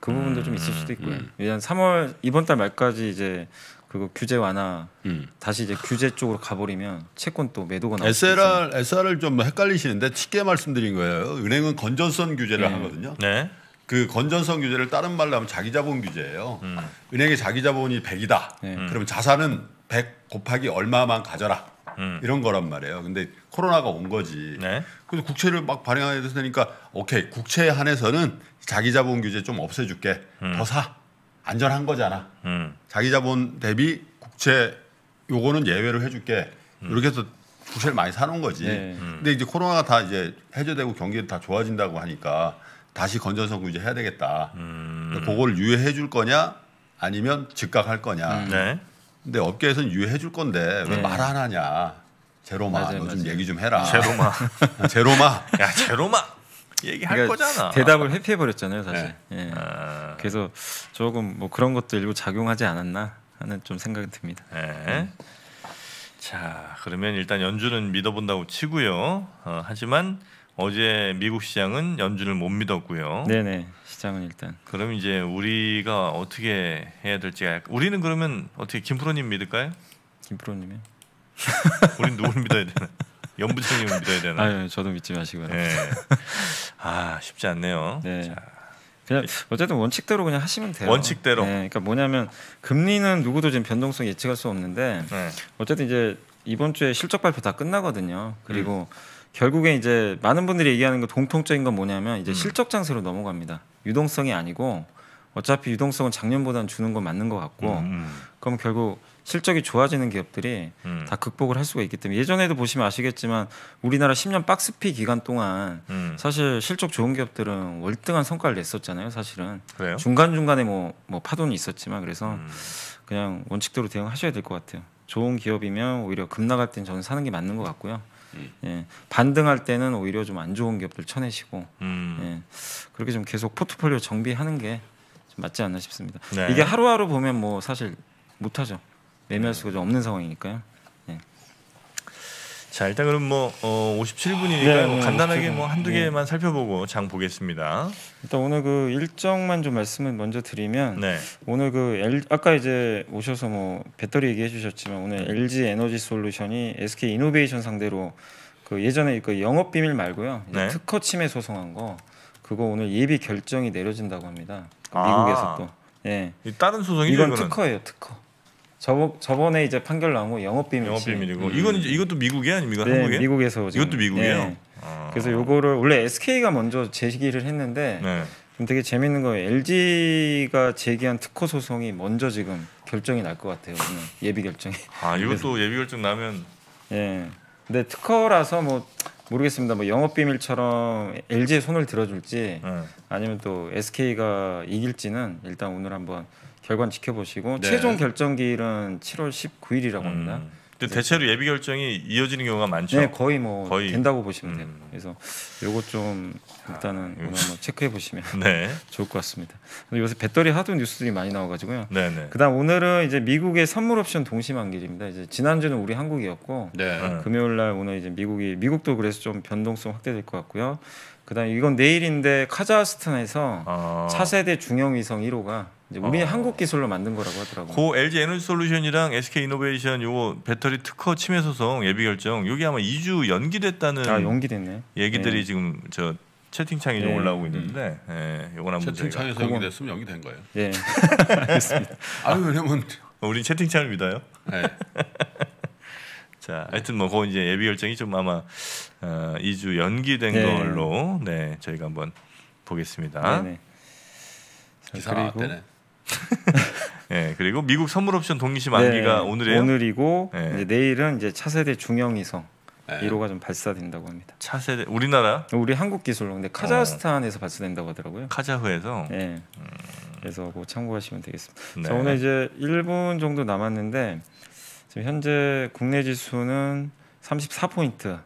G: 그 부분도 좀 있을 음. 수도 있고요. 음. 왜냐하 3월 이번 달 말까지 이제 그리고 규제 완화 음. 다시 이제 규제 쪽으로 가버리면 채권 또 매도가 나오고 SLR
D: SR을 좀 헷갈리시는데 쉽게 말씀드린 거예요. 은행은 건전성 규제를 네. 하거든요. 네. 그 건전성 규제를 다른 말로 하면 자기자본 규제예요. 음. 은행의 자기자본이 100이다. 네. 음. 그러면 자산은 100 곱하기 얼마만 가져라. 음. 이런 거란 말이에요. 근데 코로나가 온 거지. 네. 그래서 국채를 막 발행해야 되니까 오케이 국채에 한해서는 자기자본 규제 좀 없애줄게. 음. 더 사. 안전한 거잖아. 음. 자기자본 대비 국채 요거는 예외로 해줄게. 음. 이렇게 해서 국채를 많이 사놓은 거지. 네. 근데 이제 코로나가 다 이제 해제되고 경기도 다 좋아진다고 하니까 다시 건전성 구제해야 되겠다. 음. 그러니까 그걸 유예해 줄 거냐 아니면 즉각 할 거냐. 음. 네. 근데 업계에서는 유예해 줄 건데 왜 말안 네. 하냐. 제로마 맞아요, 너좀 얘기 좀 해라. 제로마. 제로마. 야 제로마. 얘기할 그러니까 거잖아. 대답을
G: 회피해 버렸잖아요, 사실. 네. 예. 아... 그래서 조금 뭐 그런 것도 일부 작용하지 않았나 하는 좀 생각이 듭니다. 네. 음. 자, 그러면
C: 일단 연주는 믿어본다고 치고요. 어, 하지만 어제 미국 시장은 연준을 못 믿었고요. 네네 시장은 일단. 그럼 이제 우리가 어떻게 해야 될지 우리는 그러면 어떻게 김프로님 믿을까요? 김프로님이요? 우린
G: 누굴 믿어야 되나? 연부장님을 믿어야 되나? 아유 저도 믿지 마시고요. 네. 아 쉽지 않네요. 네. 자. 그냥 어쨌든 원칙대로 그냥 하시면 돼요. 원칙대로. 네, 그러니까 뭐냐면 금리는 누구도 지금 변동성 예측할 수 없는데 네. 어쨌든 이제 이번 주에 실적 발표 다 끝나거든요. 그리고 음. 결국에 이제 많은 분들이 얘기하는 거동통적인건 뭐냐면 이제 음. 실적 장세로 넘어갑니다. 유동성이 아니고 어차피 유동성은 작년보다는 주는 건 맞는 것 같고 음. 음. 그럼 결국 실적이 좋아지는 기업들이 음. 다 극복을 할 수가 있기 때문에 예전에도 보시면 아시겠지만 우리나라 10년 박스피 기간 동안 음. 사실 실적 좋은 기업들은 월등한 성과를 냈었잖아요 사실은 그래요? 중간중간에 뭐, 뭐 파동이 있었지만 그래서 음. 그냥 원칙대로 대응하셔야 될 것 같아요 좋은 기업이면 오히려 급 나갈 땐 저는 사는 게 맞는 것 같고요 예, 반등할 때는 오히려 좀 안 좋은 기업들 쳐내시고 음. 예, 그렇게 좀 계속 포트폴리오 정비하는 게 좀 맞지 않나 싶습니다. 네. 이게 하루하루 보면 뭐 사실 못하죠. 매매할 수가 네. 좀 없는 상황이니까요. 자 일단 그럼 뭐 어, 57분이니까 네, 네 뭐 간단하게 뭐 한두 개만 네. 살펴보고 장
C: 보겠습니다.
G: 일단 오늘 그 일정만 좀 말씀을 먼저 드리면 네. 오늘 그 L, 아까 이제 오셔서 뭐 배터리 얘기해 주셨지만 오늘 LG 에너지 솔루션이 SK 이노베이션 상대로 그 예전에 그 영업 비밀 말고요 네. 특허 침해 소송한 거 그거 오늘 예비 결정이 내려진다고 합니다. 그 아. 미국에서 또 예. 다른 소송이 이건 특허예요 특허. 저번 저번에 이제 판결 나온 거 영업 비밀. 영업 비밀이고 음. 이건 이제 이것도 미국이 아닙니까? 네, 한국에? 미국에서 지금. 이것도 미국이에요. 네. 아. 그래서 요거를 원래 SK가 먼저 제기를 했는데 네. 되게 재밌는 거예요. LG가 제기한 특허 소송이 먼저 지금 결정이 날 것 같아요. 오늘 예비 결정이. 아 이것도
C: 예비 결정 나면.
G: 예. 근데 특허라서 뭐 모르겠습니다. 뭐 영업 비밀처럼 LG의 손을 들어줄지 네. 아니면 또 SK가 이길지는 일단 오늘 한번 결과는 지켜보시고 네. 최종 결정기일은 7월 19일이라고 합니다. 음. 근데
C: 대체로 예비 결정이
G: 이어지는 경우가 많죠. 네, 거의 뭐 거의. 된다고 보시면 돼요. 음. 그래서 요거 좀 일단은 아, 한번 체크해 보시면 네. 좋을 것 같습니다. 요새 배터리 하도 뉴스들이 많이 나와가지고요. 네네. 네. 그다음 오늘은 이제 미국의 선물 옵션 동시만기입니다 이제 지난주는 우리 한국이었고 네. 어, 음. 금요일 날 오늘 이제 미국이 미국도 그래서 좀 변동성 확대될 것 같고요. 그다음 이건 내일인데 카자흐스탄에서 아. 차세대 중형 위성 1호가 우리 어. 한국 기술로 만든 거라고 하더라고요.
C: 그 LG 에너지 솔루션이랑 SK 이노베이션 요 배터리 특허 침해 소송 예비 결정 여기 아마 2주 연기됐다는 아, 연기됐네. 얘기들이 네. 지금 저 채팅창에 네. 좀 예. 올라오고 음. 있는데 음. 예, 요건 한번 채팅창에서 연기됐으면 연기된 거예요. 예. 알겠습니다. 아 왜냐면 어, 우리 채팅창을 믿어요. 네. 자, 하여튼 뭐그 이제 예비 결정이 좀 아마 어, 2주 연기된 네. 걸로 네 저희가 한번 보겠습니다. 네네. 기사 그리고
G: 네, 그리고 미국 선물 옵션 동일시 만기가 네, 오늘이에요. 오늘이고 네. 이제 내일은 이제 차세대 중형위성 네. 1호가 좀 발사된다고 합니다. 차세대 우리나라? 우리 한국 기술로 근데 어. 카자흐스탄에서 어. 발사된다고 하더라고요. 카자흐에서. 네. 음. 그래서 그 참고하시면 되겠습니다. 자, 네. 오늘 이제 1분 정도 남았는데 지금 현재 국내 지수는 34포인트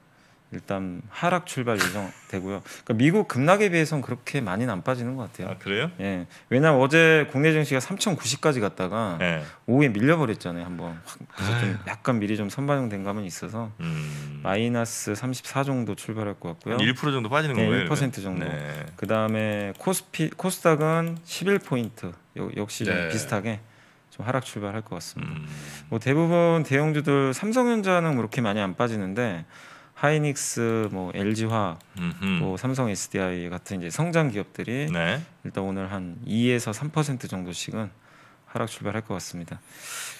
G: 일단 하락 출발 예정되고요. 그러니까 미국 급락에 비해서는 그렇게 많이는 안 빠지는 것 같아요. 아, 그래요? 예. 왜냐면 어제 국내 증시가 3,090까지 갔다가 네. 오후에 밀려버렸잖아요. 한번 그 약간 미리 좀 선반영된 감은 있어서 음... 마이너스 34 정도 출발할 것 같고요. 1% 정도 빠지는 네, 거예요? 1% 정도. 네. 그 다음에 코스피 코스닥은 11 포인트 역시 네. 비슷하게. 좀 하락 출발할 것 같습니다. 음... 뭐 대부분 대형주들 삼성전자는 그렇게 많이 안 빠지는데 하이닉스, 뭐 LG화학, 음흠. 또 삼성 SDI 같은 이제 성장 기업들이 네. 일단 오늘 한 2에서 3% 정도씩은 하락 출발할 것 같습니다.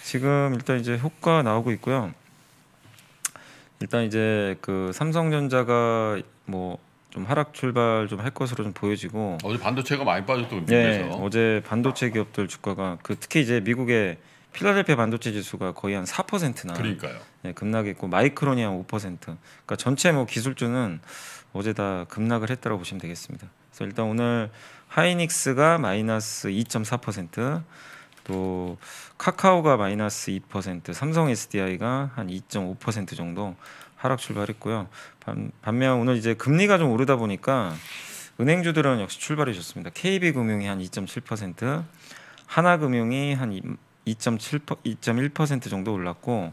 G: 지금 일단 이제 효과 나오고 있고요. 일단 이제 그 삼성전자가 뭐 좀 하락 출발 좀 할 것으로 좀 보여지고 어제 반도체가 많이 빠졌던 예, 네, 어제 반도체 기업들 주가가 그 특히 이제 미국의 필라델피아 반도체 지수가 거의 한 4%나 그러니까요. 예, 급락했고 마이크론이 한 5%. 그러니까 전체 뭐 기술주는 어제 다 급락을 했다고 보시면 되겠습니다. 그래서 일단 오늘 하이닉스가 마이너스 2.4%, 또 카카오가 마이너스 2%, 삼성 SDI가 한 2.5% 정도 하락 출발했고요. 반, 반면 오늘 이제 금리가 좀 오르다 보니까 은행주들은 역시 출발이좋습니다 KB금융이 한 2.7%, 하나금융이 한2.7% 2.1% 정도 올랐고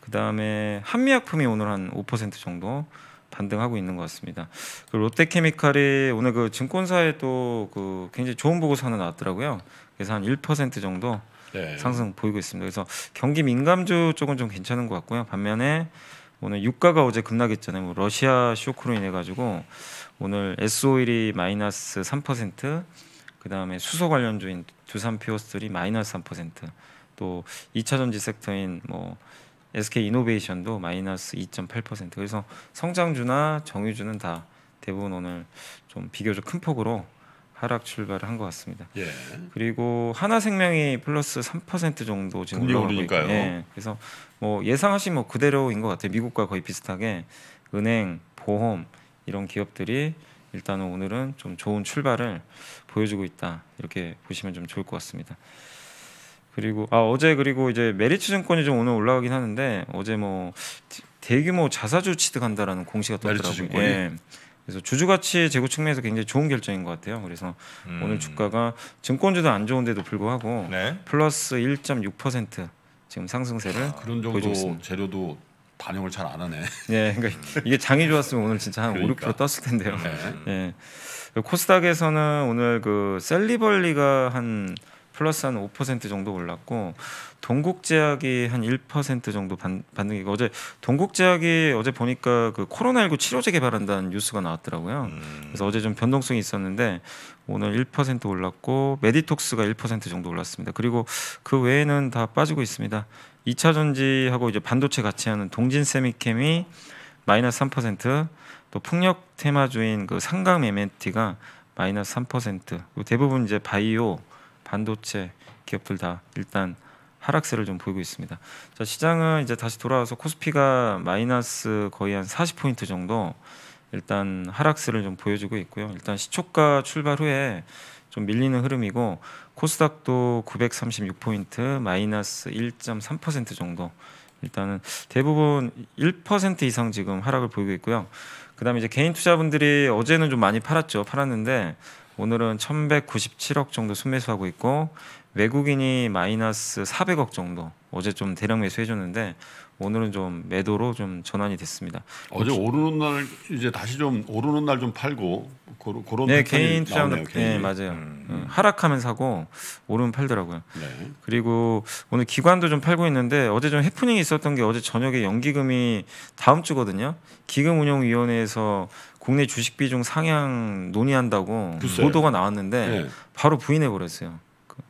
G: 그 다음에 한미약품이 오늘 한 5% 정도 반등하고 있는 것 같습니다. 그 롯데케미칼이 오늘 그 증권사에 또그 굉장히 좋은 보고서 는나 나왔더라고요. 그래서 한 1% 정도 네. 상승 보이고 있습니다. 그래서 경기 민감주 쪽은 좀 괜찮은 것 같고요. 반면에 오늘 유가가 어제 급락했잖아요. 뭐 러시아 쇼크로 인해 가지고 오늘 S 오일이 마이너스 3%, 그 다음에 수소 관련주인 두산피오 스들이 마이너스 3%또 2차전지 섹터인 뭐 SK 이노베이션도 마이너스 2.8% 그래서 성장주나 정유주는 다 대부분 오늘 좀 비교적 큰 폭으로 하락 출발을 한 것 같습니다. 예. 그리고 하나생명이 플러스 3% 정도 지금 올라오고 있요 예. 그래서 뭐 예상하신 뭐 그대로인 것 같아요. 미국과 거의 비슷하게 은행, 보험 이런 기업들이 일단은 오늘은 좀 좋은 출발을 보여주고 있다 이렇게 보시면 좀 좋을 것 같습니다. 그리고 아 어제 그리고 이제 메리츠 증권이 좀 오늘 올라가긴 하는데 어제 뭐 대규모 자사주 취득한다라는 공시가 떴더라고요. 예. 그래서 주주 가치 제고 측면에서 굉장히 좋은 결정인 것 같아요. 그래서 음. 오늘 주가가 증권주도 안 좋은데도 불구하고 네. 플러스 1.6% 지금 상승세를 아, 그런 정도 보여주고 있습니다.
D: 재료도 반영을 잘 안 하네.
G: 예, 그러니까 이게 장이
D: 좋았으면 오늘 진짜 한
G: 그러니까. 5, 6% 떴을 텐데요. 네. 예. 그 코스닥에서는 오늘 그 셀리벌리가 한 플러스 한 5% 정도 올랐고 동국제약이 한 1% 정도 반등이고 어제 동국제약이 어제 보니까 그 코로나19 치료제 개발한다는 뉴스가 나왔더라고요. 음. 그래서 어제 좀 변동성이 있었는데 오늘 1% 올랐고 메디톡스가 1% 정도 올랐습니다. 그리고 그 외에는 다 빠지고 있습니다. 2차 전지하고 이제 반도체 같이 하는 동진 세미캠이 마이너스 3%, 또 풍력 테마주인 그 상강 m 멘티가 마이너스 3% 대부분 이제 바이오 반도체 기업들 다 일단 하락세를 좀 보이고 있습니다. 자 시장은 이제 다시 돌아와서 코스피가 마이너스 거의 한 40포인트 정도 일단 하락세를 좀 보여주고 있고요. 일단 시초가 출발 후에 좀 밀리는 흐름이고 코스닥도 936포인트 마이너스 1.3% 정도 일단은 대부분 1% 이상 지금 하락을 보이고 있고요. 그다음에 이제 개인 투자분들이 어제는 좀 많이 팔았죠. 팔았는데 오늘은 1197억 정도 순매수하고 있고 외국인이 마이너스 400억 정도 어제 좀 대량 매수해줬는데 오늘은 좀 매도로 좀 전환이 됐습니다.
D: 어제 오르는 날 이제 다시 좀 오르는 날 좀 팔고 고로, 그런 네
G: 개인 투자는 나네 개인. 네 맞아요. 음. 음. 하락하면 사고 오르면 팔더라고요. 네. 그리고 오늘 기관도 좀 팔고 있는데 어제 좀 해프닝이 있었던 게 어제 저녁에 연기금이 다음 주거든요. 기금운용위원회에서 국내 주식 비중 상향 논의한다고 글쎄요. 보도가 나왔는데 네. 바로 부인해 버렸어요.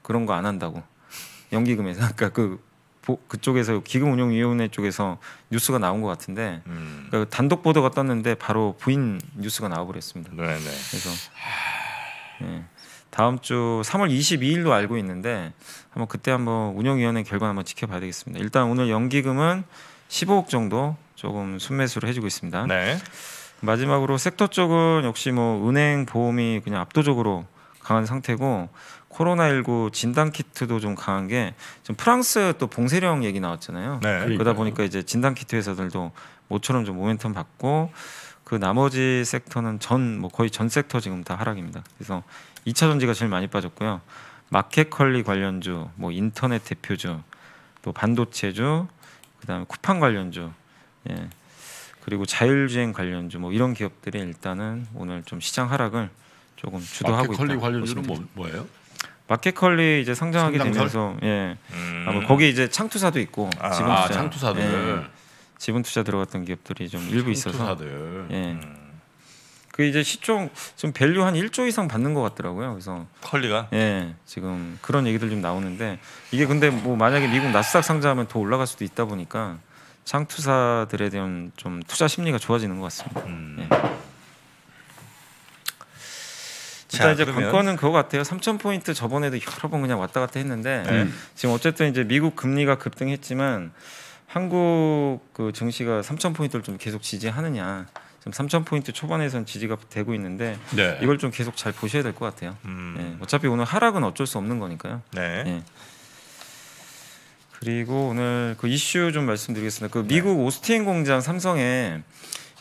G: 그런 거 안 한다고 연기금에서 아까 그러니까 그 그쪽에서 기금운용위원회 쪽에서 뉴스가 나온 것 같은데 음. 그러니까 단독 보도가 떴는데 바로 부인 뉴스가 나와버렸습니다. 네네. 그래서 네. 다음 주 3월 22일로 알고 있는데 한번 그때 한번 운영위원회 결과 한번 지켜봐야 되겠습니다. 일단 오늘 연기금은 15억 정도 조금 순매수를 해주고 있습니다. 네. 마지막으로 섹터 쪽은 역시 뭐 은행 보험이 그냥 압도적으로 강한 상태고 코로나19 진단 키트도 좀 강한 게 지금 프랑스 또 봉쇄령 얘기 나왔잖아요. 네, 그러다 그러니까요. 보니까 이제 진단 키트 회사들도 모처럼 좀 모멘텀 받고 그 나머지 섹터는 전 뭐 거의 전 섹터 지금 다 하락입니다. 그래서 2차 전지가 제일 많이 빠졌고요. 마켓컬리 관련주, 뭐 인터넷 대표주, 또 반도체주, 그다음에 쿠팡 관련주, 예. 그리고 자율주행 관련주 뭐 이런 기업들이 일단은 오늘 좀 시장 하락을 조금 주도하고 있다. 마켓컬리 관련주는 뭐, 뭐예요? 마켓컬리 이제 상장하게 상장설? 되면서 예 음. 아마 거기 이제 창투사도 있고 아, 지분 투자 아, 창투사들 예, 지분 투자 들어갔던 기업들이 좀 일부 창투사들. 있어서 예. 음. 그 이제 시총 좀 밸류 한 1조 이상 받는 것 같더라고요. 그래서 컬리가 예 지금 그런 얘기들 좀 나오는데 이게 근데 뭐 만약에 미국 나스닥 상장하면 더 올라갈 수도 있다 보니까 창투사들에 대한 좀 투자 심리가 좋아지는 것 같습니다. 음. 예.
F: 일단 이제 그러면... 관건은 그거
G: 같아요. 3천 포인트 저번에도 여러 번 그냥 왔다 갔다 했는데 네. 음. 지금 어쨌든 이제 미국 금리가 급등했지만 한국 그 증시가 3천 포인트를 좀 계속 지지하느냐. 지금 3천 포인트 초반에선 지지가 되고 있는데 네. 이걸 좀 계속 잘 보셔야 될 것 같아요. 음. 네. 어차피 오늘 하락은 어쩔 수 없는 거니까요. 네. 예. 그리고 오늘 그 이슈 좀 말씀드리겠습니다. 그 미국 네. 오스틴 공장 삼성에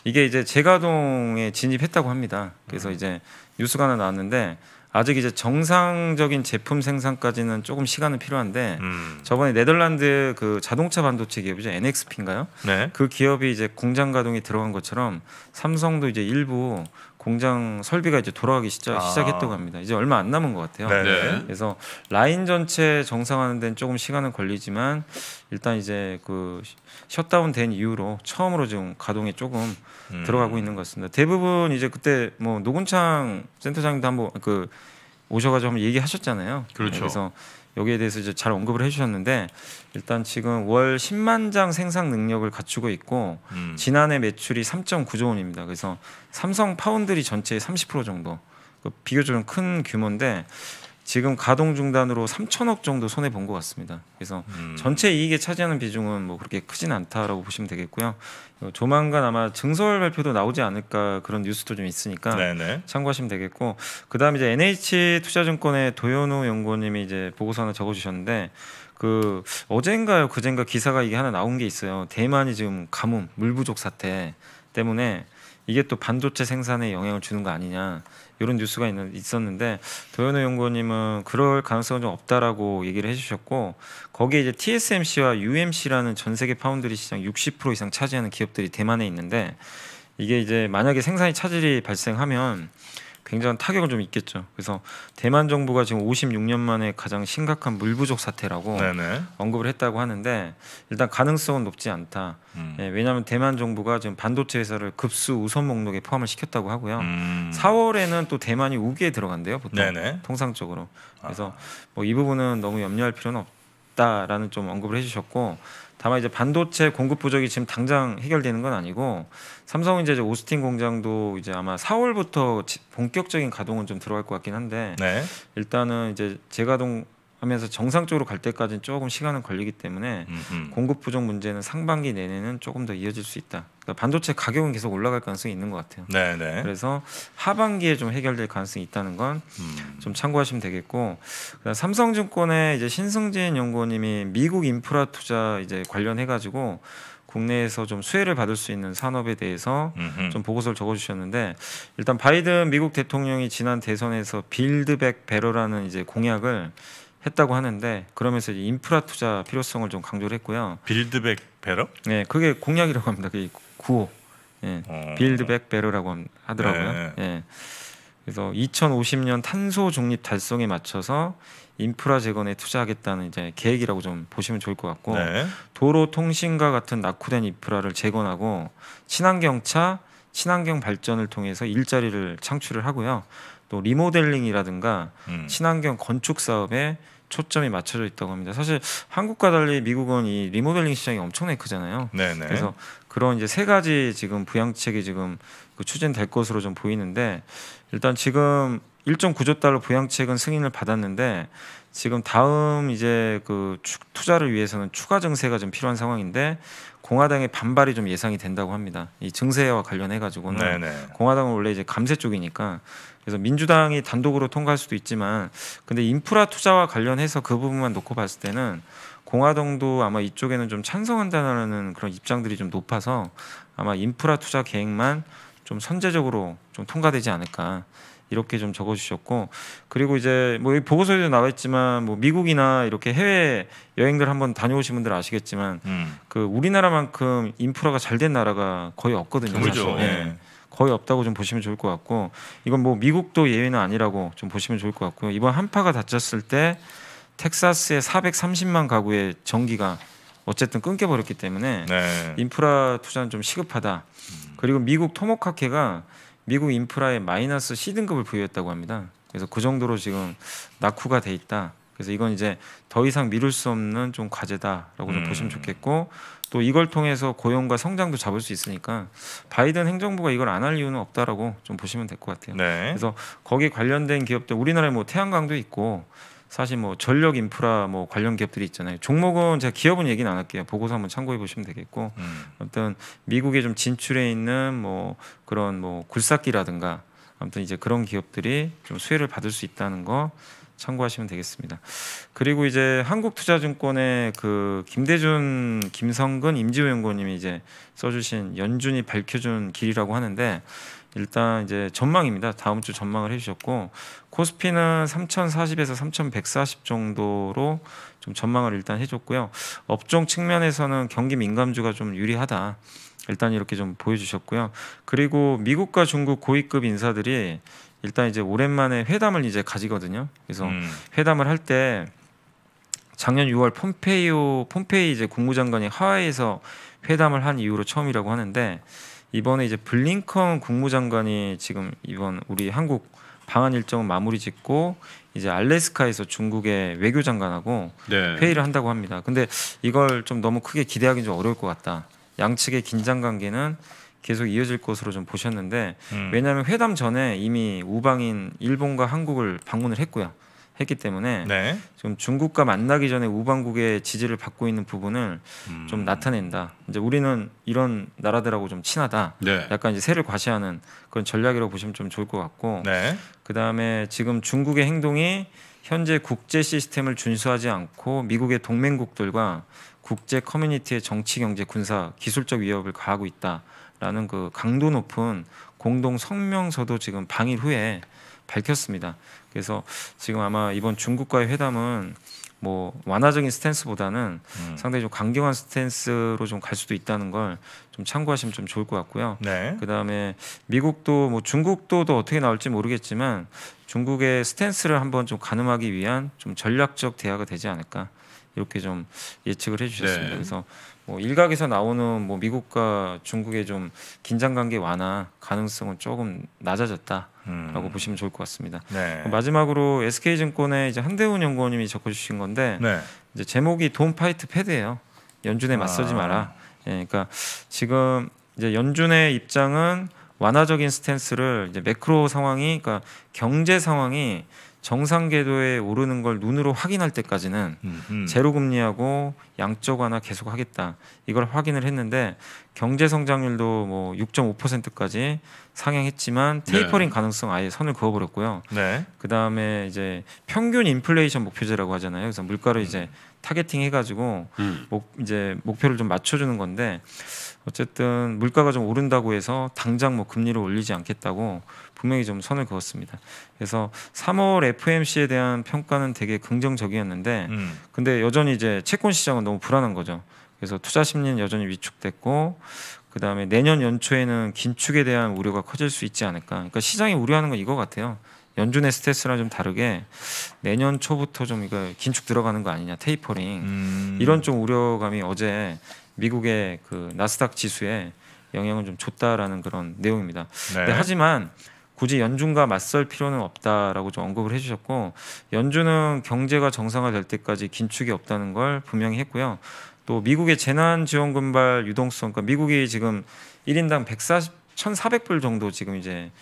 G: 이게 이제 재가동에 진입했다고 합니다. 그래서 음. 이제 뉴스가 하나 나왔는데 아직 이제 정상적인 제품 생산까지는 조금 시간은 필요한데 음. 저번에 네덜란드 그 자동차 반도체 기업이죠 NXP인가요? 네. 그 기업이 이제 공장 가동이 들어간 것처럼 삼성도 이제 일부 공장 설비가 이제 돌아가기 시작, 아. 시작했다고 합니다. 이제 얼마 안 남은 것 같아요. 네. 네 그래서 라인 전체 정상화하는 데는 조금 시간은 걸리지만 일단 이제 그 셧다운 된 이후로 처음으로 지금 가동에 조금 음. 들어가고 있는 것 같습니다. 대부분 이제 그때 뭐 노군창 센터장님도 한번 그 오셔가지고 한번 얘기하셨잖아요. 그렇죠. 네, 그래서 여기에 대해서 이제 잘 언급을 해주셨는데 일단 지금 월 10만 장 생산 능력을 갖추고 있고 음. 지난해 매출이 3.9조 원입니다. 그래서 삼성 파운드리 전체의 30% 정도 그 비교적큰 규모인데 지금 가동 중단으로 3천억 정도 손해 본 것 같습니다. 그래서 음. 전체 이익에 차지하는 비중은 뭐 그렇게 크진 않다라고 보시면 되겠고요. 어, 조만간 아마 증설 발표도 나오지 않을까 그런 뉴스도 좀 있으니까 네네. 참고하시면 되겠고 그다음 이제 NH 투자증권의 도현우 연구원님이 이제 보고서 하나 적어주셨는데 그 어젠가요 그젠가 기사가 이게 하나 나온 게 있어요. 대만이 지금 가뭄 물 부족 사태 때문에 이게 또 반도체 생산에 영향을 주는 거 아니냐 이런 뉴스가 있는, 있었는데 도현우 연구원님은 그럴 가능성은 좀 없다라고 얘기를 해주셨고 거기에 이제 TSMC와 UMC라는 전 세계 파운드리 시장 60% 이상 차지하는 기업들이 대만에 있는데 이게 이제 만약에 생산이 차질이 발생하면 굉장한 타격을 좀 있겠죠. 그래서 대만 정부가 지금 56년 만에 가장 심각한 물 부족 사태라고 네네. 언급을 했다고 하는데 일단 가능성은 높지 않다. 음. 예, 왜냐하면 대만 정부가 지금 반도체 회사를 급수 우선 목록에 포함을 시켰다고 하고요. 음. 4월에는 또 대만이 우기에 들어간대요. 보통 네네. 통상적으로. 그래서 아. 뭐이 부분은 너무 염려할 필요는 없다라는 좀 언급을 해주셨고 다만 이제 반도체 공급 부족이 지금 당장 해결되는 건 아니고 삼성 이제 오스틴 공장도 이제 아마 4월부터 본격적인 가동은 좀 들어갈 것 같긴 한데 네. 일단은 이제 재가동 하면서 정상적으로 갈 때까지는 조금 시간은 걸리기 때문에 음흠. 공급 부족 문제는 상반기 내내는 조금 더 이어질 수 있다. 그러니까 반도체 가격은 계속 올라갈 가능성이 있는 것 같아요. 네네. 네. 그래서 하반기에 좀 해결될 가능성이 있다는 건좀 음. 참고하시면 되겠고 그다음 삼성증권의 이제 신승진 연구원님이 미국 인프라 투자 이제 관련해 가지고 국내에서 좀 수혜를 받을 수 있는 산업에 대해서 음흠. 좀 보고서를 적어주셨는데 일단 바이든 미국 대통령이 지난 대선에서 빌드백 베러라는 이제 공약을 했다고 하는데 그러면서 인프라 투자 필요성을 좀 강조를 했고요. 빌드백 배러? 네, 그게 공약이라고 합니다. 그 구호. 예, 어. 빌드백 배러라고 하더라고요. 네. 예. 그래서 2050년 탄소 중립 달성에 맞춰서 인프라 재건에 투자하겠다는 이제 계획이라고 좀 보시면 좋을 것 같고 네. 도로 통신과 같은 낙후된 인프라를 재건하고 친환경차, 친환경 발전을 통해서 일자리를 창출을 하고요. 또 리모델링이라든가 음. 친환경 건축 사업에 초점이 맞춰져 있다고 합니다. 사실 한국과 달리 미국은 이 리모델링 시장이 엄청나게 크잖아요. 네네. 그래서 그런 이제 세 가지 지금 부양책이 지금 그 추진될 것으로 좀 보이는데 일단 지금 1.9조 달러 부양책은 승인을 받았는데 지금 다음 이제 그 투자를 위해서는 추가 증세가 좀 필요한 상황인데 공화당의 반발이 좀 예상이 된다고 합니다. 이 증세와 관련해 가지고는 공화당은 원래 이제 감세 쪽이니까 그래서 민주당이 단독으로 통과할 수도 있지만 근데 인프라 투자와 관련해서 그 부분만 놓고 봤을 때는 공화당도 아마 이쪽에는 좀 찬성한다는 그런 입장들이 좀 높아서 아마 인프라 투자 계획만 좀 선제적으로 좀 통과되지 않을까 이렇게 좀 적어주셨고 그리고 이제 뭐 보고서에도 나와 있지만 뭐 미국이나 이렇게 해외 여행들 한번 다녀오신 분들 아시겠지만 음. 그 우리나라만큼 인프라가 잘 된 나라가 거의 없거든요. 그렇죠. 네. 거의 없다고 좀 보시면 좋을 것 같고 이건 뭐 미국도 예외는 아니라고 좀 보시면 좋을 것 같고요. 이번 한파가 닥쳤을 때 텍사스의 430만 가구의 전기가 어쨌든 끊겨버렸기 때문에 네. 인프라 투자는 좀 시급하다. 그리고 미국 토목학회가 미국 인프라에 마이너스 C등급을 부여했다고 합니다. 그래서 그 정도로 지금 낙후가 돼 있다. 그래서 이건 이제 더 이상 미룰 수 없는 좀 과제다라고 좀 음. 보시면 좋겠고 또 이걸 통해서 고용과 성장도 잡을 수 있으니까 바이든 행정부가 이걸 안 할 이유는 없다라고 좀 보시면 될 것 같아요. 네. 그래서 거기 관련된 기업들 우리나라에 뭐 태양광도 있고 사실 뭐 전력 인프라 뭐 관련 기업들이 있잖아요. 종목은 제가 기업은 얘기는 안 할게요. 보고서 한번 참고해 보시면 되겠고 음. 어떤 미국에 좀 진출해 있는 뭐 그런 뭐 굴삭기라든가 아무튼 이제 그런 기업들이 좀 수혜를 받을 수 있다는 거 참고하시면 되겠습니다. 그리고 이제 한국투자증권의 그 김대준, 김성근, 임지호 연구원님이 이제 써주신 연준이 밝혀준 길이라고 하는데 일단 이제 전망입니다. 다음 주 전망을 해주셨고 코스피는 3,040에서 3,140 정도로 좀 전망을 일단 해줬고요. 업종 측면에서는 경기 민감주가 좀 유리하다. 일단 이렇게 좀 보여주셨고요. 그리고 미국과 중국 고위급 인사들이 일단 이제 오랜만에 회담을 이제 가지거든요. 그래서 음. 회담을 할 때 작년 6월 폼페이오 폼페이 이제 국무장관이 하와이에서 회담을 한 이후로 처음이라고 하는데 이번에 이제 블링컨 국무장관이 지금 이번 우리 한국 방한 일정은 마무리 짓고 이제 알래스카에서 중국의 외교장관하고 네. 회의를 한다고 합니다. 근데 이걸 좀 너무 크게 기대하기는 좀 어려울 것 같다. 양측의 긴장 관계는 계속 이어질 것으로 좀 보셨는데 음. 왜냐하면 회담 전에 이미 우방인 일본과 한국을 방문을 했고요. 했기 때문에 네. 지금 중국과 만나기 전에 우방국의 지지를 받고 있는 부분을 음. 좀 나타낸다. 이제 우리는 이런 나라들하고 좀 친하다. 네. 약간 이제 새를 과시하는 그런 전략이라고 보시면 좀 좋을 것 같고. 네. 그 다음에 지금 중국의 행동이 현재 국제 시스템을 준수하지 않고 미국의 동맹국들과 국제 커뮤니티의 정치, 경제, 군사, 기술적 위협을 가하고 있다. 라는 그 강도 높은 공동 성명서도 지금 방일 후에 밝혔습니다. 그래서 지금 아마 이번 중국과의 회담은 뭐 완화적인 스탠스보다는 음. 상당히 좀 강경한 스탠스로 좀 갈 수도 있다는 걸 좀 참고하시면 좀 좋을 것 같고요. 네. 그다음에 미국도 뭐 중국도 또 어떻게 나올지 모르겠지만 중국의 스탠스를 한번 좀 가늠하기 위한 좀 전략적 대화가 되지 않을까 이렇게 좀 예측을 해주셨습니다. 네. 그래서 뭐 일각에서 나오는 뭐 미국과 중국의 좀 긴장 관계 완화 가능성은 조금 낮아졌다라고 음. 보시면 좋을 것 같습니다. 네. 마지막으로 SK증권의 이제 한대훈 연구원님이 적어주신 건데 네. 이제 제목이 돈 파이트 패드예요. 연준에 맞서지 마라. 예, 그러니까 지금 이제 연준의 입장은 완화적인 스탠스를 이제 매크로 상황이 그러니까 경제 상황이 정상 궤도에 오르는 걸 눈으로 확인할 때까지는 음흠. 제로 금리하고 양적 완화 계속 하겠다 이걸 확인을 했는데 경제 성장률도 뭐 6.5%까지 상향했지만 네. 테이퍼링 네. 가능성 아예 선을 그어버렸고요. 네. 그 다음에 이제 평균 인플레이션 목표제라고 하잖아요. 그래서 물가를 음. 이제 타겟팅 해가지고 음. 목, 이제 목표를 좀 맞춰주는 건데 어쨌든 물가가 좀 오른다고 해서 당장 뭐 금리를 올리지 않겠다고 분명히 좀 선을 그었습니다. 그래서 3월 FMC에 대한 평가는 되게 긍정적이었는데 음. 근데 여전히 이제 채권 시장은 너무 불안한 거죠. 그래서 투자 심리는 여전히 위축됐고 그다음에 내년 연초에는 긴축에 대한 우려가 커질 수 있지 않을까. 그러니까 시장이 우려하는 건 이거 같아요. 연준의 스트레스랑좀 다르게 내년 초부터 좀 이거 긴축 들어가는 거 아니냐 테이퍼링 음. 이런 좀 우려감이 어제 미국의 그 나스닥 지수에 영향을 좀 줬다라는 그런 내용입니다. 네. 네. 하지만 굳이 연준과 맞설 필요는 없다라고 좀 언급을 해주셨고 연준은 경제가 정상화될 때까지 긴축이 없다는 걸 분명히 했고요. 또 미국의 재난지원금발 유동성, 그러니까 미국이 지금 1인당 140 1,400불 정도 지금 이제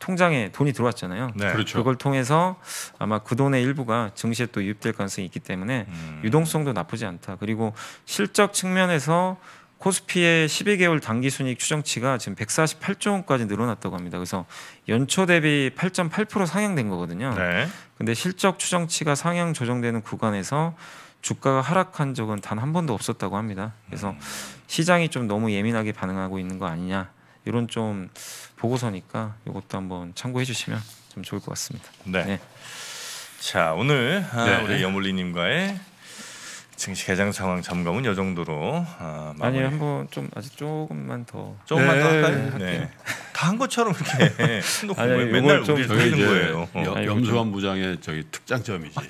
G: 통장에 돈이 들어왔잖아요. 네. 그렇죠. 그걸 통해서 아마 그 돈의 일부가 증시에 또 유입될 가능성이 있기 때문에 음. 유동성도 나쁘지 않다. 그리고 실적 측면에서 코스피의 12개월 단기 순이익 추정치가 지금 148조 원까지 늘어났다고 합니다. 그래서 연초 대비 8.8% 상향된 거거든요. 네. 근데 실적 추정치가 상향 조정되는 구간에서 주가가 하락한 적은 단 한 번도 없었다고 합니다. 그래서 음. 시장이 좀 너무 예민하게 반응하고 있는 거 아니냐. 이런 좀 보고서니까 이것도 한번 참고해 주시면 좀 좋을 것 같습니다.
C: 네. 네. 자 오늘 아, 네. 우리 여물리님과의 증시 개장 상황 점검은 이 정도로 아, 마무리. 아니
G: 한번 좀 아직 조금만 더 조금만 네. 더 할까요? 네. 다한 것처럼 이렇게 아니, 아니, 맨날 우리를 는 거예요. 어.
D: 염수관 부장의 저기 특장점이지. 아니,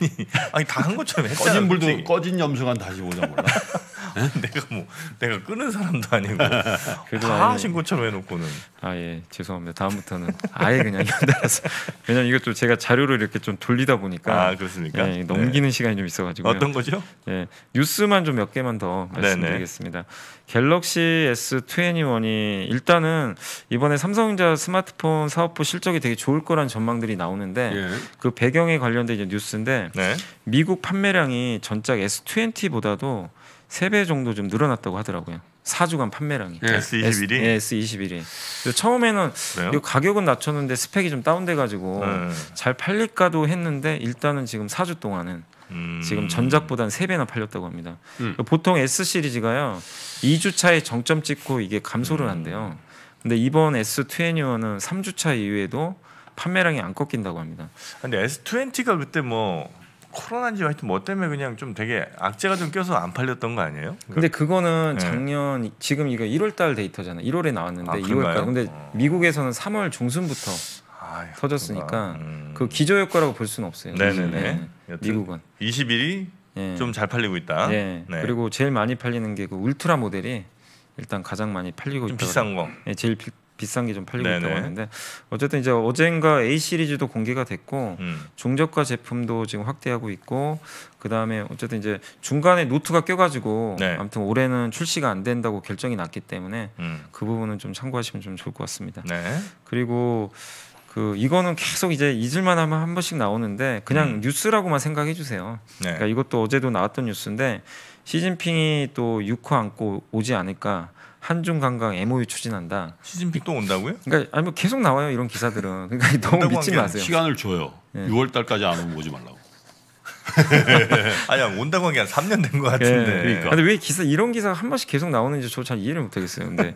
D: 아니 다한 것처럼 꺼진 불도 꺼진 염수관 다시 오자 몰라. 예? 내가 뭐 내가 끄는 사람도 아니고 다 아예,
G: 신고처럼 해놓고는 아 예 죄송합니다 다음부터는 아예 그냥 연달아서 왜냐면 이것도 제가 자료를 이렇게 좀 돌리다 보니까 아 그렇습니까 예, 넘기는 네. 시간이 좀 있어가지고 어떤 거죠 예 뉴스만 좀 몇 개만 더 말씀드리겠습니다 네네. 갤럭시 S21이 일단은 이번에 삼성전자 스마트폰 사업부 실적이 되게 좋을 거란 전망들이 나오는데 예. 그 배경에 관련된 이제 뉴스인데 네. 미국 판매량이 전작 S20보다도 세배 정도 좀 늘어났다고 하더라고요. 4주간 판매량이. 네, S21이. 네, S21이. 처음에는 이 가격은 낮췄는데 스펙이 좀 다운돼 가지고 네. 잘 팔릴까도 했는데 일단은 지금 4주 동안은 음. 지금 전작보단 3배나 팔렸다고 합니다. 음. 그러니까 보통 S 시리즈가요. 2주차에 정점 찍고 이게 감소를 음. 한대요. 근데 이번 S21은 3주차 이후에도 판매량이 안 꺾인다고 합니다.
C: 근데 S20가 그때 뭐 코로나인지 하여튼 뭐 때문에 그냥 좀 되게 악재가 좀 껴서
G: 안 팔렸던 거 아니에요? 그러니까 근데 그거는 네. 작년 지금 이거 1월 달데이터잖아 1월에 나왔는데 아, 2월까지. 근데 어. 미국에서는 3월 중순부터 아유, 터졌으니까 그 음. 그 기저 효과라고 볼 수는 없어요. 네네네. 네. 미국은 2 0이 예. 좀잘 팔리고 있다. 예. 네. 그리고 제일 많이 팔리는 게 그 울트라 모델이 일단 가장 많이 팔리고 있다. 비싼 거. 예, 제일 비, 비싼 게 좀 팔리고 네네. 있다고 하는데 어쨌든 이제 어젠가 A 시리즈도 공개가 됐고 음. 종저과 제품도 지금 확대하고 있고 그 다음에 어쨌든 이제 중간에 노트가 껴가지고 네. 아무튼 올해는 출시가 안 된다고 결정이 났기 때문에 음. 그 부분은 좀 참고하시면 좀 좋을 것 같습니다. 네. 그리고 그 이거는 계속 이제 잊을만 하면 한 번씩 나오는데 그냥 음. 뉴스라고만 생각해 주세요. 네. 그러니까 이것도 어제도 나왔던 뉴스인데 시진핑이 또 6호 안고 오지 않을까. 한중 관광 MOU 추진한다.
C: 시진핑 또 온다고요?
G: 그러니까 아니 뭐 계속 나와요 이런 기사들은. 그러니까 너무 믿지 마세요. 시간을 줘요.
C: 네. 예. 6월 달까지 안 오면 오지 말라고. 아니야 온다고 한 게 한 3년 된것 예, 같은데. 네. 그러니까. 근데
G: 왜 기사 이런 기사 한 번씩 계속 나오는지 저 잘 이해를 못하겠어요. 근데,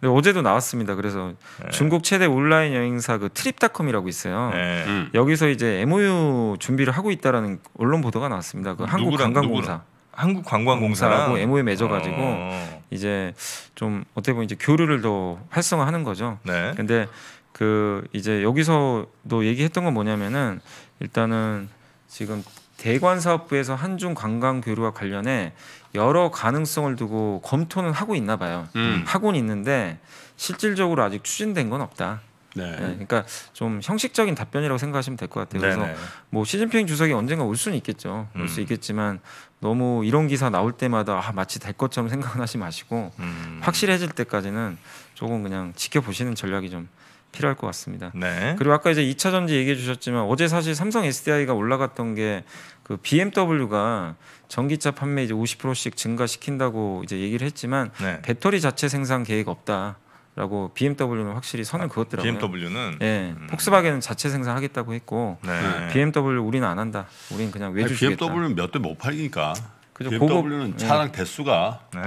G: 근데, 어제도 나왔습니다. 그래서 네. 중국 최대 온라인 여행사 그 트립닷컴이라고 있어요. 네. 음. 여기서 이제 MOU 준비를 하고 있다라는 언론 보도가 나왔습니다. 그 한국 누구랑, 관광공사. 누구랑? 한국관광공사라고 MOU 어. 맺어가지고
F: 어.
G: 이제 좀 어떻게 보면 이제 교류를 더 활성화하는 거죠. 네. 근데 그 이제 여기서도 얘기했던 건 뭐냐면은 일단은 지금 대관 사업부에서 한중 관광 교류와 관련해 여러 가능성을 두고 검토는 하고 있나 봐요. 음. 하고는 있는데 실질적으로 아직 추진된 건 없다.
F: 네. 네. 그러니까
G: 좀 형식적인 답변이라고 생각하시면 될 것 같아요. 그래서 뭐 시진핑 주석이 언젠가 올 수는 있겠죠. 올수 음. 있겠지만 너무 이런 기사 나올 때마다 아, 마치 될 것처럼 생각하지 마시고 음. 확실해질 때까지는 조금 그냥 지켜보시는 전략이 좀 필요할 것 같습니다. 네. 그리고 아까 이제 2차 전지 얘기해 주셨지만 어제 사실 삼성 SDI가 올라갔던 게 그 BMW가 전기차 판매 이제 50%씩 증가시킨다고 이제 얘기를 했지만 네. 배터리 자체 생산 계획 없다. 라고 BMW는 확실히 선을 그었더라고요. BMW는 예, 음. 폭스바겐은 자체 생산하겠다고 했고 네.
D: BMW 우리는 안 한다. 우리는 그냥 외주 아니, 주겠다. BMW는 몇 대 못 팔기니까. 그죠, BMW는 고급, 차량 예. 대수가 네.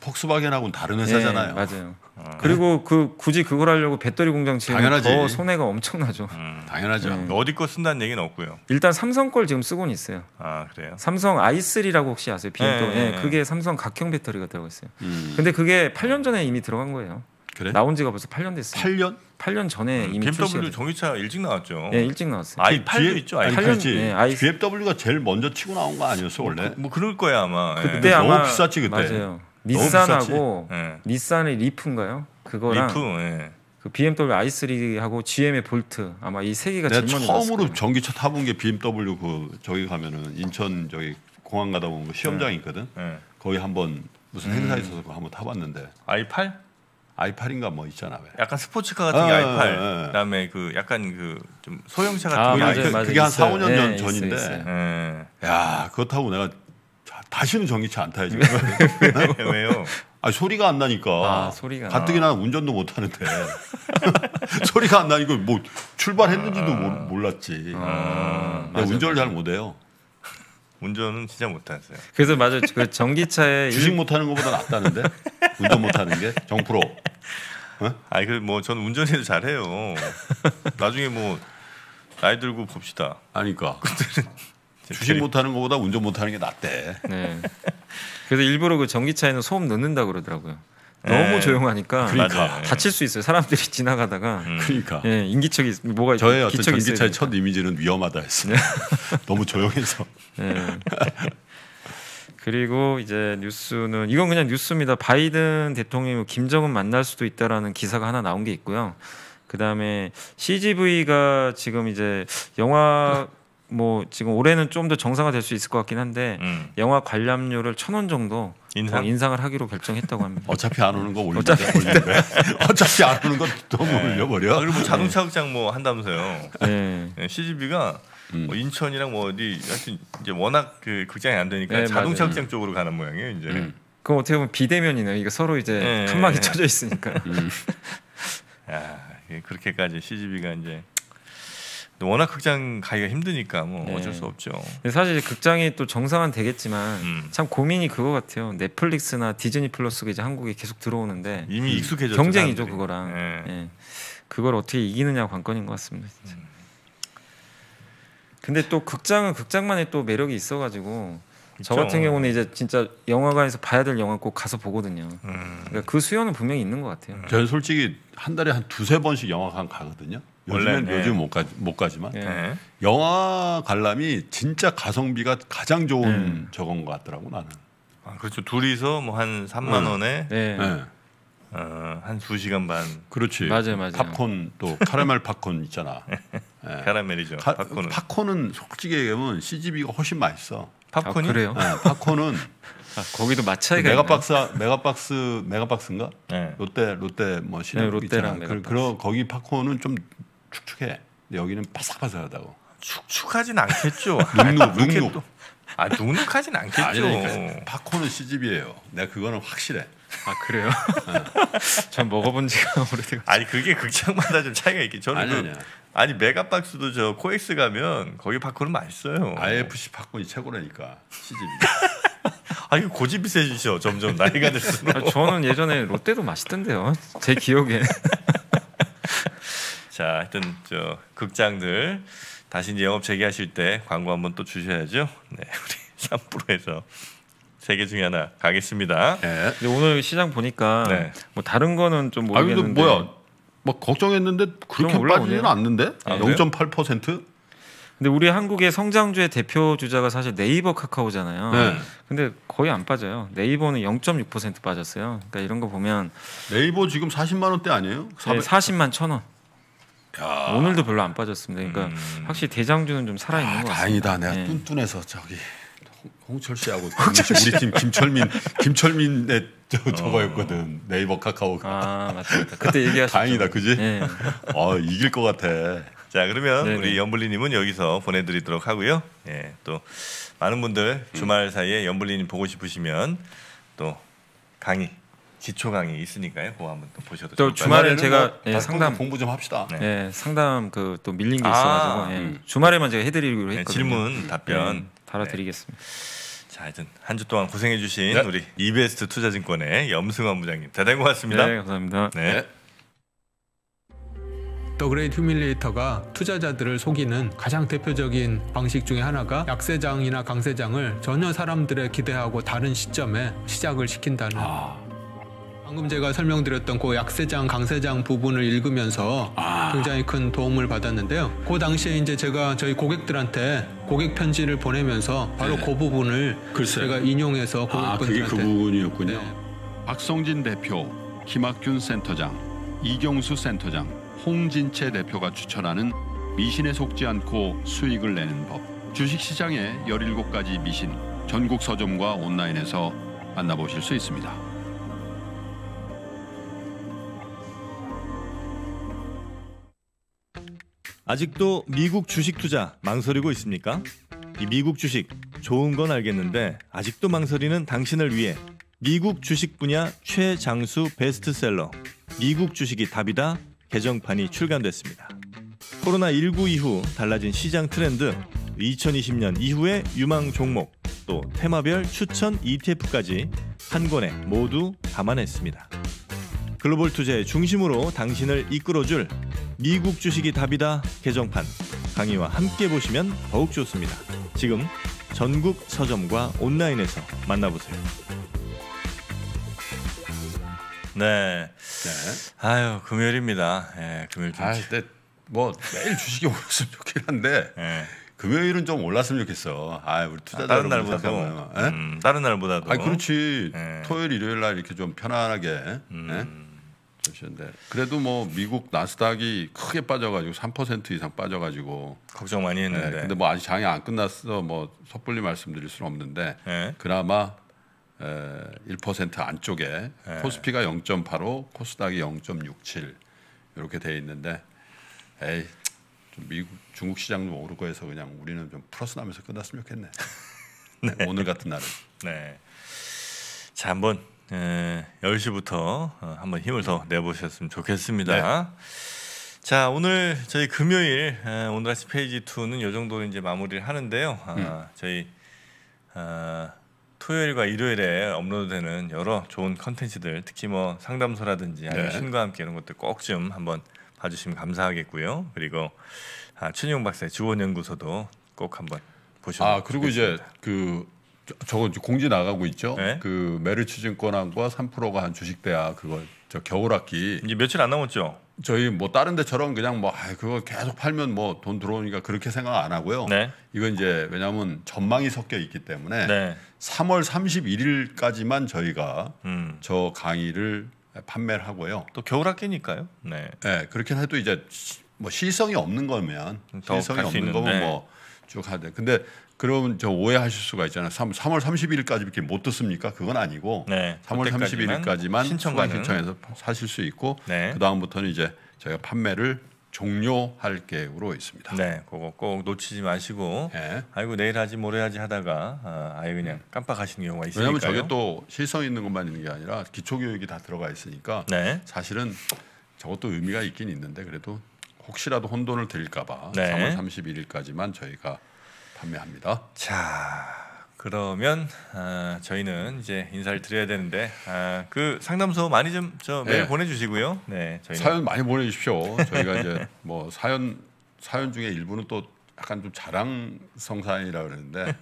D: 폭스바겐하고는 다른 예, 회사잖아요. 예, 맞아요. 어. 그리고
G: 그 굳이 그걸 하려고 배터리 공장 지으면 더 손해가 엄청나죠. 음,
D: 당연하죠. 예. 어디 거 쓴다는
C: 얘기는 없고요.
G: 일단 삼성 걸 지금 쓰고 있어요. 아 그래요? 삼성 i3라고 혹시 아세요? BMW. 예, 네, 예, 그게 삼성 각형 배터리가 들어가 있어요. 음. 근데 그게 8년 전에 이미 들어간 거예요. 그래? 나온 지가 벌써 8년 됐어요. 8년? 8년 전에
C: 음, 이미 BMW 전기차 일찍 나왔죠. 네, 일찍
D: 나왔어요. i 8 있죠. i 8년, 네, i BMW가 제일 먼저 치고 나온 거 아니었어 뭐 원래? 뭐, 뭐 그럴 거야 아마. 그때 예. 아마 너무 비쌌지 그때. 맞아요. 니산하고 예. 니산의 리프인가요? 그거랑
G: 리프. 예. 그 BMW i3하고 GM의 볼트 아마 이 세 개가 제일 먼저 처음으로
D: 전기차 타본 게 BMW 그 저기 가면은 인천 저기 공항 가다 보면 그 시험장 이 예. 있거든. 예. 거기 한번 무슨 행사 음. 있어서 그 한번 타봤는데. i8? 아이팔인가 뭐 있잖아. 왜. 약간 스포츠카 같은 게 아, 아이팔. 네.
C: 그다음에 그 약간 그 좀 소형차 같은 게아요 아, 그, 맞아요. 게한 4, 5년 네, 전 전인데. 있어요, 있
D: 예. 야, 그렇다고 내가 자, 다시는 전기차 안 타야지. 왜요? 아 소리가 안 나니까. 아, 소리가 가뜩이나 운전도 못 하는데 소리가 안 나니까 뭐 출발했는지도 아, 몰랐지. 아, 운전을 잘 못해요. 운전은 진짜 못하세요. 그래서 맞아요. 그 전기차에 주식 못하는 것보다 낫다는데 운전 못하는 게 정프로. 어? 아니 그뭐 저는 운전해도 잘해요. 나중에 뭐 나이 들고 봅시다. 아니까. 그러니까. 주식 못하는 것보다 운전 못하는 게 낫대. 네. 그래서 일부러 그 전기차에는 소음 넣는다 그러더라고요.
G: 너무 네. 조용하니까
D: 그러니까. 다칠
G: 수 있어요. 사람들이 지나가다가 음. 그러니까 예,
D: 인기척이 뭐가 저의 어떤 전기차의 첫 이미지는 위험하다 했어요. 네. 너무 조용해서.
G: 예. 그리고 이제 뉴스는 이건 그냥 뉴스입니다. 바이든 대통령 김정은 만날 수도 있다라는 기사가 하나 나온 게 있고요. 그다음에 CGV가 지금 이제 영화 뭐 지금 올해는 좀 더 정상화될 수 있을 것 같긴 한데 음. 영화 관람료를 천 원 정도 어, 인상? 인상을 하기로 결정했다고 합니다.
D: 어차피 안 오는 거 올리면
G: 어차피 올리면 어차피
D: 안 오는 거또 네. 올려버려. 아, 그리고 뭐 네. 자동차
G: 극장 뭐 한다면서요. 네. 네. CGV가
C: 음. 뭐 인천이랑 뭐 어디 하여튼 이제 워낙 그 극장이 안 되니까 네, 자동차 맞아요. 극장 쪽으로 가는 모양이에요 이제. 음.
G: 그럼 어떻게 보면 비대면이네요. 이게 서로 이제 네. 칸막이 쳐져 있으니까.
C: 아, 그렇게까지 CGV가 이제 워낙 극장 가기가 힘드니까 뭐 네. 어쩔 수 없죠.
G: 사실 극장이 또 정상화 되겠지만 음. 참 고민이 그거 같아요. 넷플릭스나 디즈니 플러스가 이제 한국에 계속 들어오는데 이미 음. 익숙해졌죠. 경쟁이죠 사람들이. 그거랑. 네. 네. 그걸 어떻게 이기느냐 관건인 것 같습니다. 진짜. 음. 근데 또 극장은 극장만의 또 매력이 있어가지고 저 같은 경우는 이제 진짜
D: 영화관에서 봐야 될 영화 꼭 가서 보거든요. 음.
G: 그러니까 그 수요는 분명히 있는 것 같아요. 저는
D: 솔직히 한 달에 한 두세 번씩 영화관 가거든요. 요즘엔 네. 요즘 못, 가, 못 가지만 네. 영화 관람이 진짜 가성비가 가장 좋은 네. 저건 것 같더라고 나는.
C: 아, 그렇죠. 둘이서 뭐 한 3만 원에 어, 한두 시간 반.
D: 그렇지. 맞아요, 맞아요. 팝콘 또 카라멜 팝콘 있잖아. 카라멜이죠. 카, 팝콘은. 팝콘은 솔직히 얘기하면 CGV가 훨씬 맛있어. 팝콘이 아, 그래요? 네, 팝콘은 아, 거기도 마차이가 메가박스 메가박스 메가박스인가? 네. 롯데 롯데 뭐시협 네, 롯데랑 있잖아. 그, 그런 거기 팝콘은 좀 축축해. 근데 여기는 바삭바삭하다고.
C: 축축하진 않겠죠. 눅눅 눅눅. 아 눅눅하진 않겠죠. 아니니까 그러니까 팝콘은 시집이에요. 내가 그거는 확실해. 아 그래요? 어. 전 먹어본 지가 오래돼서. 아니 그게 극장마다 좀 차이가 있긴. 저는 아니, 그, 아니 메가박스도 저 코엑스 가면 거기 팝콘은 맛있어요. IFC 팝콘이 최고라니까 시집이. 아 이거 고집이 세지죠 점점 나이가 아, 들수록. 저는 예전에 롯데도 맛있던데요. 제 기억에. 자, 하여튼 저 극장들 다시 이제 영업 재개하실 때 광고 한번 또 주셔야죠. 네, 우리 삼프로에서 세개 중에
G: 하나 가겠습니다. 네. 오늘 시장 보니까 네. 뭐 다른 거는 좀 모르겠는데. 아, 뭐야?
D: 막 걱정했는데 그렇게 빠지지는 않는데? 아, 0.8%?
G: 근데 우리 한국의 성장주의 대표 주자가 사실 네이버 카카오잖아요. 네.
D: 근데 거의 안
G: 빠져요. 네이버는 0.6% 빠졌어요. 그러니까 이런 거 보면 네이버 지금 40만 원대 아니에요? 네, 40만 천 원. 야. 오늘도 별로 안 빠졌습니다. 그러니까 음. 확실히 대장주는
D: 좀 살아 있는 아, 것 같습니다. 다행이다. 내가 네. 뚠뚠해서 저기 홍철 씨하고
F: 홍철 우리 팀 김철민
D: 김철민의 저, 어. 저거였거든 네이버 카카오가 아 맞습니다 그때
C: 얘기하셨 다행이다 그지 네. 어 이길 것 같아 자 그러면 네네. 우리 연블리님은 여기서 보내드리도록 하고요 예또 많은 분들 주말 사이에 연블리님 보고 싶으시면 또 강의 기초 강의 있으니까요. 그거 한번 또 보셔도 또 주말에 제가 뭐 예, 상담 공부 좀 합시다.
G: 예, 네. 예, 상담 그 또 밀린 게 아, 있어가지고 아, 예, 음. 주말에만 제가 해드리기로 네, 했거든요. 질문 예, 답변 달아드리겠습니다. 네. 자, 하여튼 한 주 동안 고생해주신
C: 네. 우리 이베스트 투자증권의 염승환 부장님 대단히 고맙습니다. 네, 감사합니다. 네.
D: 더 그레이트 휴밀리에이터가 투자자들을 속이는 가장 대표적인 방식 중의 하나가 약세장이나 강세장을 전혀 사람들의 기대하고 다른 시점에 시작을 시킨다는 아... 방금 제가 설명드렸던 그 약세장 강세장 부분을 읽으면서 아. 굉장히 큰 도움을 받았는데요. 그 당시에 이제 제가 저희 고객들한테 고객 편지를 보내면서 바로 네. 그 부분을 글쎄 제가 인용해서 고객분들한테 아, 그게 그 부분이었군요. 네. 박성진 대표, 김학균 센터장, 이경수 센터장, 홍진채 대표가 추천하는 미신에 속지 않고 수익을 내는 법. 주식시장의 17가지 미신, 전국 서점과 온라인에서 만나보실 수 있습니다. 아직도 미국 주식 투자
C: 망설이고 있습니까? 이 미국 주식 좋은 건 알겠는데 아직도 망설이는 당신을 위해 미국 주식 분야 최장수 베스트셀러 미국 주식이 답이다 개정판이 출간됐습니다. 코로나19 이후 달라진 시장 트렌드, 2020년 이후의 유망 종목, 또 테마별 추천 ETF까지 한 권에 모두 담아냈습니다. 글로벌 투자의 중심으로 당신을 이끌어줄 미국 주식이 답이다 개정판 강의와 함께 보시면 더욱 좋습니다. 지금 전국 서점과 온라인에서 만나보세요. 네. 네. 아유
D: 금요일입니다. 예, 금요일 좀. 아, 근뭐 네. 매일 주식이 오으면 좋긴 한데 예. 금요일은 좀 올랐으면 좋겠어. 아, 우리 투자 아, 음, 예? 다른 날보다도 음, 다른 날보다도. 아, 그렇지. 예. 토요일, 일요일 날 이렇게 좀 편안하게. 음. 예? 그러시는데 그래도 뭐 미국 나스닥이 크게 빠져가지고 3% 이상 빠져가지고 걱정 많이 네, 했는데 네, 근데 뭐 아직 장이 안 끝났어 뭐 섣불리 말씀드릴 수는 없는데 네. 그나마 에, 1% 안쪽에 네. 코스피가 0.85 코스닥이 0.67 이렇게 돼 있는데 에이 좀 미국 중국 시장도 오를 거에서 그냥 우리는 좀 플러스 나면서 끝났으면 좋겠네 네. 오늘 같은 날은 네.
C: 자 한번 에, 예, 10시부터 어, 한번 힘을 더 내보셨으면 좋겠습니다. 네. 자 오늘 저희 금요일 에, 예, 오늘 아침 페이지 2는 이 정도로 이제 마무리를 하는데요. 아, 음. 저희 아, 토요일과 일요일에 업로드되는 여러 좋은 컨텐츠들 특히 뭐 상담소라든지 아니면 네. 신과 함께 이런 것들 꼭 좀 한번 봐주시면 감사하겠고요. 그리고 아, 최용 박사의 주원 연구소도
D: 꼭 한번 보시아 그리고 좋겠습니다. 이제 그 저거 공지 나가고 있죠. 네? 그 메르츠증권하고 3%가 한 주식대야 그거 저 겨울 학기 이제 며칠 안 남았죠. 저희 뭐 다른 데처럼 그냥 뭐 아, 그거 계속 팔면 뭐 돈 들어오니까 그렇게 생각 안 하고요. 네. 이건 이제 왜냐하면 전망이 섞여 있기 때문에 네. 3월 31일까지만 저희가 음. 저 강의를 판매를 하고요. 또 겨울 학기니까요. 네. 네 예, 그렇게 해도 이제 뭐 시성이 없는 거면 시성이 없는 거면 뭐 쭉 하되 근데 그러면 저 오해하실 수가 있잖아요. 3, 월 30일까지 이렇게 못 듣습니까? 그건 아니고 네, 3월 31일까지만 신청관 신청해서 사실 수 있고 네. 그 다음부터는 이제 저희가 판매를 종료할 계획으로 있습니다. 네, 그거 꼭 놓치지
C: 마시고 네. 아이고 내일 하지 모레 하지 하다가 아, 아예 그냥 음. 깜빡하시는 경우가 있으니까 왜냐하면 저게
D: 또 실성 있는 것만 있는 게 아니라 기초 교육이 다 들어가 있으니까 네. 사실은 저것도 의미가 있긴 있는데 그래도 혹시라도 혼돈을 드릴까봐 네. 3월 31일까지만 저희가 판매합니다. 자. 그러면 어, 저희는
C: 이제 인사를 드려야 되는데 어, 그 상담소 많이 좀저 네. 메일 네. 보내주시고요. 네, 저희 사연 많이
D: 보내주십시오. 저희가 이제 뭐 사연 사연 중에 일부는 또 약간 좀 자랑성 사연이라 그러는데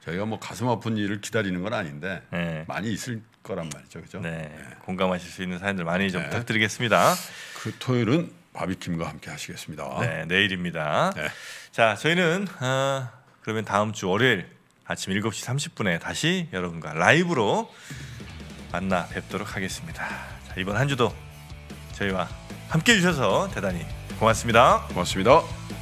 D: 저희가 뭐 가슴 아픈 일을 기다리는 건 아닌데 네. 많이 있을 거란 말이죠, 그죠 네, 네. 공감하실 수 있는 사연들 많이 좀 네. 부탁드리겠습니다. 그 토요일은 바비킴과 함께 하시겠습니다. 네,
C: 내일입니다. 자, 저희는. 어, 그러면 다음 주 월요일 아침 7시 30분에 다시 여러분과 라이브로 만나 뵙도록 하겠습니다. 자, 이번 한 주도 저희와 함께 해주셔서 대단히 고맙습니다. 고맙습니다.